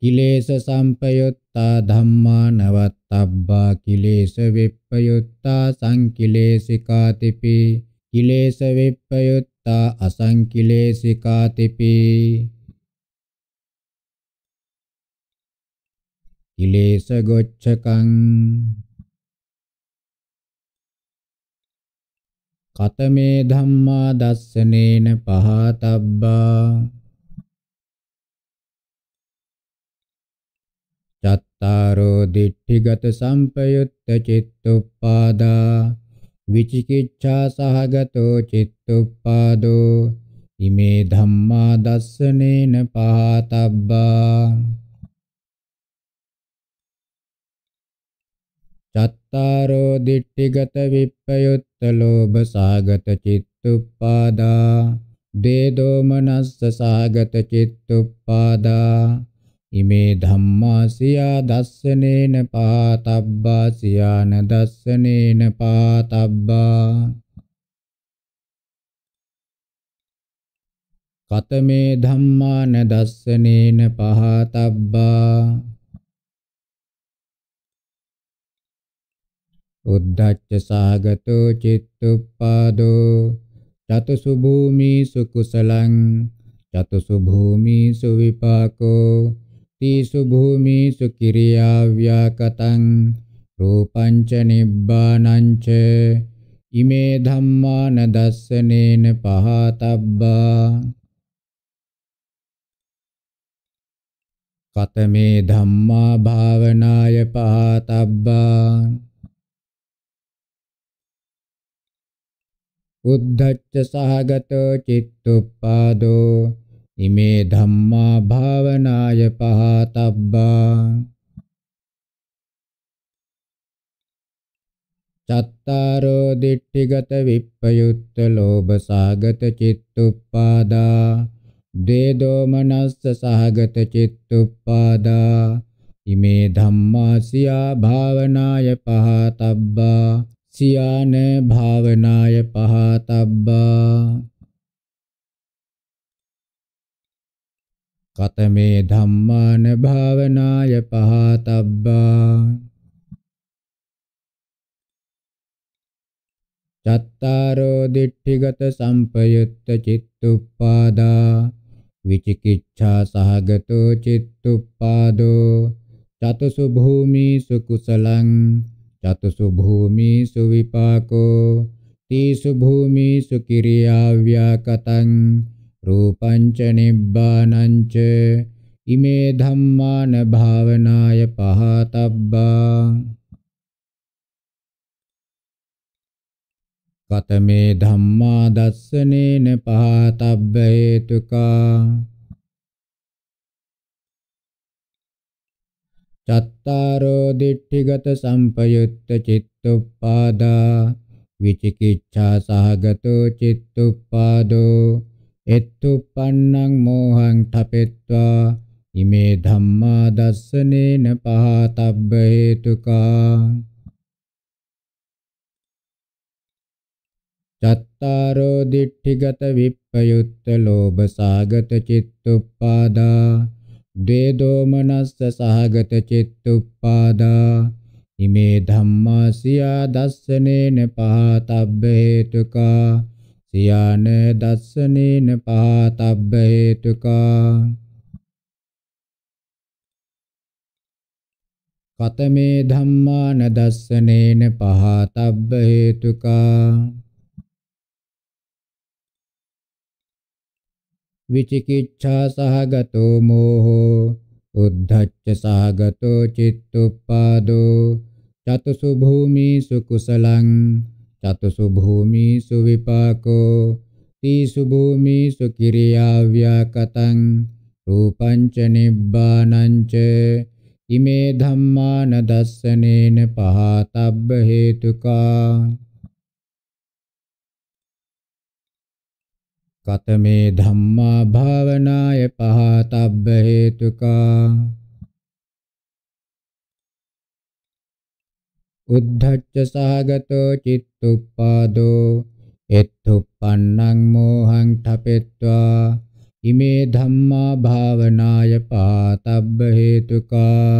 කිලේශ සම්පයුත්තා ධම්මා නවත්තබ්බා කිලේශ විප්පයුත්තා සංකිලේශිකාතිපි කිලේශ විප්පයුත්තා අසංකිලේශිකාතිපි කිලේශ ගොච්ඡකං කතමේ ධම්මා දස්සනේන පහතබ්බා චත්තාරෝ දිට්ඨිගත සම්පයුත්ත චිත්තුප්පාදා විචිකිච්ඡා සහගතෝ චිත්තුප්පාදෝ ඉමේ ධම්මා දස්සනේන පහතබ්බා අත්තාරෝ දිට්ඨිගත විප්පයුත්ත ලෝභ සාගත චිත්තුප්පාදා දේදෝ මනස්ස සාගත චිත්තුප්පාදා ඉමේ ධම්මා සියා දස්සනේන පාතබ්බා සියාන දස්සනේන පාතබ්බා කතමේ ධම්මාන දස්සනේන පහතබ්බා උද්ධච්ච සාගතෝ චිත්තුප්පාදෝ චතුසු භූමීසු කුසලං චතුසු භූමීසු විපාකෝ තීසු භූමීසු කිරියා ව්‍යාකතං රූපං ච නිබ්බානං ච ඉමේ ධම්මාන දස්සනේන පහතබ්බා කතමේ ධම්මා භාවනාය පහතබ්බා උද්ධච්ච සහගතෝ චිත්තුප්පාදෝ ඉමේ ධම්මා භාවනාය පහතබ්බා චත්තාරෝ දිට්ඨිගත විප්පයුත්ත ලෝභ සාගත චිත්තුප්පාදා දේ දෝමනස්ස සහගත චිත්තුප්පාදා ඉමේ ධම්මා සියා භාවනාය පහතබ්බා සියාන භාවනාය පහතබ්බා කතමේ ධම්මාන භාවනාය පහතබ්බා චත්තාරෝ දිට්ඨිගත සම්පයුත්ත චිත්තුප්පාදා විචිකිච්ඡා සහගතෝ චිත්තුප්පාදෝ චතුසු භූමි සුකුසලං චතුසු භූමීසු විපාකෝ තීසු භූමීසු කිරියා ව්‍යාකතං රූපං ච නිබ්බානං ච ඉමේ ධම්මාන භාවනාය පහතබ්බා කතමේ ධම්මා දස්සනේන පහතබ්බ හේතුකා චත්තාරෝ දිට්ඨිගත සම්පයුත්ත චිත්තුප්පාදා විචිකිච්ඡා සහගතෝ චිත්තුප්පාදෝ එත්තුප්පන්නං මෝහං තපෙත්වා ඉමේ ධම්මා දස්සනේන පහතබ්බ හේතුකා චත්තාරෝ දිට්ඨිගත විප්පයුත්ත ලෝභ සාගත චිත්තුප්පාදා ද්වේදෝමනස්ස සහගත චිත්තුප්පාදා ඉමේ ධම්මා සියා දස්සනේන පහතබ්බ හේතුකා සියාන දස්සනේන පහතබ්බ හේතුකා කතමේ ධම්මාන දස්සනේන පහතබ්බ හේතුකා විචිකිච්ඡා සහගතෝ මෝහෝ උද්ධච්ච සහගතෝ චිත්තුප්පාදෝ චතුසු භූමීසු කුසලං චතුසු භූමීසු විපාකෝ තීසු භූමීසු කිරියා ව්‍යාකතං රූපං ච නිබ්බානං ච ඉමේ ධම්මාන දස්සනේන පහතබ්බ හේතුකා කතමේ ධම්මා භාවනාය පහතබ්බ හේතුකා උද්ධච්ච සහගතෝ චිත්තුප්පාදෝ එත්තුප්පන්නං මෝහං ඨපෙත්වා ඉමේ ධම්මා භාවනාය පහතබ්බ හේතුකා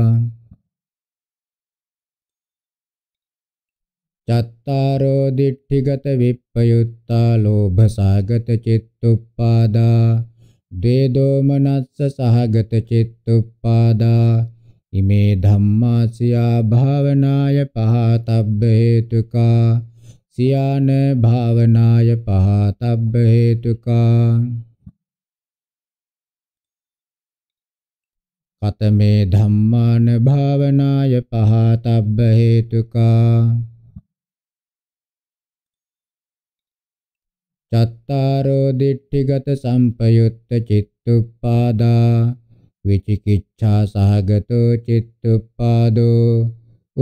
චත්තාරෝ දිට්ඨිගත විප්පයුත්තා ලෝභ සාගත චිත්තුප්පාදා ද්වේ දෝමනස්ස සහගත චිත්තුප්පාදා ඉමේ ධම්මා සියා භාවනාය පහතබ්බ හේතුකා සියාන භාවනාය පහතබ්බ හේතුකා කතමේ ධම්මාන භාවනාය පහතබ්බ හේතුකා චත්තාරෝ දිට්ඨිගත සම්පයුත්ත චිත්තුප්පාදා විචිකිච්ඡා සහගතෝ චිත්තුප්පාදෝ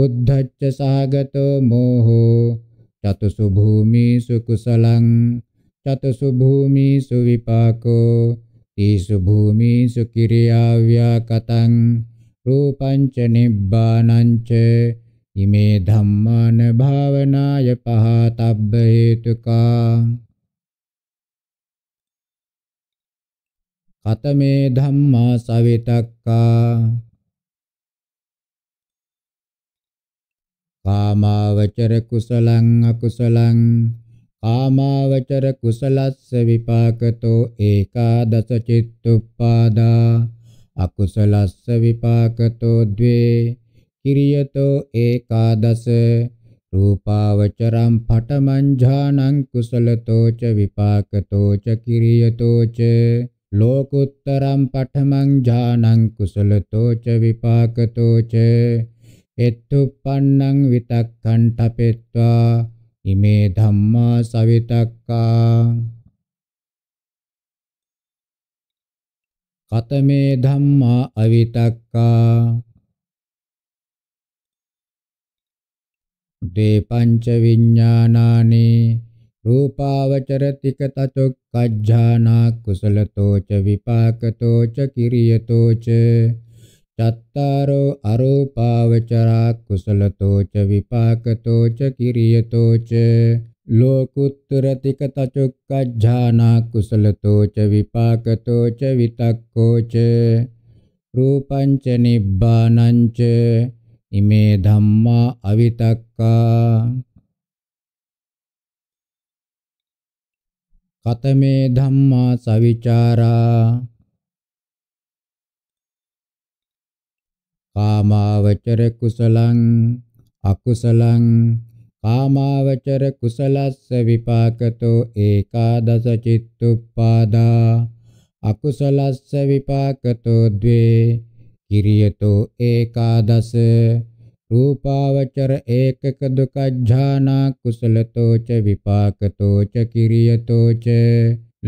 උද්ධච්ච සහගතෝ මෝහෝ චතුසු භූමිසු කුසලං චතුසු භූමිසු විපාකෝ තීසු භූමිසු කිරියා ව්‍යාකතං රූපං ච නිබ්බානං ච ඉමේ ධම්මාන භාවනාය පහතබ්බ හේතුකා කතමේ ධම්මා සවිතක්කා කාමාවචර කුසලං අකුසලං කාමාවචර කුසලස්ස විපාකතෝ ඒකාදස චිත්තුප්පාදා අකුසලස්ස විපාකතෝ ද්වේ කිරියතෝ ඒකාදස රූපාවචරම් පඨමං ඥානං කුසලතෝ ච විපාකතෝ ච කිරියතෝ ච ලෝකුත්තරම් පඨමං ඥානං කුසලතෝ ච විපාකතෝ ච එත්තුප්පන්නං විතක්ඛං තපෙත්වා ඉමේ ධම්මා සවිතක්කා කතමේ ධම්මා අවිතක්කා දේ පංච විඥානානේ රූපාවචරතික තචොක්කජ්ජානා කුසලතෝ ච විපාකතෝ ච කිරියතෝ ච චත්තාරෝ අරූපාවචරා කුසලතෝ ච විපාකතෝ ච කිරියතෝ ච ලෝකුත්තරතික තචොක්කජ්ජානා කුසලතෝ ච විපාකතෝ ච විතක්කෝ ච රූපං ච නිබ්බානං ච ඉමේ ධම්මා අවිතක්කා කතමේ ධම්මා සවිචාරා කාමාවචර කුසලං අකුසලං කාමාවචර කුසලස්ස විපාකතෝ ඒකාදස චිත්තුප්පාදා අකුසලස්ස විපාකතෝ ද්වේ කිරියතෝ ඒකාදස රූපාවචර ඒකක දුකඥානා කුසලතෝ ච විපාකතෝ ච කිරියතෝ ච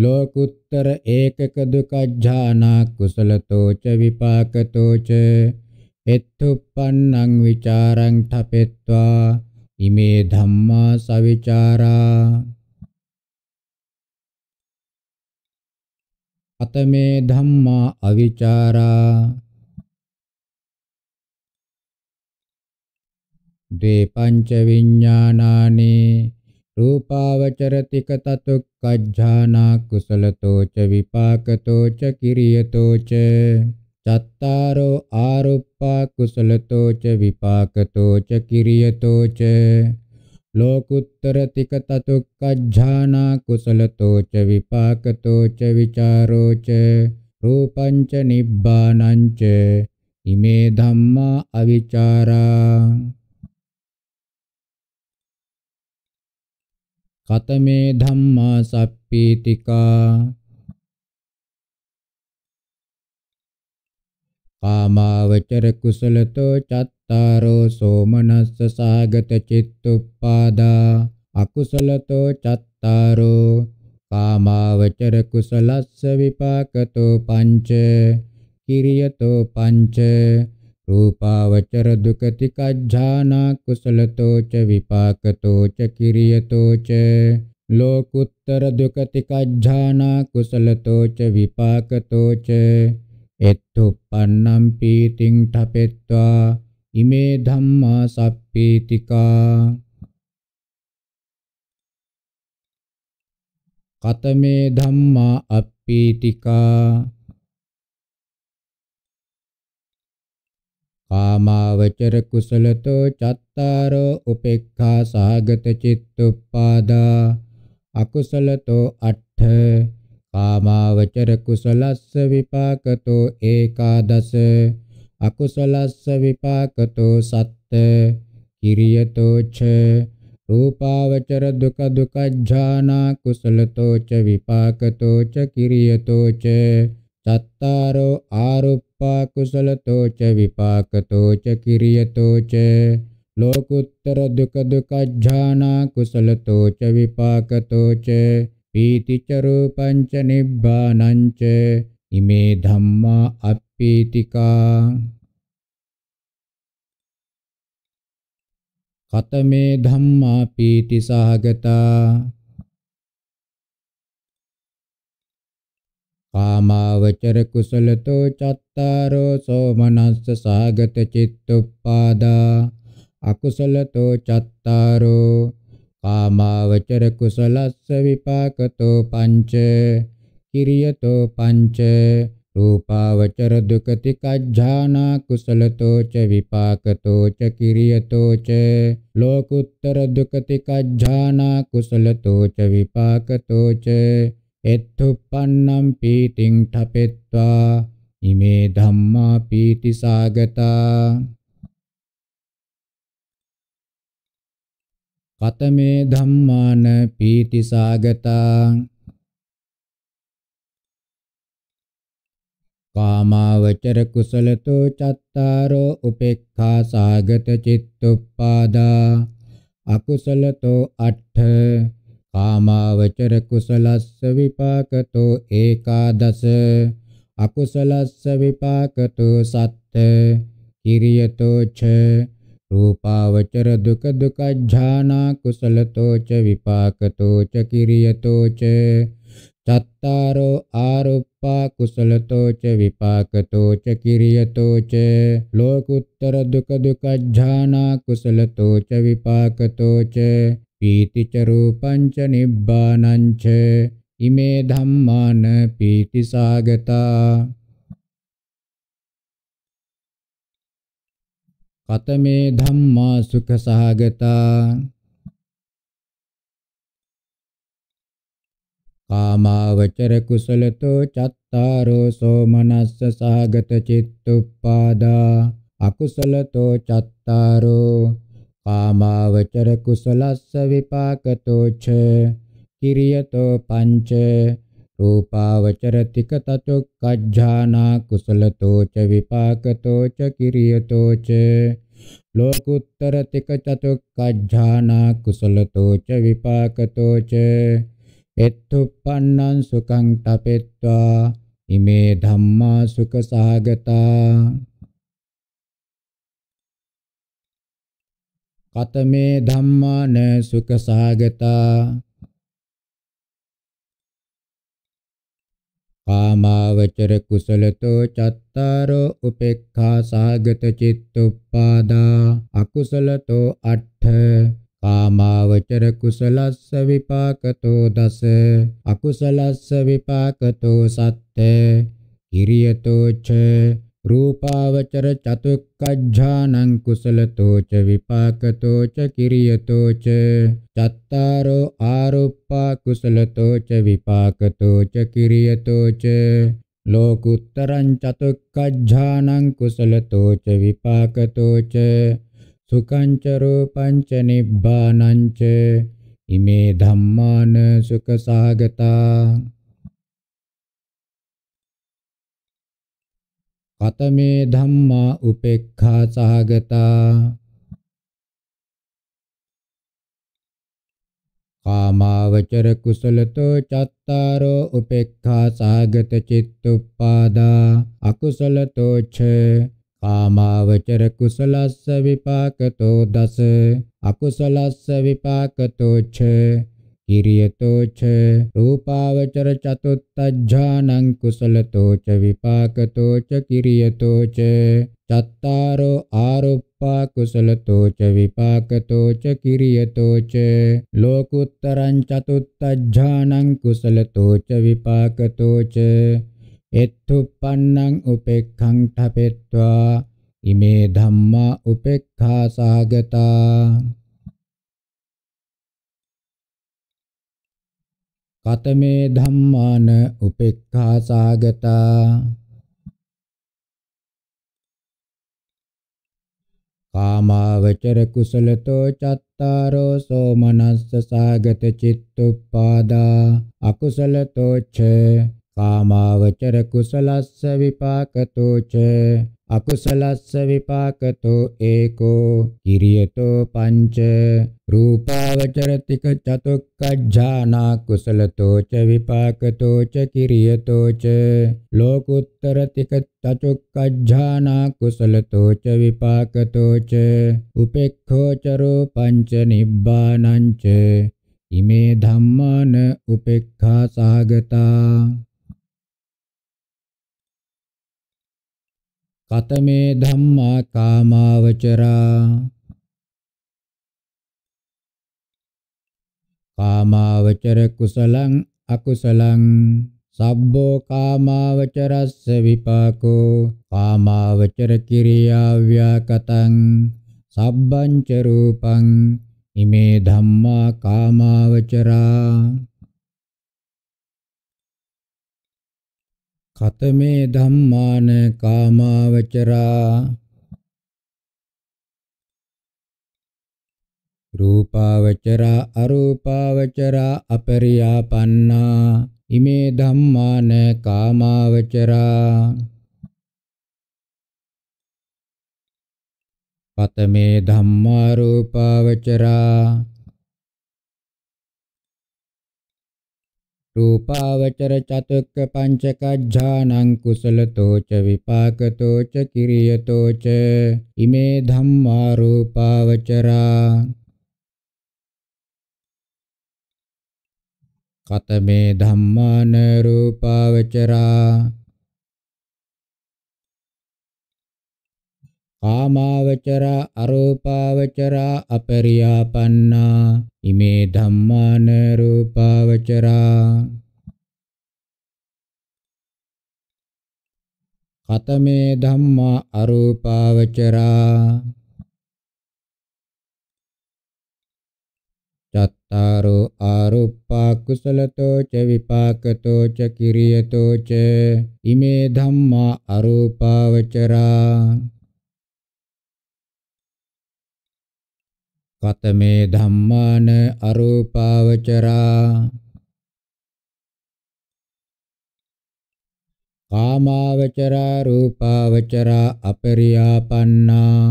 ලෝකුත්තර ඒකක දුකඥානා කුසලතෝ ච විපාකතෝ ච එත්තුප්පන්නං විචාරං ඨපෙත්වා ඉමේ ධම්මා සවිචාරා අතමේ ධම්මා අවිචාරා ද්වේපංච විඥානානේ රූපාවචරතික තතුක්කජ්ජානා කුසලතෝ ච විපාකතෝ ච කිරියතෝ ච චත්තාරෝ ආරුප්පා කුසලතෝ ච විපාකතෝ ච කිරියතෝ ච ලෝකුත්තර තික තතුක්කජ්ජානා කුසලතෝ ච විපාකතෝ ච විචාරෝ ච රූපං ච නිබ්බානං ච ඉමේ ධම්මා අවිචාරා කතමේ ධම්මා සප්පීතිකා කාමාවචර කුසලතෝ චත්තාරෝ සෝමනස්ස සාගත චිත්තුප්පාදා අකුසලතෝ චත්තාරෝ කාමාවචර කුසලස්ස විපාකතෝ පංච කිරියතෝ පංච රූපාවචර දුකතිකඥානා කුසලතෝ ච විපාකතෝ ච කිරියතෝ ච ලෝකුත්තර දුකතිකඥානා කුසලතෝ ච විපාකතෝ ච එත්තුප්පන්නම්පි පීතිං ඨපෙත්වා ඉමේ ධම්මා සප්පීතිකා කතමේ ධම්මා අප්පීතිකා කාමාවචර කුසලතෝ චත්තාරෝ උපේක්ඛා සහගත චිත්තුප්පාදා අකුසලතෝ අට්ඨ කාමාවචර කුසලස්ස විපාකතෝ ඒකාදස අකුසලස්ස විපාකතෝ සත්ත කිරියතෝ ච රූපාවචර දුක දුකජ්ජානා කුසලතෝ ච විපාකතෝ ච කිරියතෝ ච චත්තාරෝ ආරුප්ප අකුසලතෝ ච විපාකතෝ ච කිරියතෝ ච ලෝකුත්තර දුක දුක්ඛානා කුසලතෝ ච විපාකතෝ ච පීති ච රූපං ච නිබ්බානං ච ඉමේ ධම්මා අප්පීතිකා කතමේ ධම්මා පීති සහගතා කාමාවචර කුසලතෝ චත්තාරෝ සෝමනස්ස සාගත චිත්තුප්පාදා අකුසලතෝ චත්තාරෝ කාමාවචර කුසලස්ස විපාකතෝ පංච කිරියතෝ පංච රූපාවචර දුකති කජ්ජානා කුසලතෝ ච විපාකතෝ ච කිරියතෝ ච ලෝකුත්තර දුකති කජ්ජානා කුසලතෝ ච විපාකතෝ ච එත්තුප්පන්නම් පීතිං තපෙත්වා ඉමේ ධම්මා පීති සාගතා කතමේ ධම්මාන පීති සාගතා කාමාවචර කුසලතෝ චත්තාරෝ උපේක්ඛා සාගත චිත්තුප්පාදා අකුසලතෝ අට්ඨ කාමාවචර කුසලස්ස විපාකතෝ ඒකාදස අකුසලස්ස විපාකතෝ සත්ත කිරියතෝ ච රූපාවචර දුක දුක ඥානා කුසලතෝ ච විපාකතෝ ච කිරියතෝ ච චත්තාරෝ ආරුප්පා කුසලතෝ ච විපාකතෝ ච කිරියතෝ ච ලෝකුත්තර දුක දුක ඥානා කුසලතෝ ච විපාකතෝ ච පීති ච රූපං ච නිබ්බානං ච ඉමේ ධම්මාන පීති සාගතා කතමේ ධම්මා සුඛ සාගතා කාමාවචර කුසලතෝ චත්තාරෝ සෝමනස්ස සාගත චිත්තුප්පාදා අකුසලතෝ චත්තාරෝ කාමාවචර කුසලස්ස විපාකතෝච කිරියතෝ පංච රූපාවචර තික තචොක්ඛානා කුසලතෝච විපාකතෝච කිරියතෝච ලෝකුත්තර තික චතුක්ඛානා කුසලතෝච විපාකතෝච එත්තුප්පන්නං සුඛං තපෙත්වා ඉමේ ධම්මා සුඛ සාගතා කතමේ ධම්මාන සුඛසාගතා කාමාවචර කුසලතෝ චත්තාරෝ උපේක්ඛා සාගත චිත්තුප්පාදා අකුසලතෝ අට්ඨ කාමාවචර කුසලස්ස විපාකතෝ දස අකුසලස්ස විපාකතෝ සත්ත කිරියතෝ ච රූපාවචර චතුක්කජ්ජානං කුසලතෝ ච විපාකතෝ ච කිරියතෝ ච චත්තාරෝ ආරුප්පා කුසලතෝ ච විපාකතෝ ච කිරියතෝ ච ලෝකුත්තරං චතුක්කජ්ජානං කුසලතෝ ච විපාකතෝ ච සුඛං ච රූපං ච නිබ්බානං ච ඉමේ ධම්මාන සුඛ සාගතා කතමේ ධම්මා උපේක්ඛා සහගතා කාමාවචර කුසලතෝ චත්තාරෝ උපේක්ඛා සාගත චිත්තුප්පාදා අකුසලතෝ ච කාමාවචර කුසලස්ස විපාකතෝ දස අකුසලස්ස විපාකතෝ ච ඉරියතෝ ච රූපාවචර චතුත්තඥානං කුසලතෝ ච විපාකතෝ ච කිරියතෝ ච චත්තාරෝ ආරුප්පා කුසලතෝ ච විපාකතෝ ච කිරියතෝ ච ලෝකුත්තරං චතුත්තඥානං කුසලතෝ ච විපාකතෝ ච එත්තුප්පන්නං උපෙක්ඛං ඨපෙත්වා ඉමේ ධම්මා උපෙක්ඛා සාගතා කතමේ ධම්මාන උපේක්ඛා සාගතා කාමාවචර කුසලතෝ චත්තාරෝ සෝමනස්ස සාගත චිත්තුප්පාදා අකුසලතෝ ච කාමාවචර කුසලස්ස විපාකතෝ ච අකුසලස්ස විපාකතෝ ඒකෝ කිරියතෝ පංච රූපාවචරතික චතුක්කජ්ජානා කුසලතෝ ච විපාකතෝ ච කිරියතෝ ච ලෝකුත්තරතික චතුක්කජ්ජානා කුසලතෝ ච විපාකතෝ ච උපෙක්ඛෝ චරෝ පංච නිබ්බානං ච ඉමේ ධම්මාන උපෙක්ඛා සාගතා කතමේ ධම්මා කාමාවචරා කාමාවචර කුසලං අකුසලං සබ්බෝ කාමාවචරස්ස විපාකෝ කාමාවචර කිරියා ව්‍යාකතං සබ්බං ච රූපං ඉමේ ධම්මා කාමාවචරා කතමේ ධම්මාන කාමාවචරා රූපාවචරා අරූපාවචරා අපරියාපන්නා ඉමේ ධම්මාන කාමාවචරා පතමේ ධම්මා රූපාවචරා රූපාවචර චතුක්ක පංචකඥානං කුසලතෝ ච විපාකතෝ ච කිරියතෝ ච ඉමේ ධම්මා රූපාවචරා කතමේ ධම්මාන රූපාවචරා කාමාවචරා අරූපාවචරා අපරියාපන්නා ඉමේ ධම්මාන රූපාවචරා කතමේ ධම්මා අරූපාවචරා චත්තාරෝ ආරුප්පා කුසලතෝ ච විපාකතෝ ච කිරියතෝ ච ඉමේ ධම්මා අරූපාවචරා කතමේ ධම්මාන අරූපාවචරා කාමාවචරා රූපාවචරා අපරියාපන්නා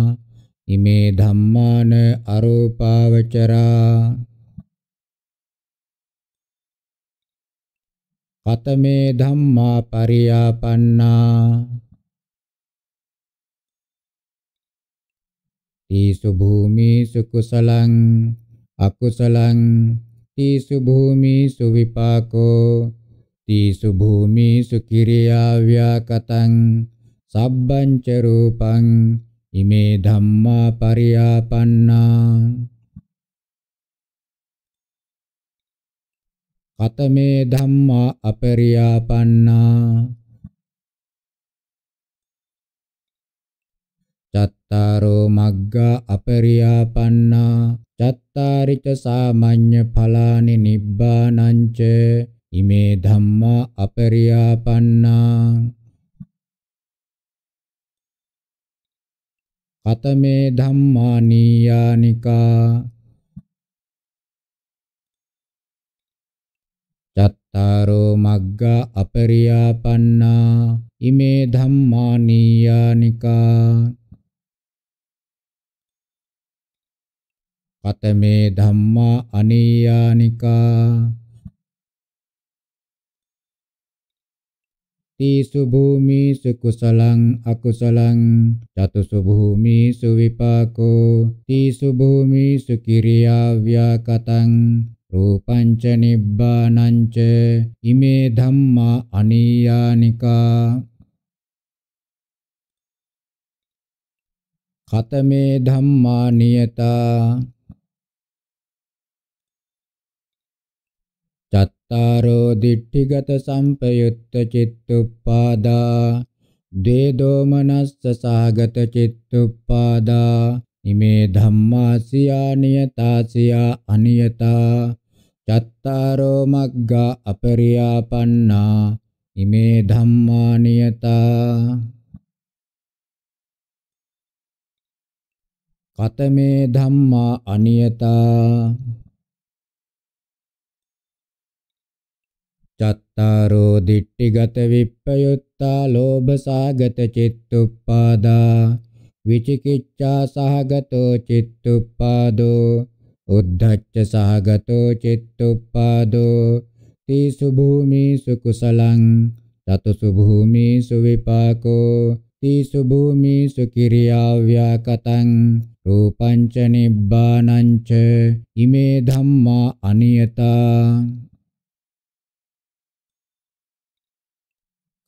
ඉමේ ධම්මාන අරූපාවචරා කතමේ ධම්මා පරියාපන්නා තීසු භූමීසු කුසලං අකුසලං තීසු භූමීසු විපාකෝ තීසු භූමීසු කිරියා ව්‍යාකතං සබ්බං ච රූපං ඉමේ ධම්මා පරියාපන්නා කතමේ ධම්මා අපරියාපන්නා චත්තාරෝ මග්ගා අපරියාපන්නා චත්තාරිච සාමාඤ්ඤ ඵලානි නිබ්බානංච ඉමේ ධම්මා අපරියාපන්නා කතමේ ධම්මා නීයානිකා චත්තාරෝ මග්ගා අපරියාපන්නා ඉමේ ධම්මා නීයානිකා කතමේ ධම්මා අනීයානිකා තීසු භූමීසු කුසලං අකුසලං චතුසු භූමීසු විපාකෝ තීසු භූමීසු කිරියා ව්‍යාකතං රූපං ච නිබ්බානං ච ඉමේ ධම්මා අනීයානිකා කතමේ ධම්මා නියතා තාරෝ දිට්ඨිගත සම්පයුත්ත චිත්තුප්පාදා දේදෝ මනස්ස සාගත චිත්තුප්පාදා ඉමේ ධම්මා සියා නියතා සියා අනියතා චත්තාරෝ මග්ගා අපරියාපන්නා ඉමේ ධම්මා නියතා කතමේ ධම්මා අනියතා චත්තාරෝ දිට්ඨිගත විප්පයුත්තා ලෝභ සාගත චිත්තුප්පාදා විචිකිච්ඡා සහගතෝ චිත්තුප්පාදෝ උද්ධච්ච සහගතෝ චිත්තුප්පාදෝ තීසු භූමීසු කුසලං චතුසු භූමීසු විපාකෝ තීසු භූමීසු කිරියා ව්‍යාකතං රූපං ච නිබ්බානං ච ඉමේ ධම්මා අනියතා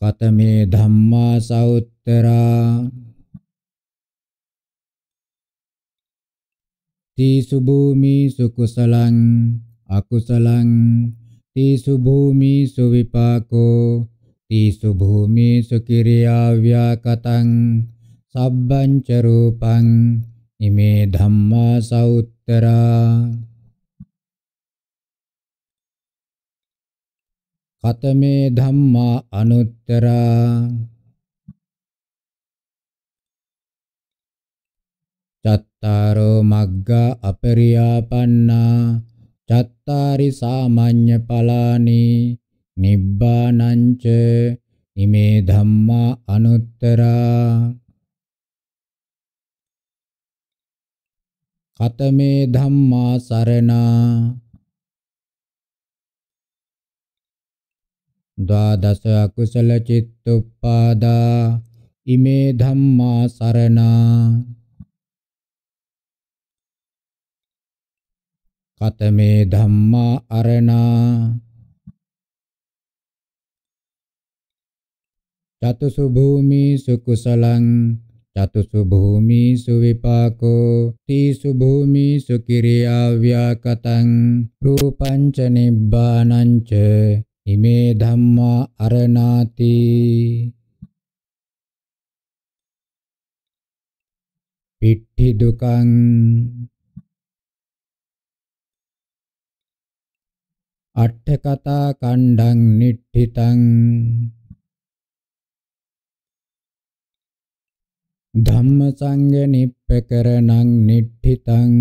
කතමේ ධම්මා සෞත්තරා තීසු භූමිසු කුසලං අකුසලං තීසු භූමිසු විපාකෝ තීසු භූමිසු කිරියා ව්‍යාකතං සබ්බං ච රූපං ඉමේ ධම්මා සෞත්තරා කතමේ ධම්මා අනුත්තරා චත්තාරෝ මග්ගා අපරියාපන්නා චත්තාරි සාමාඤ්ඤ පලානි නිබ්බානංච ඉමේ ධම්මා අනුත්තරා කතමේ ධම්මා සරණා ද්වාදස අකුසල චිත්තුප්පාදා ඉමේ ධම්මා සරණා කතමේ ධම්මා අරණා චතුසු භූමිසු කුසලං චතුසු භූමිසු විපාකෝ තීසු භූමිසු කිරියා ව්‍යාකතං රූපං ච නිබ්බානං ච ඉමේ ධම්මා අරණාති පිට්ඨි දුකං අට්ඨ කතා කණ්ඩං නිට්ඨිතං ධම්ම සංග නිප්පකරණං නිට්ඨිතං